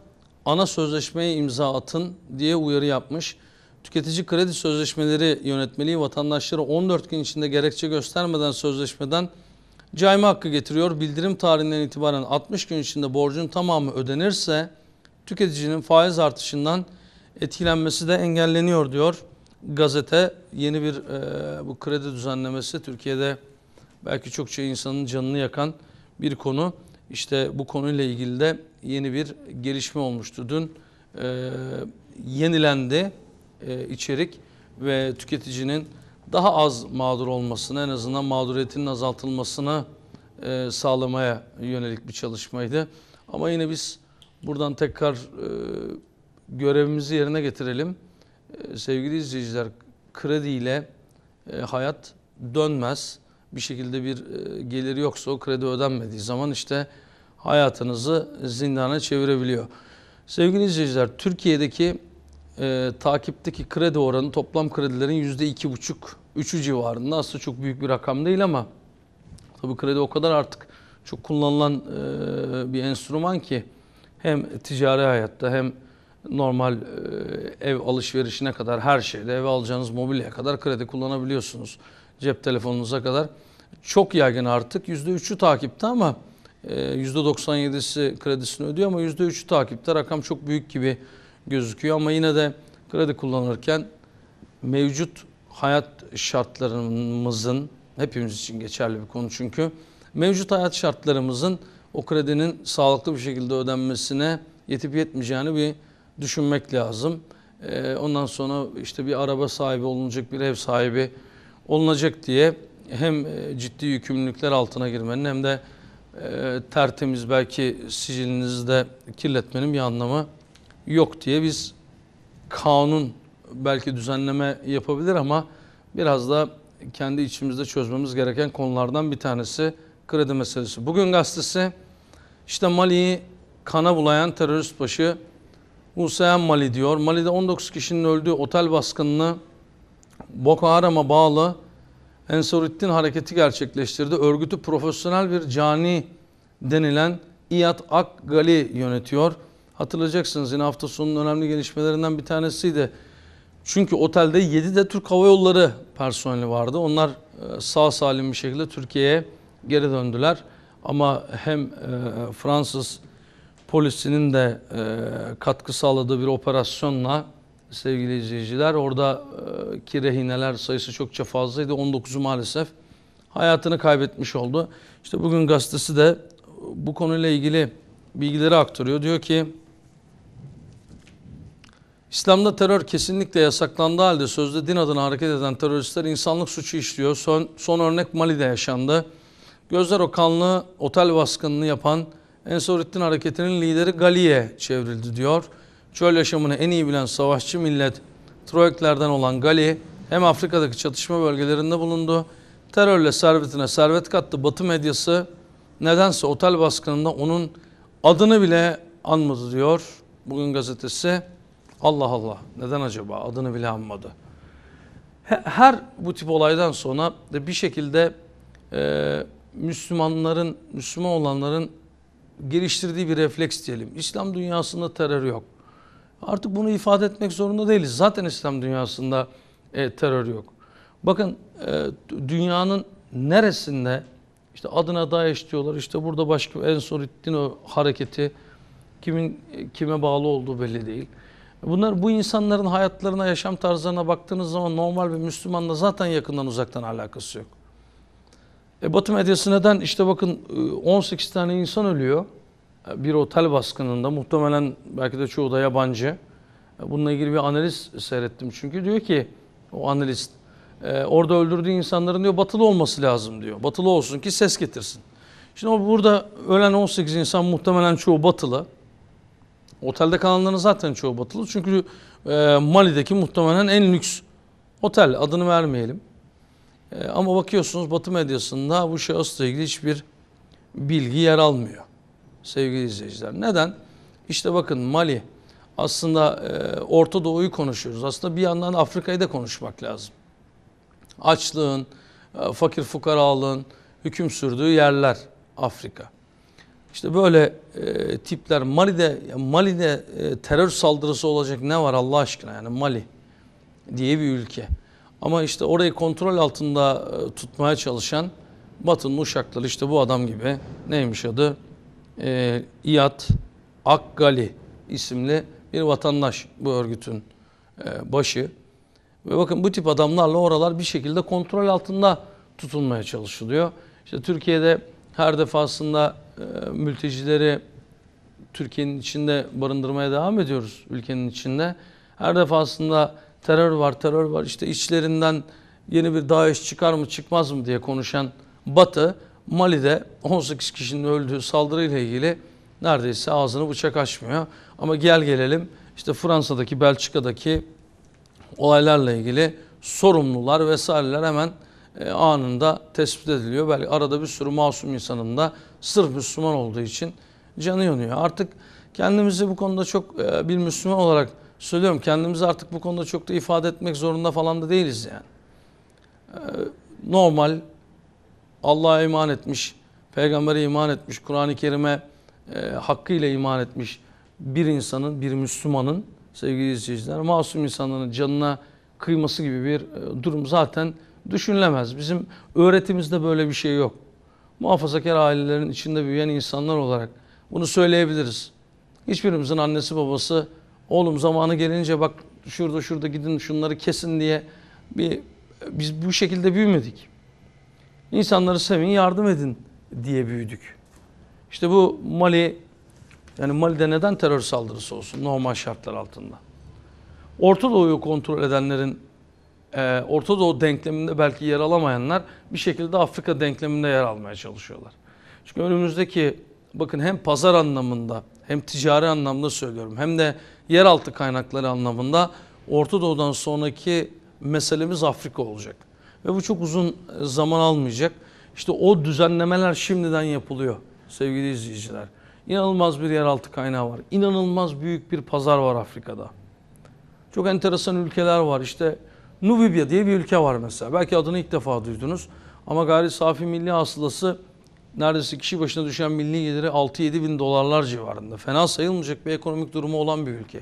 ana sözleşmeye imza atın diye uyarı yapmış. Tüketici kredi sözleşmeleri yönetmeliği vatandaşları 14 gün içinde gerekçe göstermeden sözleşmeden cayma hakkı getiriyor. Bildirim tarihinden itibaren 60 gün içinde borcun tamamı ödenirse tüketicinin faiz artışından etkilenmesi de engelleniyor diyor gazete yeni bir e, bu kredi düzenlemesi Türkiye'de belki çokça insanın canını yakan bir konu. İşte bu konuyla ilgili de yeni bir gelişme olmuştu. Dün e, yenilendi e, içerik ve tüketicinin daha az mağdur olmasını en azından mağduriyetinin azaltılmasını e, sağlamaya yönelik bir çalışmaydı. Ama yine biz buradan tekrar e, görevimizi yerine getirelim ee, sevgili izleyiciler krediyle e, hayat dönmez. Bir şekilde bir e, geliri yoksa o kredi ödenmediği zaman işte hayatınızı zindana çevirebiliyor. Sevgili izleyiciler Türkiye'deki e, takipteki kredi oranı toplam kredilerin %2,5-3'ü civarında. Aslında çok büyük bir rakam değil ama tabii kredi o kadar artık çok kullanılan e, bir enstrüman ki hem ticari hayatta hem normal e, ev alışverişine kadar her şeyde ev alacağınız mobilyaya kadar kredi kullanabiliyorsunuz. Cep telefonunuza kadar. Çok yaygın artık %3'ü takipte ama %97'si e, kredisini ödüyor ama %3'ü takipte rakam çok büyük gibi gözüküyor. Ama yine de kredi kullanırken mevcut hayat şartlarımızın hepimiz için geçerli bir konu çünkü mevcut hayat şartlarımızın o kredinin sağlıklı bir şekilde ödenmesine yetip yetmeyeceğini bir düşünmek lazım. E, ondan sonra işte bir araba sahibi olunacak, bir ev sahibi olunacak diye hem e, ciddi yükümlülükler altına girmenin hem de e, tertemiz belki sicilinizi de kirletmenin bir anlamı yok diye biz kanun belki düzenleme yapabilir ama biraz da kendi içimizde çözmemiz gereken konulardan bir tanesi kredi meselesi. Bugün gazetesi işte Mali'yi kana bulayan terörist başı Musayan Mali diyor. Mali'de 19 kişinin öldüğü otel baskınını Boko Haram'a bağlı Ensaruddin hareketi gerçekleştirdi. Örgütü profesyonel bir cani denilen İyad Akgali yönetiyor. Hatırlayacaksınız yine hafta sonunun önemli gelişmelerinden bir tanesiydi. Çünkü otelde 7 de Türk Hava Yolları personeli vardı. Onlar e, sağ salim bir şekilde Türkiye'ye geri döndüler. Ama hem e, Fransız polisinin de e, katkı sağladığı bir operasyonla sevgili izleyiciler oradaki e, rehineler sayısı çokça fazlaydı. 19'u maalesef hayatını kaybetmiş oldu. İşte bugün gazetesi de bu konuyla ilgili bilgileri aktarıyor. Diyor ki İslam'da terör kesinlikle yasaklandı halde sözde din adına hareket eden teröristler insanlık suçu işliyor. Son, son örnek Mali'de yaşandı. Gözler o kanlı otel baskınını yapan Ensarüddin hareketinin lideri Gali'ye çevrildi diyor. Çöl yaşamını en iyi bilen savaşçı millet Troiklerden olan Gali hem Afrika'daki çatışma bölgelerinde bulundu. Terörle servetine servet kattı. Batı medyası nedense otel baskınında onun adını bile anmadı diyor. Bugün gazetesi Allah Allah neden acaba adını bile anmadı. Her bu tip olaydan sonra bir şekilde Müslümanların, Müslüman olanların geliştirdiği bir refleks diyelim. İslam dünyasında terör yok. Artık bunu ifade etmek zorunda değiliz. Zaten İslam dünyasında e, terör yok. Bakın e, dünyanın neresinde işte adına DAEŞ diyorlar İşte burada başka en son o hareketi kimin e, kime bağlı olduğu belli değil. Bunlar bu insanların hayatlarına, yaşam tarzlarına baktığınız zaman normal bir Müslümanla zaten yakından uzaktan alakası yok. E, Batı medyası neden işte bakın 18 e, tane insan ölüyor e, bir otel baskınında muhtemelen belki de çoğu da yabancı. E, bununla ilgili bir analiz seyrettim çünkü diyor ki o analist orada öldürdüğü insanların diyor batılı olması lazım diyor. Batılı olsun ki ses getirsin. Şimdi o burada ölen 18 insan muhtemelen çoğu batılı. Otelde kalanların zaten çoğu batılı. Çünkü e, Mali'deki muhtemelen en lüks otel adını vermeyelim. E, ama bakıyorsunuz Batı medyasında bu şahısla ilgili hiçbir bilgi yer almıyor sevgili izleyiciler. Neden? İşte bakın Mali aslında e, Orta Doğu'yu konuşuyoruz. Aslında bir yandan Afrika'yı da konuşmak lazım. Açlığın, e, fakir fukaralığın hüküm sürdüğü yerler Afrika. İşte böyle e, tipler Mali'de Mali'de e, terör saldırısı olacak ne var Allah aşkına yani Mali diye bir ülke. Ama işte orayı kontrol altında e, tutmaya çalışan Batı'nın uşakları işte bu adam gibi neymiş adı? E, İyad Akgali isimli bir vatandaş bu örgütün e, başı. Ve bakın bu tip adamlarla oralar bir şekilde kontrol altında tutulmaya çalışılıyor. İşte Türkiye'de her defasında e, mültecileri Türkiye'nin içinde barındırmaya devam ediyoruz ülkenin içinde. Her defasında terör var terör var işte içlerinden yeni bir DAEŞ çıkar mı çıkmaz mı diye konuşan Batı Mali'de 18 kişinin öldüğü saldırıyla ilgili neredeyse ağzını bıçak açmıyor. Ama gel gelelim işte Fransa'daki Belçika'daki olaylarla ilgili sorumlular vesaireler hemen e, anında tespit ediliyor. Belki arada bir sürü masum insanın da sırf Müslüman olduğu için canı yanıyor. Artık kendimizi bu konuda çok e, bir Müslüman olarak söylüyorum kendimizi artık bu konuda çok da ifade etmek zorunda falan da değiliz yani. Ee, normal Allah'a iman etmiş, peygambere iman etmiş, Kur'an-ı Kerim'e e, hakkıyla iman etmiş bir insanın, bir Müslümanın sevgili izleyiciler masum insanların canına kıyması gibi bir e, durum zaten düşünülemez. Bizim öğretimizde böyle bir şey yok. Muhafazakar ailelerin içinde büyüyen insanlar olarak bunu söyleyebiliriz. Hiçbirimizin annesi babası oğlum zamanı gelince bak şurada şurada gidin şunları kesin diye bir biz bu şekilde büyümedik. İnsanları sevin, yardım edin diye büyüdük. İşte bu Mali yani Mali'de neden terör saldırısı olsun normal şartlar altında? Orta Doğu'yu kontrol edenlerin e, Orta Doğu denkleminde belki yer alamayanlar bir şekilde Afrika denkleminde yer almaya çalışıyorlar. Çünkü önümüzdeki bakın hem pazar anlamında hem ticari anlamda söylüyorum hem de yeraltı kaynakları anlamında Orta Doğu'dan sonraki meselemiz Afrika olacak. Ve bu çok uzun e, zaman almayacak. İşte o düzenlemeler şimdiden yapılıyor sevgili izleyiciler. İnanılmaz bir yeraltı kaynağı var. İnanılmaz büyük bir pazar var Afrika'da. Çok enteresan ülkeler var. İşte Nubibya diye bir ülke var mesela. Belki adını ilk defa duydunuz. Ama gayri safi milli hasılası neredeyse kişi başına düşen milli geliri 6-7 bin dolarlar civarında. Fena sayılmayacak bir ekonomik durumu olan bir ülke.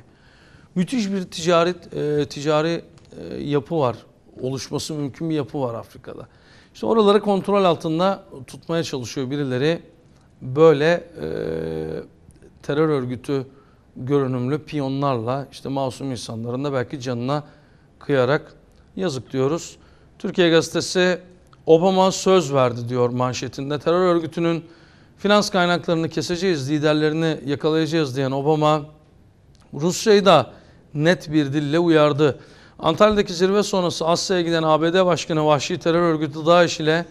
Müthiş bir ticaret, e, ticari e, yapı var. Oluşması mümkün bir yapı var Afrika'da. İşte oraları kontrol altında tutmaya çalışıyor birileri. Böyle e, terör örgütü görünümlü piyonlarla işte masum insanların da belki canına kıyarak yazık diyoruz. Türkiye Gazetesi Obama söz verdi diyor manşetinde. Terör örgütünün finans kaynaklarını keseceğiz, liderlerini yakalayacağız diyen Obama Rusya'yı da net bir dille uyardı. Antalya'daki zirve sonrası Asya'ya giden ABD Başkanı vahşi terör örgütü DAEŞ ile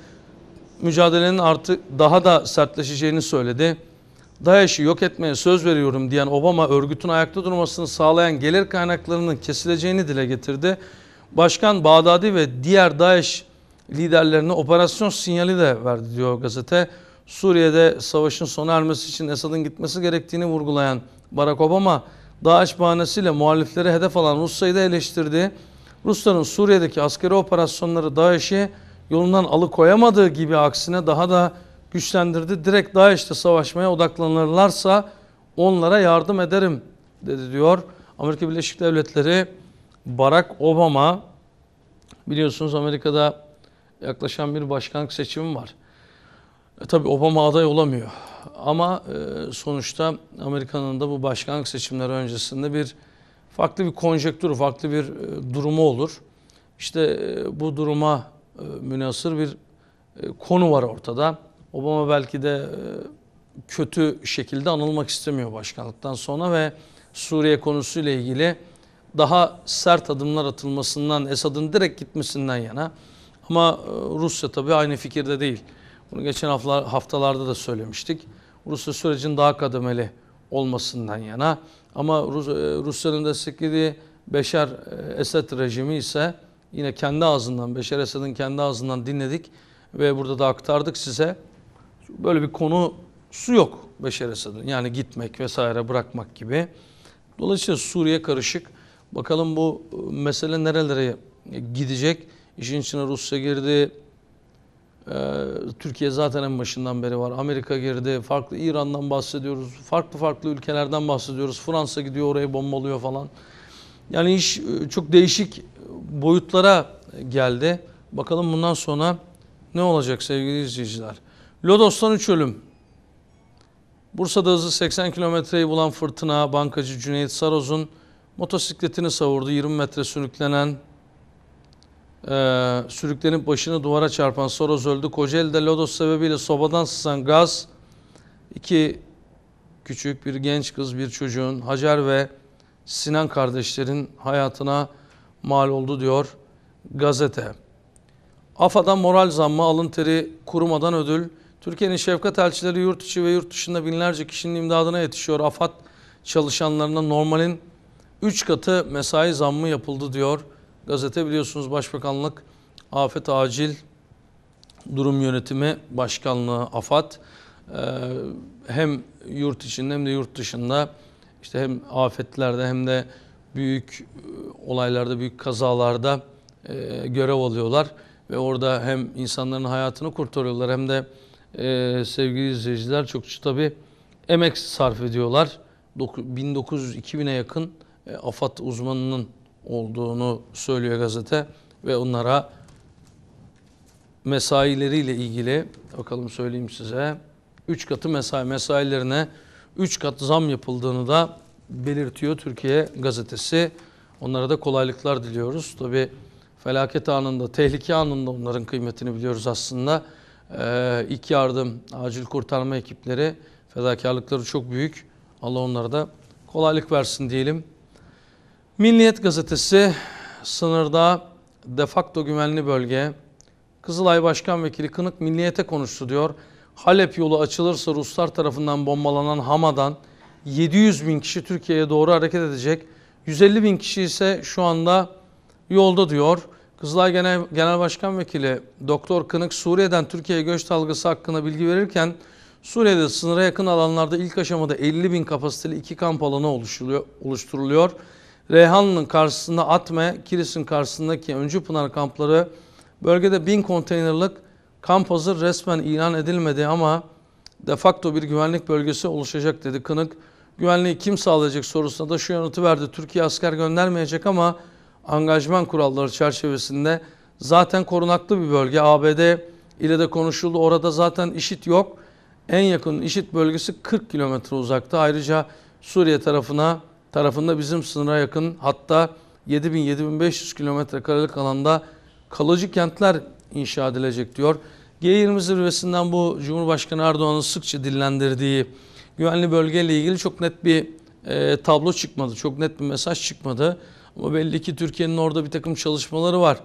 mücadelenin artık daha da sertleşeceğini söyledi. DAEŞ'i yok etmeye söz veriyorum diyen Obama örgütün ayakta durmasını sağlayan gelir kaynaklarının kesileceğini dile getirdi. Başkan Bağdadi ve diğer DAEŞ liderlerine operasyon sinyali de verdi diyor gazete. Suriye'de savaşın sona ermesi için Esad'ın gitmesi gerektiğini vurgulayan Barack Obama, DAEŞ bahanesiyle muhalifleri hedef alan Rusya'yı da eleştirdi. Rusların Suriye'deki askeri operasyonları Daesh'i yolundan alıkoyamadığı gibi aksine daha da güçlendirdi. Direkt Daesh'te savaşmaya odaklanırlarsa onlara yardım ederim dedi diyor. Amerika Birleşik Devletleri Barack Obama biliyorsunuz Amerika'da yaklaşan bir başkanlık seçimi var. E, tabii Obama aday olamıyor. Ama e, sonuçta Amerika'nın da bu başkanlık seçimleri öncesinde bir farklı bir konjektür, farklı bir e, durumu olur. İşte e, bu duruma e, münasır bir e, konu var ortada. Obama belki de e, kötü şekilde anılmak istemiyor başkanlıktan sonra ve Suriye konusuyla ilgili daha sert adımlar atılmasından, Esad'ın direkt gitmesinden yana ama e, Rusya tabii aynı fikirde değil. Bunu geçen haftalarda da söylemiştik. Rusya sürecin daha kademeli olmasından yana. Ama Rus, e, Rusya'nın desteklediği Beşer e, Esed rejimi ise yine kendi ağzından, Beşer Esed'in kendi ağzından dinledik ve burada da aktardık size. Böyle bir konu su yok Beşer Esed'in. Yani gitmek vesaire bırakmak gibi. Dolayısıyla Suriye karışık. Bakalım bu mesele nerelere gidecek? İşin içine Rusya girdi. Ee, Türkiye zaten en başından beri var. Amerika girdi. Farklı İran'dan bahsediyoruz. Farklı farklı ülkelerden bahsediyoruz. Fransa gidiyor orayı bombalıyor falan. Yani iş e, çok değişik boyutlara geldi. Bakalım bundan sonra ne olacak sevgili izleyiciler. Lodos'tan 3 ölüm. Bursa'da hızı 80 kilometreyi bulan fırtına bankacı Cüneyt Saroz'un motosikletini savurdu. 20 metre sürüklenen e, sürüklenip başını duvara çarpan Soros öldü. Kocaeli'de lodos sebebiyle sobadan sızan gaz iki küçük bir genç kız bir çocuğun Hacer ve Sinan kardeşlerin hayatına mal oldu diyor gazete. AFA'dan moral zammı alın teri kurumadan ödül. Türkiye'nin şefkat elçileri yurt içi ve yurt dışında binlerce kişinin imdadına yetişiyor. AFAD çalışanlarına normalin 3 katı mesai zammı yapıldı diyor Gazete biliyorsunuz Başbakanlık Afet Acil Durum Yönetimi Başkanlığı AFAD e, hem yurt içinde hem de yurt dışında işte hem afetlerde hem de büyük e, olaylarda, büyük kazalarda e, görev alıyorlar. Ve orada hem insanların hayatını kurtarıyorlar hem de e, sevgili izleyiciler çok tabi emek sarf ediyorlar. 1900-2000'e yakın e, AFAD uzmanının olduğunu söylüyor gazete ve onlara mesaileriyle ilgili bakalım söyleyeyim size 3 katı mesai mesailerine 3 kat zam yapıldığını da belirtiyor Türkiye gazetesi. Onlara da kolaylıklar diliyoruz. Tabi felaket anında, tehlike anında onların kıymetini biliyoruz aslında. Ee, ilk yardım, acil kurtarma ekipleri fedakarlıkları çok büyük. Allah onlara da kolaylık versin diyelim. Milliyet gazetesi sınırda defakto güvenli bölge. Kızılay Başkan Vekili Kınık milliyete konuştu diyor. Halep yolu açılırsa Ruslar tarafından bombalanan Hama'dan 700 bin kişi Türkiye'ye doğru hareket edecek. 150 bin kişi ise şu anda yolda diyor. Kızılay Genel, Genel Başkan Vekili Doktor Kınık Suriye'den Türkiye'ye göç dalgası hakkında bilgi verirken Suriye'de sınıra yakın alanlarda ilk aşamada 50 bin kapasiteli iki kamp alanı oluşturuluyor. oluşturuluyor. Reyhanlı'nın karşısında Atme, Kilis'in karşısındaki Öncü Pınar kampları bölgede bin konteynerlık kamp hazır resmen ilan edilmedi ama de facto bir güvenlik bölgesi oluşacak dedi Kınık. Güvenliği kim sağlayacak sorusuna da şu yanıtı verdi. Türkiye asker göndermeyecek ama angajman kuralları çerçevesinde zaten korunaklı bir bölge. ABD ile de konuşuldu. Orada zaten işit yok. En yakın işit bölgesi 40 kilometre uzakta. Ayrıca Suriye tarafına tarafında bizim sınıra yakın hatta 7000-7500 kilometre karelik alanda kalıcı kentler inşa edilecek diyor. G20 zirvesinden bu Cumhurbaşkanı Erdoğan'ın sıkça dillendirdiği güvenli bölgeyle ilgili çok net bir e, tablo çıkmadı. Çok net bir mesaj çıkmadı. Ama belli ki Türkiye'nin orada bir takım çalışmaları var.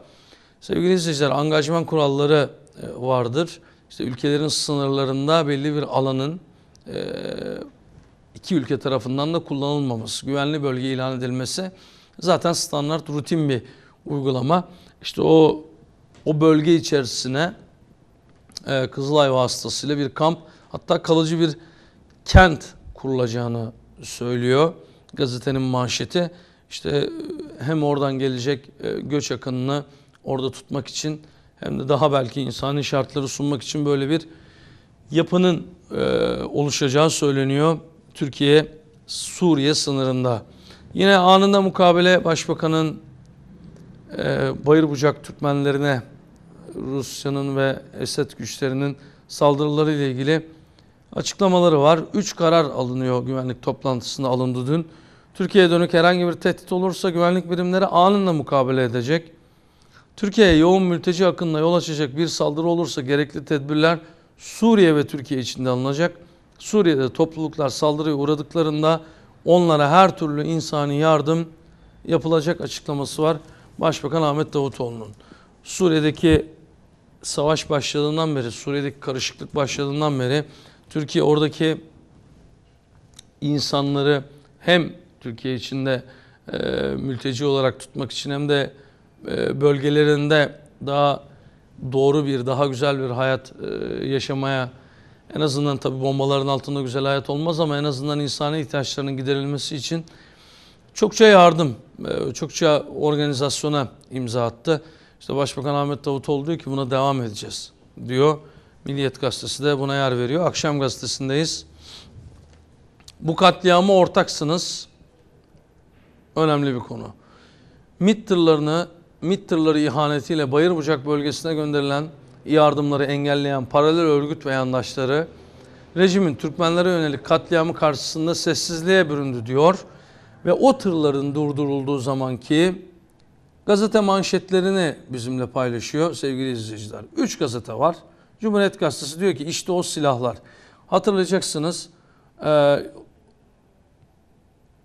Sevgili izleyiciler angajman kuralları e, vardır. İşte ülkelerin sınırlarında belli bir alanın e, iki ülke tarafından da kullanılmaması, güvenli bölge ilan edilmesi zaten standart rutin bir uygulama. İşte o o bölge içerisine e, Kızılay vasıtasıyla bir kamp hatta kalıcı bir kent kurulacağını söylüyor gazetenin manşeti. İşte e, hem oradan gelecek e, göç akınını orada tutmak için hem de daha belki insani şartları sunmak için böyle bir yapının e, oluşacağı söyleniyor. Türkiye Suriye sınırında. Yine anında mukabele başbakanın e, Bucak Türkmenlerine Rusya'nın ve Esed güçlerinin saldırıları ile ilgili açıklamaları var. Üç karar alınıyor güvenlik toplantısında alındı dün. Türkiye'ye dönük herhangi bir tehdit olursa güvenlik birimleri anında mukabele edecek. Türkiye'ye yoğun mülteci akınına yol açacak bir saldırı olursa gerekli tedbirler Suriye ve Türkiye içinde alınacak. Suriye'de topluluklar saldırıya uğradıklarında onlara her türlü insani yardım yapılacak açıklaması var. Başbakan Ahmet Davutoğlu'nun. Suriye'deki savaş başladığından beri, Suriye'deki karışıklık başladığından beri Türkiye oradaki insanları hem Türkiye içinde e, mülteci olarak tutmak için hem de e, bölgelerinde daha doğru bir, daha güzel bir hayat e, yaşamaya çalışıyor en azından tabi bombaların altında güzel hayat olmaz ama en azından insani ihtiyaçlarının giderilmesi için çokça yardım, e, çokça organizasyona imza attı. İşte Başbakan Ahmet Davutoğlu diyor ki buna devam edeceğiz diyor. Milliyet gazetesi de buna yer veriyor. Akşam gazetesindeyiz. Bu katliama ortaksınız. Önemli bir konu. MİT tırlarını, MİT tırları ihanetiyle Bayırbucak bölgesine gönderilen yardımları engelleyen paralel örgüt ve yandaşları rejimin Türkmenlere yönelik katliamı karşısında sessizliğe büründü diyor ve o tırların durdurulduğu ki gazete manşetlerini bizimle paylaşıyor sevgili izleyiciler. Üç gazete var. Cumhuriyet Gazetesi diyor ki işte o silahlar. Hatırlayacaksınız e,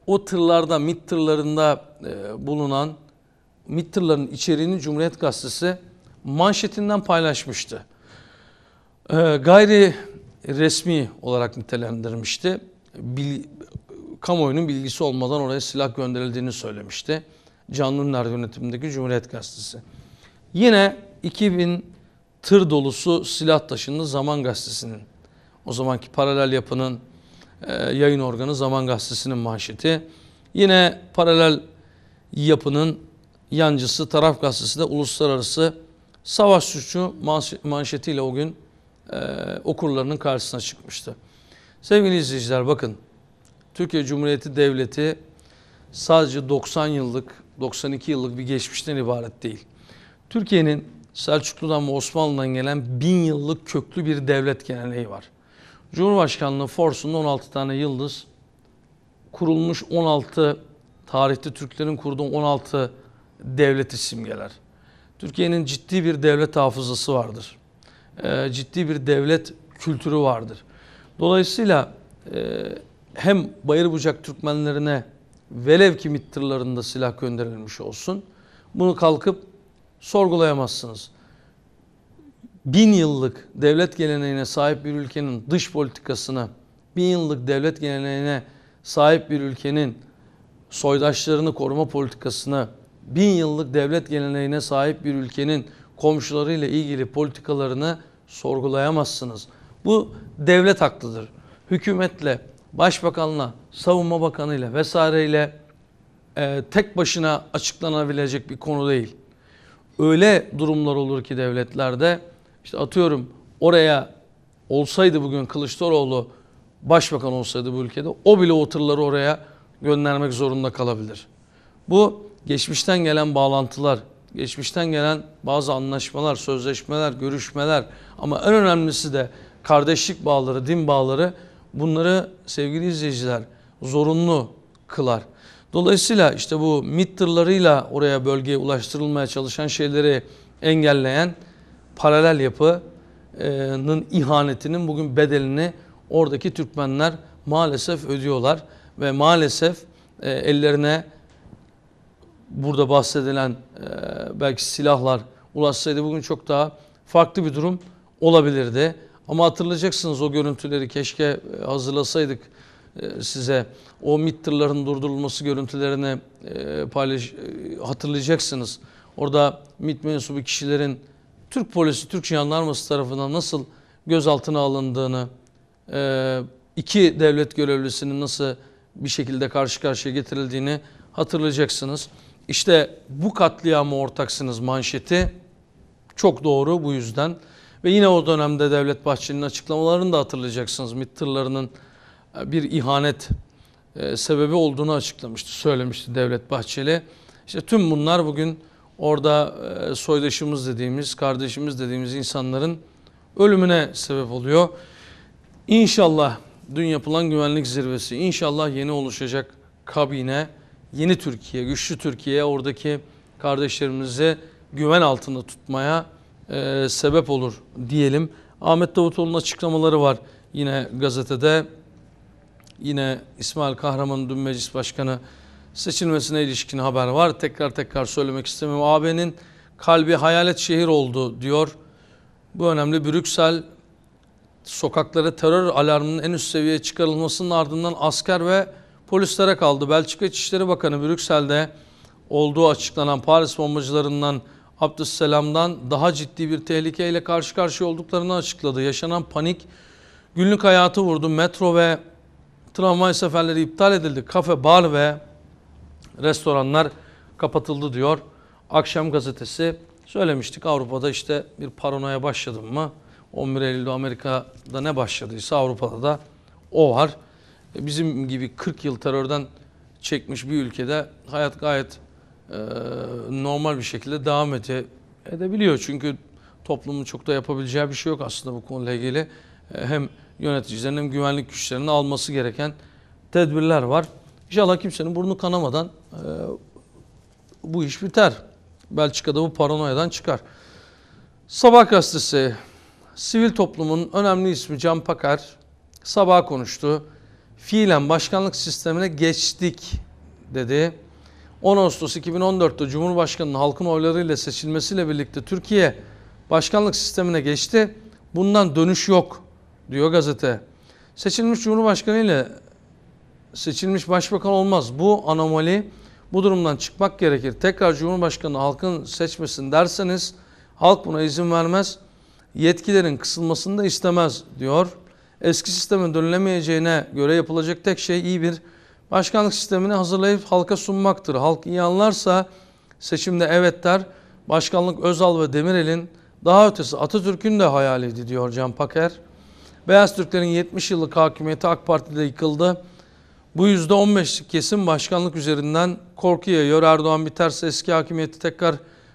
o tırlarda, MİT tırlarında e, bulunan MİT tırlarının içeriğini Cumhuriyet Gazetesi manşetinden paylaşmıştı. Ee, gayri resmi olarak nitelendirmişti. Bil, kamuoyunun bilgisi olmadan oraya silah gönderildiğini söylemişti. Canlı Ünder yönetimindeki Cumhuriyet Gazetesi. Yine 2000 tır dolusu silah taşındı Zaman Gazetesi'nin. O zamanki paralel yapının e, yayın organı Zaman Gazetesi'nin manşeti. Yine paralel yapının yancısı Taraf Gazetesi de uluslararası savaş suçu manşetiyle o gün e, okurlarının karşısına çıkmıştı. Sevgili izleyiciler bakın Türkiye Cumhuriyeti Devleti sadece 90 yıllık 92 yıllık bir geçmişten ibaret değil. Türkiye'nin Selçuklu'dan ve Osmanlı'dan gelen bin yıllık köklü bir devlet geleneği var. Cumhurbaşkanlığı forsunda 16 tane yıldız kurulmuş 16 tarihte Türklerin kurduğu 16 devlet simgeler. Türkiye'nin ciddi bir devlet hafızası vardır. Ee, ciddi bir devlet kültürü vardır. Dolayısıyla e, hem Bayır Bucak Türkmenlerine velev ki MİT tırlarında silah gönderilmiş olsun bunu kalkıp sorgulayamazsınız. Bin yıllık devlet geleneğine sahip bir ülkenin dış politikasını, bin yıllık devlet geleneğine sahip bir ülkenin soydaşlarını koruma politikasını bin yıllık devlet geleneğine sahip bir ülkenin komşularıyla ilgili politikalarını sorgulayamazsınız. Bu devlet haklıdır. Hükümetle, başbakanla, savunma bakanıyla vesaireyle e, tek başına açıklanabilecek bir konu değil. Öyle durumlar olur ki devletlerde işte atıyorum oraya olsaydı bugün Kılıçdaroğlu başbakan olsaydı bu ülkede o bile o tırları oraya göndermek zorunda kalabilir. Bu geçmişten gelen bağlantılar, geçmişten gelen bazı anlaşmalar, sözleşmeler, görüşmeler ama en önemlisi de kardeşlik bağları, din bağları bunları sevgili izleyiciler zorunlu kılar. Dolayısıyla işte bu MİT oraya bölgeye ulaştırılmaya çalışan şeyleri engelleyen paralel yapının ihanetinin bugün bedelini oradaki Türkmenler maalesef ödüyorlar ve maalesef e, ellerine burada bahsedilen e, belki silahlar ulaşsaydı bugün çok daha farklı bir durum olabilirdi. Ama hatırlayacaksınız o görüntüleri keşke e, hazırlasaydık e, size. O MİT durdurulması görüntülerini e, paylaş, hatırlayacaksınız. Orada MİT mensubu kişilerin Türk polisi, Türk jandarması tarafından nasıl gözaltına alındığını, iki devlet görevlisinin nasıl bir şekilde karşı karşıya getirildiğini hatırlayacaksınız. İşte bu katliama ortaksınız manşeti çok doğru bu yüzden. Ve yine o dönemde Devlet Bahçeli'nin açıklamalarını da hatırlayacaksınız. MİT e, bir ihanet e, sebebi olduğunu açıklamıştı, söylemişti Devlet Bahçeli. İşte tüm bunlar bugün orada e, soydaşımız dediğimiz, kardeşimiz dediğimiz insanların ölümüne sebep oluyor. İnşallah dün yapılan güvenlik zirvesi, inşallah yeni oluşacak kabine yeni Türkiye, güçlü Türkiye oradaki kardeşlerimizi güven altında tutmaya e, sebep olur diyelim. Ahmet Davutoğlu'nun açıklamaları var yine gazetede. Yine İsmail Kahraman'ın dün meclis başkanı seçilmesine ilişkin haber var. Tekrar tekrar söylemek istemiyorum. AB'nin kalbi hayalet şehir oldu diyor. Bu önemli. Brüksel sokaklara terör alarmının en üst seviyeye çıkarılmasının ardından asker ve polislere kaldı. Belçika İçişleri Bakanı Brüksel'de olduğu açıklanan Paris bombacılarından Abdüsselam'dan daha ciddi bir tehlikeyle karşı karşıya olduklarını açıkladı. Yaşanan panik günlük hayatı vurdu. Metro ve tramvay seferleri iptal edildi. Kafe, bar ve restoranlar kapatıldı diyor. Akşam gazetesi söylemiştik Avrupa'da işte bir paranoya başladı mı? 11 Eylül'de Amerika'da ne başladıysa Avrupa'da da o var. E, bizim gibi 40 yıl terörden çekmiş bir ülkede hayat gayet e, normal bir şekilde devam ete edebiliyor. Çünkü toplumun çok da yapabileceği bir şey yok aslında bu konuyla ilgili. E, hem yöneticilerin hem güvenlik güçlerinin alması gereken tedbirler var. İnşallah kimsenin burnu kanamadan e, bu iş biter. Belçika'da bu paranoyadan çıkar. Sabah gazetesi, sivil toplumun önemli ismi Can Pakar sabah konuştu fiilen başkanlık sistemine geçtik dedi. 10 Ağustos 2014'te Cumhurbaşkanı'nın halkın oylarıyla seçilmesiyle birlikte Türkiye başkanlık sistemine geçti. Bundan dönüş yok diyor gazete. Seçilmiş Cumhurbaşkanı ile seçilmiş başbakan olmaz. Bu anomali bu durumdan çıkmak gerekir. Tekrar Cumhurbaşkanı halkın seçmesin derseniz halk buna izin vermez. Yetkilerin kısılmasını da istemez diyor eski sisteme dönülemeyeceğine göre yapılacak tek şey iyi bir başkanlık sistemini hazırlayıp halka sunmaktır. Halk iyi anlarsa seçimde evet der. Başkanlık Özal ve Demirel'in daha ötesi Atatürk'ün de hayaliydi diyor Can Paker. Beyaz Türklerin 70 yıllık hakimiyeti AK Parti'de yıkıldı. Bu yüzde %15'lik kesim başkanlık üzerinden korku yayıyor. Erdoğan biterse eski hakimiyeti tekrar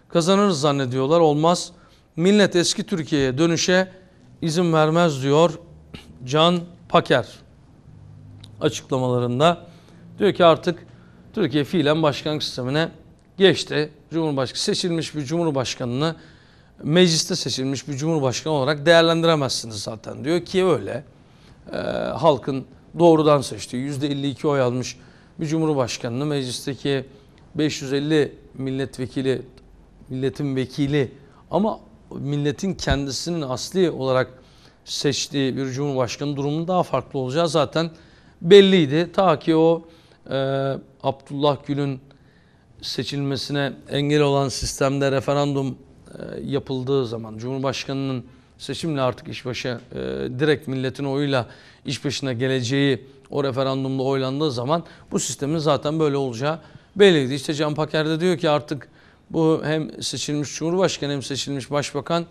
kazanırız zannediyorlar. Olmaz. Millet eski Türkiye'ye dönüşe izin vermez diyor Can Paker açıklamalarında diyor ki artık Türkiye fiilen başkanlık sistemine geçti. Cumhurbaşkanı seçilmiş bir cumhurbaşkanını mecliste seçilmiş bir cumhurbaşkanı olarak değerlendiremezsiniz zaten diyor ki öyle. E, halkın doğrudan seçtiği %52 oy almış bir cumhurbaşkanını meclisteki 550 milletvekili milletin vekili ama milletin kendisinin asli olarak seçtiği bir cumhurbaşkanı durumunun daha farklı olacağı zaten belliydi. Ta ki o e, Abdullah Gül'ün seçilmesine engel olan sistemde referandum e, yapıldığı zaman Cumhurbaşkanı'nın seçimle artık işbaşı e, direkt milletin oyuyla başına geleceği o referandumda oylandığı zaman bu sistemin zaten böyle olacağı belliydi. İşte Can Paker de diyor ki artık bu hem seçilmiş Cumhurbaşkanı hem seçilmiş Başbakan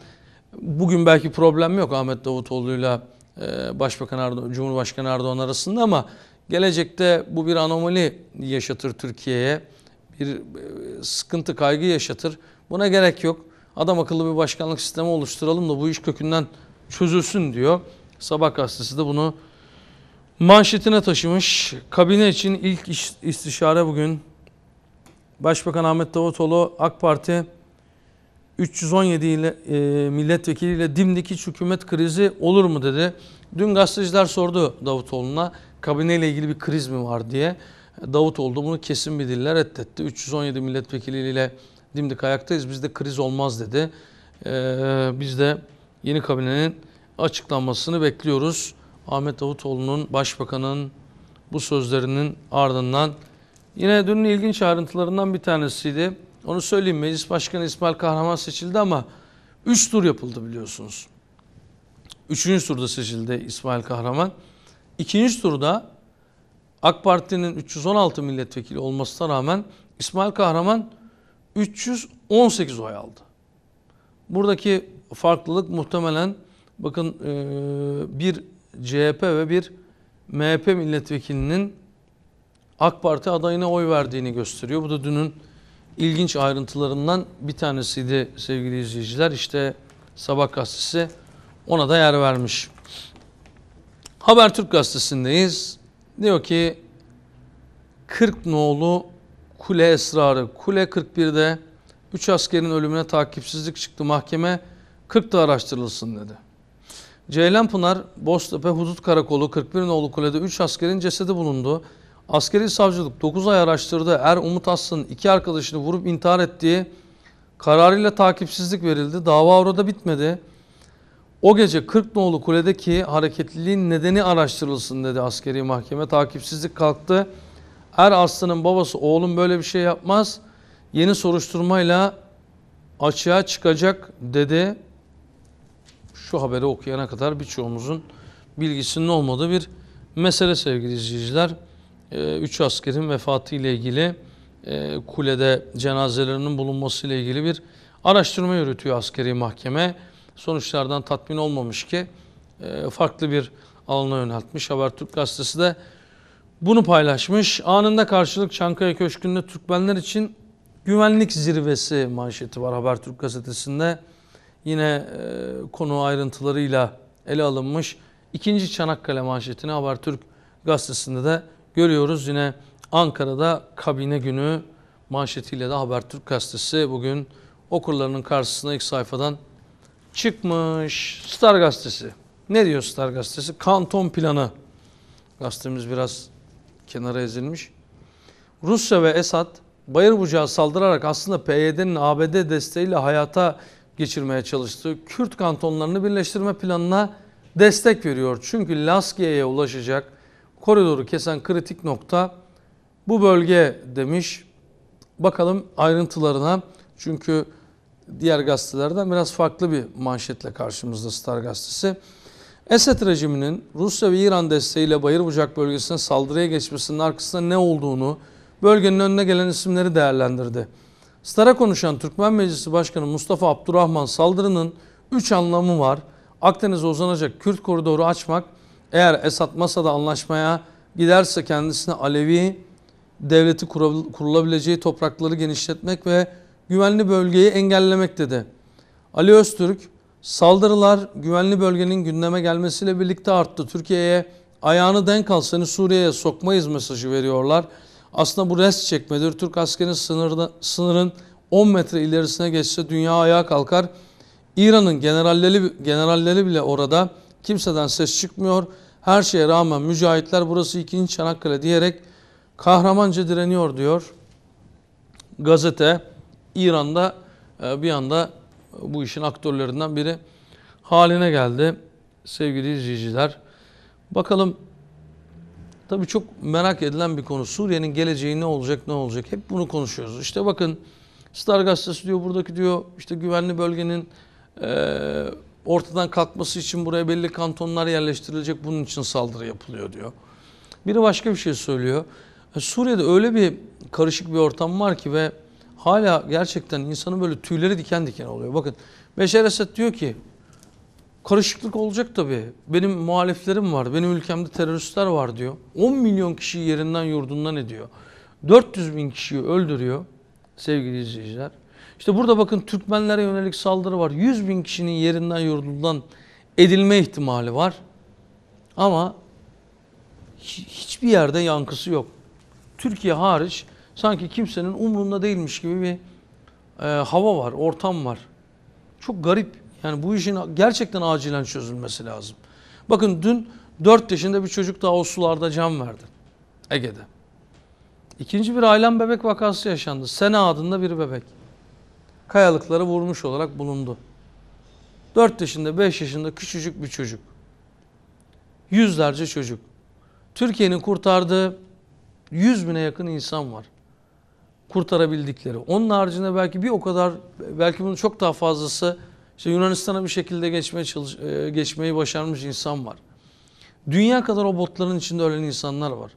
Bugün belki problem yok Ahmet Davutoğlu'yla e, Başbakan Erdoğan, Cumhurbaşkanı Erdoğan arasında ama gelecekte bu bir anomali yaşatır Türkiye'ye. Bir e, sıkıntı, kaygı yaşatır. Buna gerek yok. Adam akıllı bir başkanlık sistemi oluşturalım da bu iş kökünden çözülsün diyor. Sabah gazetesi de bunu manşetine taşımış. Kabine için ilk istişare bugün. Başbakan Ahmet Davutoğlu AK Parti 317 ile e, milletvekiliyle dimdik hiç hükümet krizi olur mu dedi. Dün gazeteciler sordu Davutoğlu'na kabineyle ilgili bir kriz mi var diye. Davutoğlu bunu kesin bir dille reddetti. 317 milletvekiliyle dimdik ayaktayız bizde kriz olmaz dedi. E, biz de yeni kabinenin açıklanmasını bekliyoruz. Ahmet Davutoğlu'nun başbakanın bu sözlerinin ardından yine dünün ilginç ayrıntılarından bir tanesiydi. Onu söyleyeyim meclis başkanı İsmail Kahraman seçildi ama 3 tur yapıldı biliyorsunuz. 3. turda seçildi İsmail Kahraman. 2. turda AK Parti'nin 316 milletvekili olmasına rağmen İsmail Kahraman 318 oy aldı. Buradaki farklılık muhtemelen bakın e, bir CHP ve bir MHP milletvekilinin AK Parti adayına oy verdiğini gösteriyor. Bu da dünün ilginç ayrıntılarından bir tanesiydi sevgili izleyiciler. İşte Sabah gazetesi ona da yer vermiş. Haber Türk gazetesindeyiz. Diyor ki 40 nolu kule esrarı. Kule 41'de 3 askerin ölümüne takipsizlik çıktı. Mahkeme 40'da araştırılsın dedi. Ceylanpınar, Boztepe Hudut Karakolu 41 nolu kulede 3 askerin cesedi bulundu. Askeri savcılık 9 ay araştırdı. Er Umut Aslı'nın iki arkadaşını vurup intihar ettiği kararıyla takipsizlik verildi. Dava orada bitmedi. O gece 40 nolu kuledeki hareketliliğin nedeni araştırılsın dedi askeri mahkeme. Takipsizlik kalktı. Er Aslı'nın babası oğlum böyle bir şey yapmaz. Yeni soruşturmayla açığa çıkacak dedi. Şu haberi okuyana kadar birçoğumuzun bilgisinin olmadığı bir mesele sevgili izleyiciler. 3 ee, askerin vefatı ile ilgili e, kulede cenazelerinin bulunması ile ilgili bir araştırma yürütüyor askeri mahkeme. Sonuçlardan tatmin olmamış ki e, farklı bir alana yöneltmiş. Habertürk gazetesi de bunu paylaşmış. Anında karşılık Çankaya Köşkü'nde Türkmenler için güvenlik zirvesi manşeti var Habertürk gazetesinde. Yine e, konu ayrıntılarıyla ele alınmış. İkinci Çanakkale manşetini Habertürk gazetesinde de Görüyoruz yine Ankara'da kabine günü manşetiyle de Habertürk gazetesi bugün okurlarının karşısına ilk sayfadan çıkmış. Star gazetesi. Ne diyor Star gazetesi? Kanton planı. Gazetemiz biraz kenara ezilmiş. Rusya ve Esad bayır bucağı saldırarak aslında PYD'nin ABD desteğiyle hayata geçirmeye çalıştığı Kürt kantonlarını birleştirme planına destek veriyor. Çünkü Laskiye'ye ulaşacak koridoru kesen kritik nokta bu bölge demiş. Bakalım ayrıntılarına çünkü diğer gazetelerden biraz farklı bir manşetle karşımızda Star gazetesi. Esed rejiminin Rusya ve İran desteğiyle Bayırbucak bölgesine saldırıya geçmesinin arkasında ne olduğunu, bölgenin önüne gelen isimleri değerlendirdi. Star'a konuşan Türkmen Meclisi Başkanı Mustafa Abdurrahman saldırının 3 anlamı var. Akdeniz'e uzanacak Kürt koridoru açmak, eğer Esad masada anlaşmaya giderse kendisine Alevi devleti kurulabileceği toprakları genişletmek ve güvenli bölgeyi engellemek dedi. Ali Öztürk saldırılar güvenli bölgenin gündeme gelmesiyle birlikte arttı. Türkiye'ye ayağını denk al seni Suriye'ye sokmayız mesajı veriyorlar. Aslında bu rest çekmedir. Türk askeri sınırda, sınırın 10 metre ilerisine geçse dünya ayağa kalkar. İran'ın generalleri, generalleri bile orada Kimseden ses çıkmıyor. Her şeye rağmen mücahitler burası 2. Çanakkale diyerek kahramanca direniyor diyor. Gazete İran'da e, bir anda bu işin aktörlerinden biri haline geldi sevgili izleyiciler. Bakalım tabii çok merak edilen bir konu Suriye'nin geleceği ne olacak ne olacak hep bunu konuşuyoruz. İşte bakın Star gazetesi diyor buradaki diyor işte güvenli bölgenin e, Ortadan kalkması için buraya belli kantonlar yerleştirilecek bunun için saldırı yapılıyor diyor. Biri başka bir şey söylüyor. E, Suriye'de öyle bir karışık bir ortam var ki ve hala gerçekten insanın böyle tüyleri diken diken oluyor. Bakın Beşer Esed diyor ki karışıklık olacak tabii. Benim muhaliflerim var, benim ülkemde teröristler var diyor. 10 milyon kişiyi yerinden yurdundan ediyor. 400 bin kişiyi öldürüyor sevgili izleyiciler. İşte burada bakın Türkmenlere yönelik saldırı var. 100 bin kişinin yerinden yurdundan edilme ihtimali var. Ama hiçbir yerde yankısı yok. Türkiye hariç sanki kimsenin umrunda değilmiş gibi bir e, hava var, ortam var. Çok garip. Yani bu işin gerçekten acilen çözülmesi lazım. Bakın dün 4 yaşında bir çocuk daha o sularda can verdi. Ege'de. İkinci bir ailen bebek vakası yaşandı. Sena adında bir bebek kayalıkları vurmuş olarak bulundu. 4 yaşında 5 yaşında küçücük bir çocuk. Yüzlerce çocuk. Türkiye'nin kurtardığı 100 bine yakın insan var. Kurtarabildikleri. Onun haricinde belki bir o kadar belki bunun çok daha fazlası işte Yunanistan'a bir şekilde geçmeye çalış, e, geçmeyi başarmış insan var. Dünya kadar o botların içinde ölen insanlar var.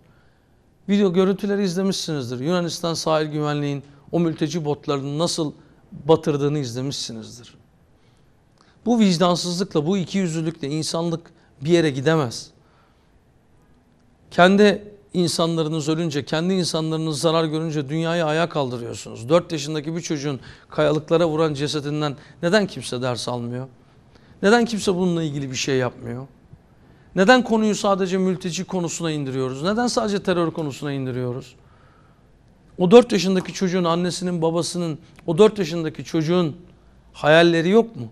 Video görüntüleri izlemişsinizdir. Yunanistan sahil güvenliğin o mülteci botlarının nasıl batırdığını izlemişsinizdir. Bu vicdansızlıkla, bu iki yüzlülükle insanlık bir yere gidemez. Kendi insanlarınız ölünce, kendi insanlarınız zarar görünce dünyayı ayağa kaldırıyorsunuz. 4 yaşındaki bir çocuğun kayalıklara vuran cesedinden neden kimse ders almıyor? Neden kimse bununla ilgili bir şey yapmıyor? Neden konuyu sadece mülteci konusuna indiriyoruz? Neden sadece terör konusuna indiriyoruz? O 4 yaşındaki çocuğun annesinin babasının o 4 yaşındaki çocuğun hayalleri yok mu?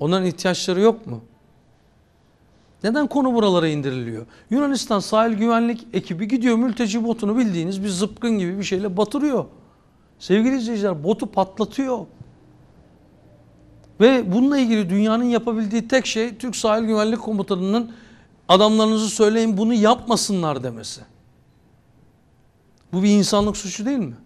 Onların ihtiyaçları yok mu? Neden konu buralara indiriliyor? Yunanistan sahil güvenlik ekibi gidiyor mülteci botunu bildiğiniz bir zıpkın gibi bir şeyle batırıyor. Sevgili izleyiciler botu patlatıyor. Ve bununla ilgili dünyanın yapabildiği tek şey Türk Sahil Güvenlik Komutanı'nın adamlarınızı söyleyin bunu yapmasınlar demesi. Bu bir insanlık suçu değil mi?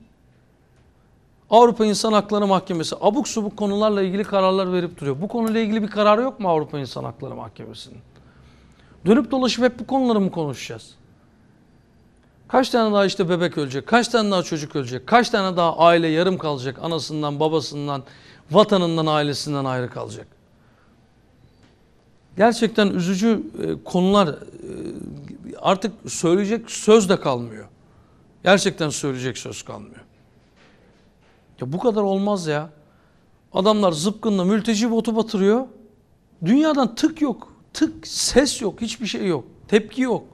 Avrupa İnsan Hakları Mahkemesi abuk subuk konularla ilgili kararlar verip duruyor. Bu konuyla ilgili bir kararı yok mu Avrupa İnsan Hakları Mahkemesi'nin? Dönüp dolaşıp hep bu konuları mı konuşacağız? Kaç tane daha işte bebek ölecek, kaç tane daha çocuk ölecek, kaç tane daha aile yarım kalacak, anasından, babasından, vatanından, ailesinden ayrı kalacak. Gerçekten üzücü e, konular e, artık söyleyecek söz de kalmıyor. Gerçekten söyleyecek söz kalmıyor. Ya bu kadar olmaz ya. Adamlar zıpkınla mülteci botu batırıyor. Dünyadan tık yok. Tık ses yok. Hiçbir şey yok. Tepki yok.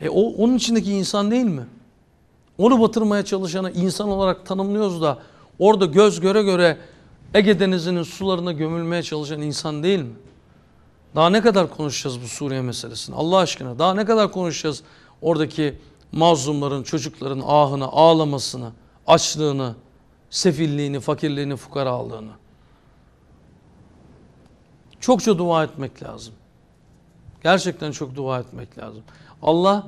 E o onun içindeki insan değil mi? Onu batırmaya çalışanı insan olarak tanımlıyoruz da orada göz göre göre Ege Denizi'nin sularına gömülmeye çalışan insan değil mi? Daha ne kadar konuşacağız bu Suriye meselesini? Allah aşkına daha ne kadar konuşacağız oradaki mazlumların, çocukların ahını, ağlamasını, açlığını, sefilliğini, fakirliğini, fukaralığını. Çokça dua etmek lazım. Gerçekten çok dua etmek lazım. Allah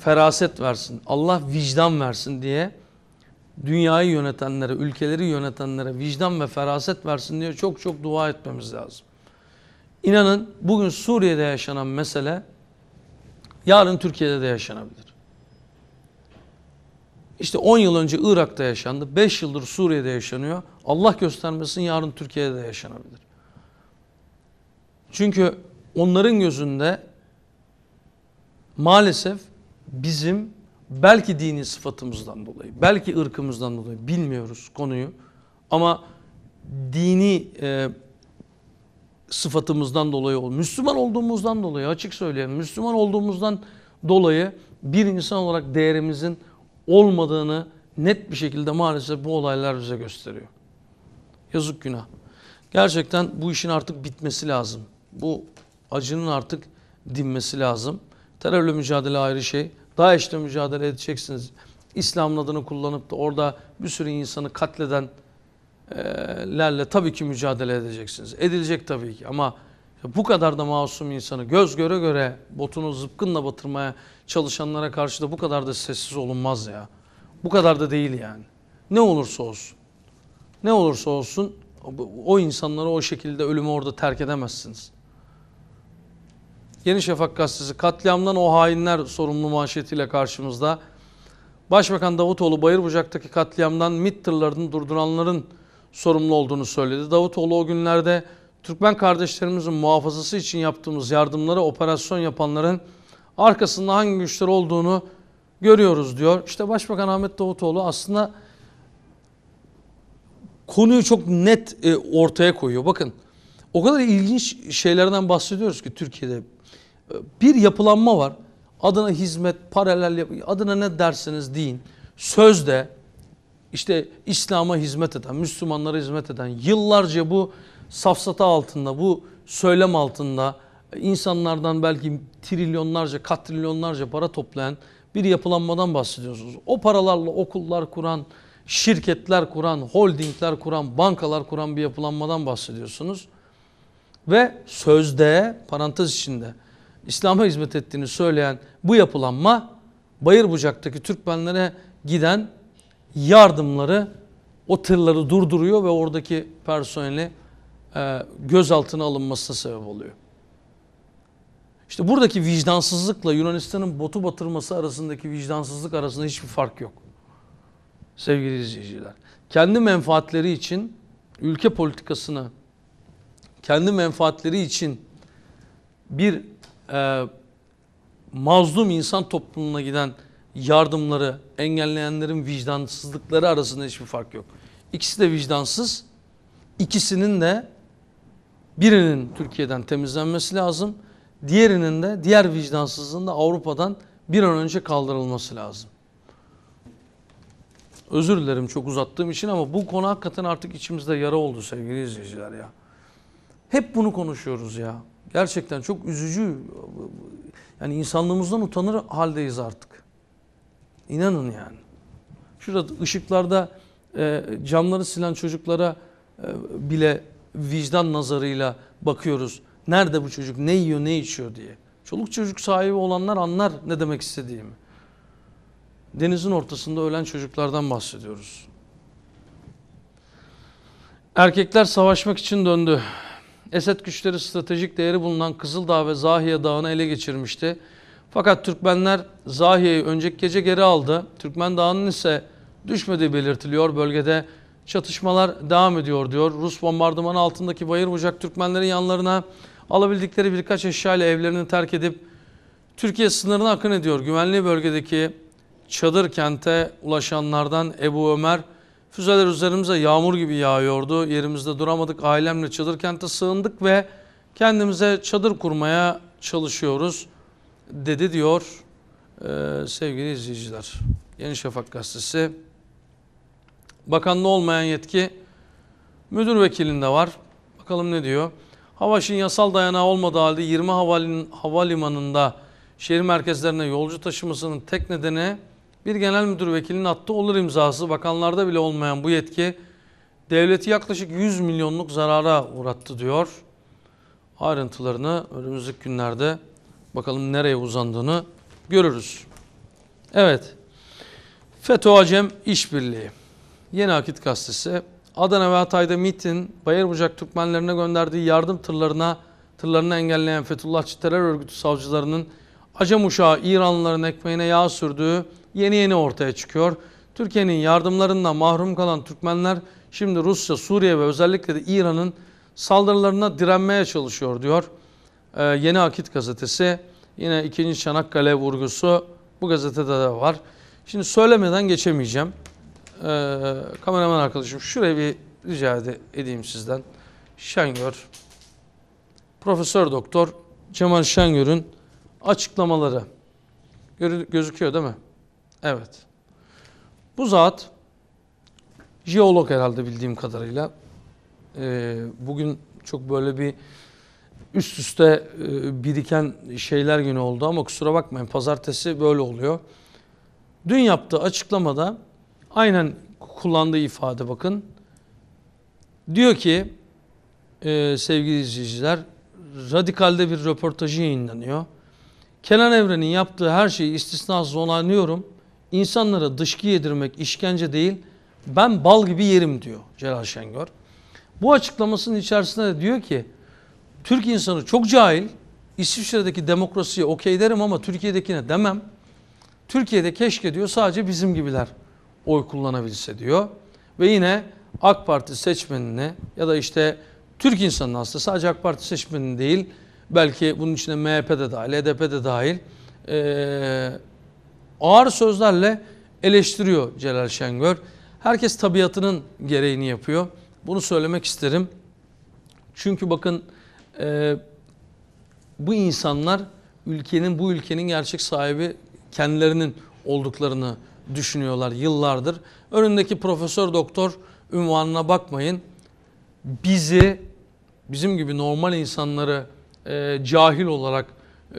feraset versin, Allah vicdan versin diye dünyayı yönetenlere, ülkeleri yönetenlere vicdan ve feraset versin diye çok çok dua etmemiz lazım. İnanın bugün Suriye'de yaşanan mesele yarın Türkiye'de de yaşanabilir. İşte 10 yıl önce Irak'ta yaşandı, 5 yıldır Suriye'de yaşanıyor. Allah göstermesin yarın Türkiye'de de yaşanabilir. Çünkü onların gözünde maalesef bizim belki dini sıfatımızdan dolayı, belki ırkımızdan dolayı bilmiyoruz konuyu. Ama dini e, sıfatımızdan dolayı, Müslüman olduğumuzdan dolayı açık söyleyeyim, Müslüman olduğumuzdan dolayı bir insan olarak değerimizin olmadığını net bir şekilde maalesef bu olaylar bize gösteriyor. Yazık günah. Gerçekten bu işin artık bitmesi lazım. Bu acının artık dinmesi lazım. Terörle mücadele ayrı şey. DAEŞ'le mücadele edeceksiniz. İslam'ın adını kullanıp da orada bir sürü insanı katledenlerle tabii ki mücadele edeceksiniz. Edilecek tabii ki ama bu kadar da masum insanı göz göre göre botunu zıpkınla batırmaya çalışanlara karşı da bu kadar da sessiz olunmaz ya. Bu kadar da değil yani. Ne olursa olsun. Ne olursa olsun o insanları o şekilde ölümü orada terk edemezsiniz. Yeni Şafak gazetesi katliamdan o hainler sorumlu manşetiyle karşımızda. Başbakan Davutoğlu Bayırbucak'taki katliamdan MİT tırlarını durduranların sorumlu olduğunu söyledi. Davutoğlu o günlerde Türkmen kardeşlerimizin muhafazası için yaptığımız yardımlara operasyon yapanların arkasında hangi güçler olduğunu görüyoruz diyor. İşte Başbakan Ahmet Davutoğlu aslında konuyu çok net e, ortaya koyuyor. Bakın o kadar ilginç şeylerden bahsediyoruz ki Türkiye'de. E, bir yapılanma var. Adına hizmet, paralel, adına ne derseniz deyin. Sözde işte İslam'a hizmet eden, Müslümanlara hizmet eden yıllarca bu safsata altında, bu söylem altında e, insanlardan belki trilyonlarca, katrilyonlarca para toplayan bir yapılanmadan bahsediyorsunuz. O paralarla okullar kuran, şirketler kuran, holdingler kuran, bankalar kuran bir yapılanmadan bahsediyorsunuz. Ve sözde, parantez içinde İslam'a hizmet ettiğini söyleyen bu yapılanma bayır bucaktaki Türkmenlere giden yardımları o tırları durduruyor ve oradaki personeli e, gözaltına alınmasına sebep oluyor. İşte buradaki vicdansızlıkla Yunanistan'ın botu batırması arasındaki vicdansızlık arasında hiçbir fark yok. Sevgili izleyiciler. Kendi menfaatleri için ülke politikasını kendi menfaatleri için bir e, mazlum insan toplumuna giden yardımları engelleyenlerin vicdansızlıkları arasında hiçbir fark yok. İkisi de vicdansız. İkisinin de birinin Türkiye'den temizlenmesi lazım. Diğerinin de diğer vicdansızlığın da Avrupa'dan bir an önce kaldırılması lazım. Özür dilerim çok uzattığım için ama bu konu hakikaten artık içimizde yara oldu sevgili izleyiciler ya. Hep bunu konuşuyoruz ya. Gerçekten çok üzücü. Yani insanlığımızdan utanır haldeyiz artık. İnanın yani. Şurada ışıklarda e, camları silen çocuklara e, bile vicdan nazarıyla bakıyoruz. Nerede bu çocuk ne yiyor ne içiyor diye. Çoluk çocuk sahibi olanlar anlar ne demek istediğimi. Denizin ortasında ölen çocuklardan bahsediyoruz. Erkekler savaşmak için döndü. Esed güçleri stratejik değeri bulunan Kızıldağ ve Zahiye Dağı'nı ele geçirmişti. Fakat Türkmenler Zahiye'yi önceki gece geri aldı. Türkmen Dağı'nın ise düşmediği belirtiliyor. Bölgede çatışmalar devam ediyor diyor. Rus bombardımanı altındaki bayır bucak Türkmenlerin yanlarına alabildikleri birkaç eşyayla evlerini terk edip Türkiye sınırına akın ediyor. Güvenli bölgedeki çadır kente ulaşanlardan Ebu Ömer füzeler üzerimize yağmur gibi yağıyordu. Yerimizde duramadık ailemle çadır kente sığındık ve kendimize çadır kurmaya çalışıyoruz dedi diyor ee, sevgili izleyiciler. Yeni Şafak Gazetesi Bakanlı olmayan yetki müdür vekilinde var. Bakalım ne diyor. Havaş'ın yasal dayanağı olmadığı halde 20 havalimanında şehir merkezlerine yolcu taşımasının tek nedeni bir genel müdür vekilinin attığı olur imzası. Bakanlarda bile olmayan bu yetki devleti yaklaşık 100 milyonluk zarara uğrattı diyor. Ayrıntılarını önümüzdeki günlerde bakalım nereye uzandığını görürüz. Evet. FETÖ-Acem İşbirliği. Yeni Akit Gazetesi Adana ve Hatay'da MIT'in Bayırbucak Türkmenlerine gönderdiği yardım tırlarına tırlarını engelleyen Fethullahçı terör örgütü savcılarının Acem uşağı İranlıların ekmeğine yağ sürdüğü yeni yeni ortaya çıkıyor. Türkiye'nin yardımlarından mahrum kalan Türkmenler şimdi Rusya, Suriye ve özellikle de İran'ın saldırılarına direnmeye çalışıyor diyor. Ee, yeni Akit gazetesi yine ikinci Çanakkale vurgusu bu gazetede de var. Şimdi söylemeden geçemeyeceğim. Ee, kameraman arkadaşım şuraya bir rica edeyim sizden. Şengör, Profesör Doktor Cemal Şengör'ün açıklamaları. Gözüküyor değil mi? Evet. Bu zat jeolog herhalde bildiğim kadarıyla. Ee, bugün çok böyle bir üst üste e, biriken şeyler günü oldu ama kusura bakmayın pazartesi böyle oluyor. Dün yaptığı açıklamada Aynen kullandığı ifade bakın. Diyor ki e, sevgili izleyiciler radikalde bir röportajı yayınlanıyor. Kenan Evren'in yaptığı her şeyi istisnasız onaylıyorum. İnsanlara dışkı yedirmek işkence değil ben bal gibi yerim diyor Celal Şengör. Bu açıklamasının içerisinde de diyor ki Türk insanı çok cahil. İsviçre'deki demokrasiye okey derim ama Türkiye'dekine demem. Türkiye'de keşke diyor sadece bizim gibiler oy kullanabilse diyor. Ve yine AK Parti seçmenini ya da işte Türk insanının aslında sadece AK Parti seçmenini değil belki bunun içine MHP de dahil, HDP de dahil e, ağır sözlerle eleştiriyor Celal Şengör. Herkes tabiatının gereğini yapıyor. Bunu söylemek isterim. Çünkü bakın e, bu insanlar ülkenin bu ülkenin gerçek sahibi kendilerinin olduklarını düşünüyorlar yıllardır. Önündeki profesör doktor ünvanına bakmayın. Bizi bizim gibi normal insanları e, cahil olarak, e,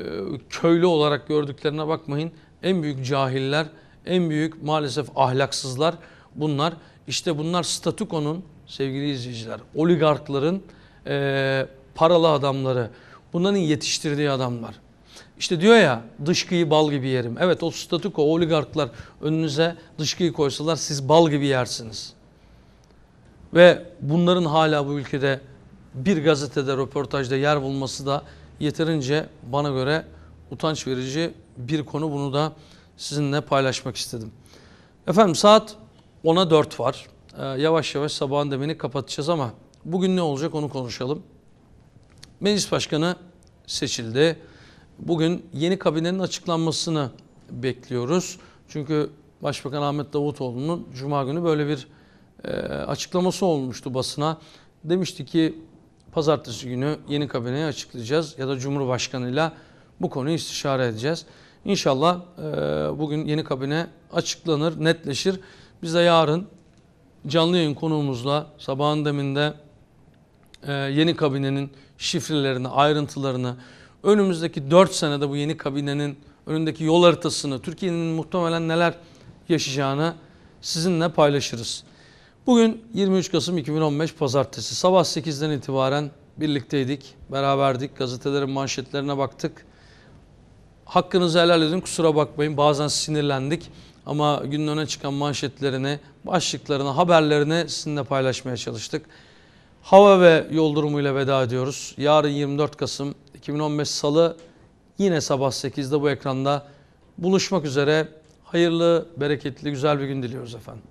köylü olarak gördüklerine bakmayın. En büyük cahiller, en büyük maalesef ahlaksızlar bunlar. İşte bunlar statükonun sevgili izleyiciler, oligarkların e, paralı adamları, bunların yetiştirdiği adamlar. İşte diyor ya dışkıyı bal gibi yerim. Evet o statüko, oligarklar önünüze dışkıyı koysalar siz bal gibi yersiniz. Ve bunların hala bu ülkede bir gazetede, röportajda yer bulması da yeterince bana göre utanç verici bir konu. Bunu da sizinle paylaşmak istedim. Efendim saat 10'a 4 var. Ee, yavaş yavaş sabahın demini kapatacağız ama bugün ne olacak onu konuşalım. Meclis Başkanı seçildi. Bugün yeni kabinenin açıklanmasını bekliyoruz. Çünkü Başbakan Ahmet Davutoğlu'nun Cuma günü böyle bir e, açıklaması olmuştu basına. Demişti ki pazartesi günü yeni kabineyi açıklayacağız ya da Cumhurbaşkanı'yla bu konuyu istişare edeceğiz. İnşallah e, bugün yeni kabine açıklanır, netleşir. Biz de yarın canlı yayın konuğumuzla sabahın deminde e, yeni kabinenin şifrelerini, ayrıntılarını, önümüzdeki 4 senede bu yeni kabinenin önündeki yol haritasını, Türkiye'nin muhtemelen neler yaşayacağını sizinle paylaşırız. Bugün 23 Kasım 2015 Pazartesi sabah 8'den itibaren birlikteydik, beraberdik, gazetelerin manşetlerine baktık. Hakkınızı helal edin, kusura bakmayın bazen sinirlendik ama günün öne çıkan manşetlerini, başlıklarını, haberlerini sizinle paylaşmaya çalıştık. Hava ve yol durumuyla veda ediyoruz. Yarın 24 Kasım 2015 Salı yine sabah 8'de bu ekranda buluşmak üzere. Hayırlı, bereketli, güzel bir gün diliyoruz efendim.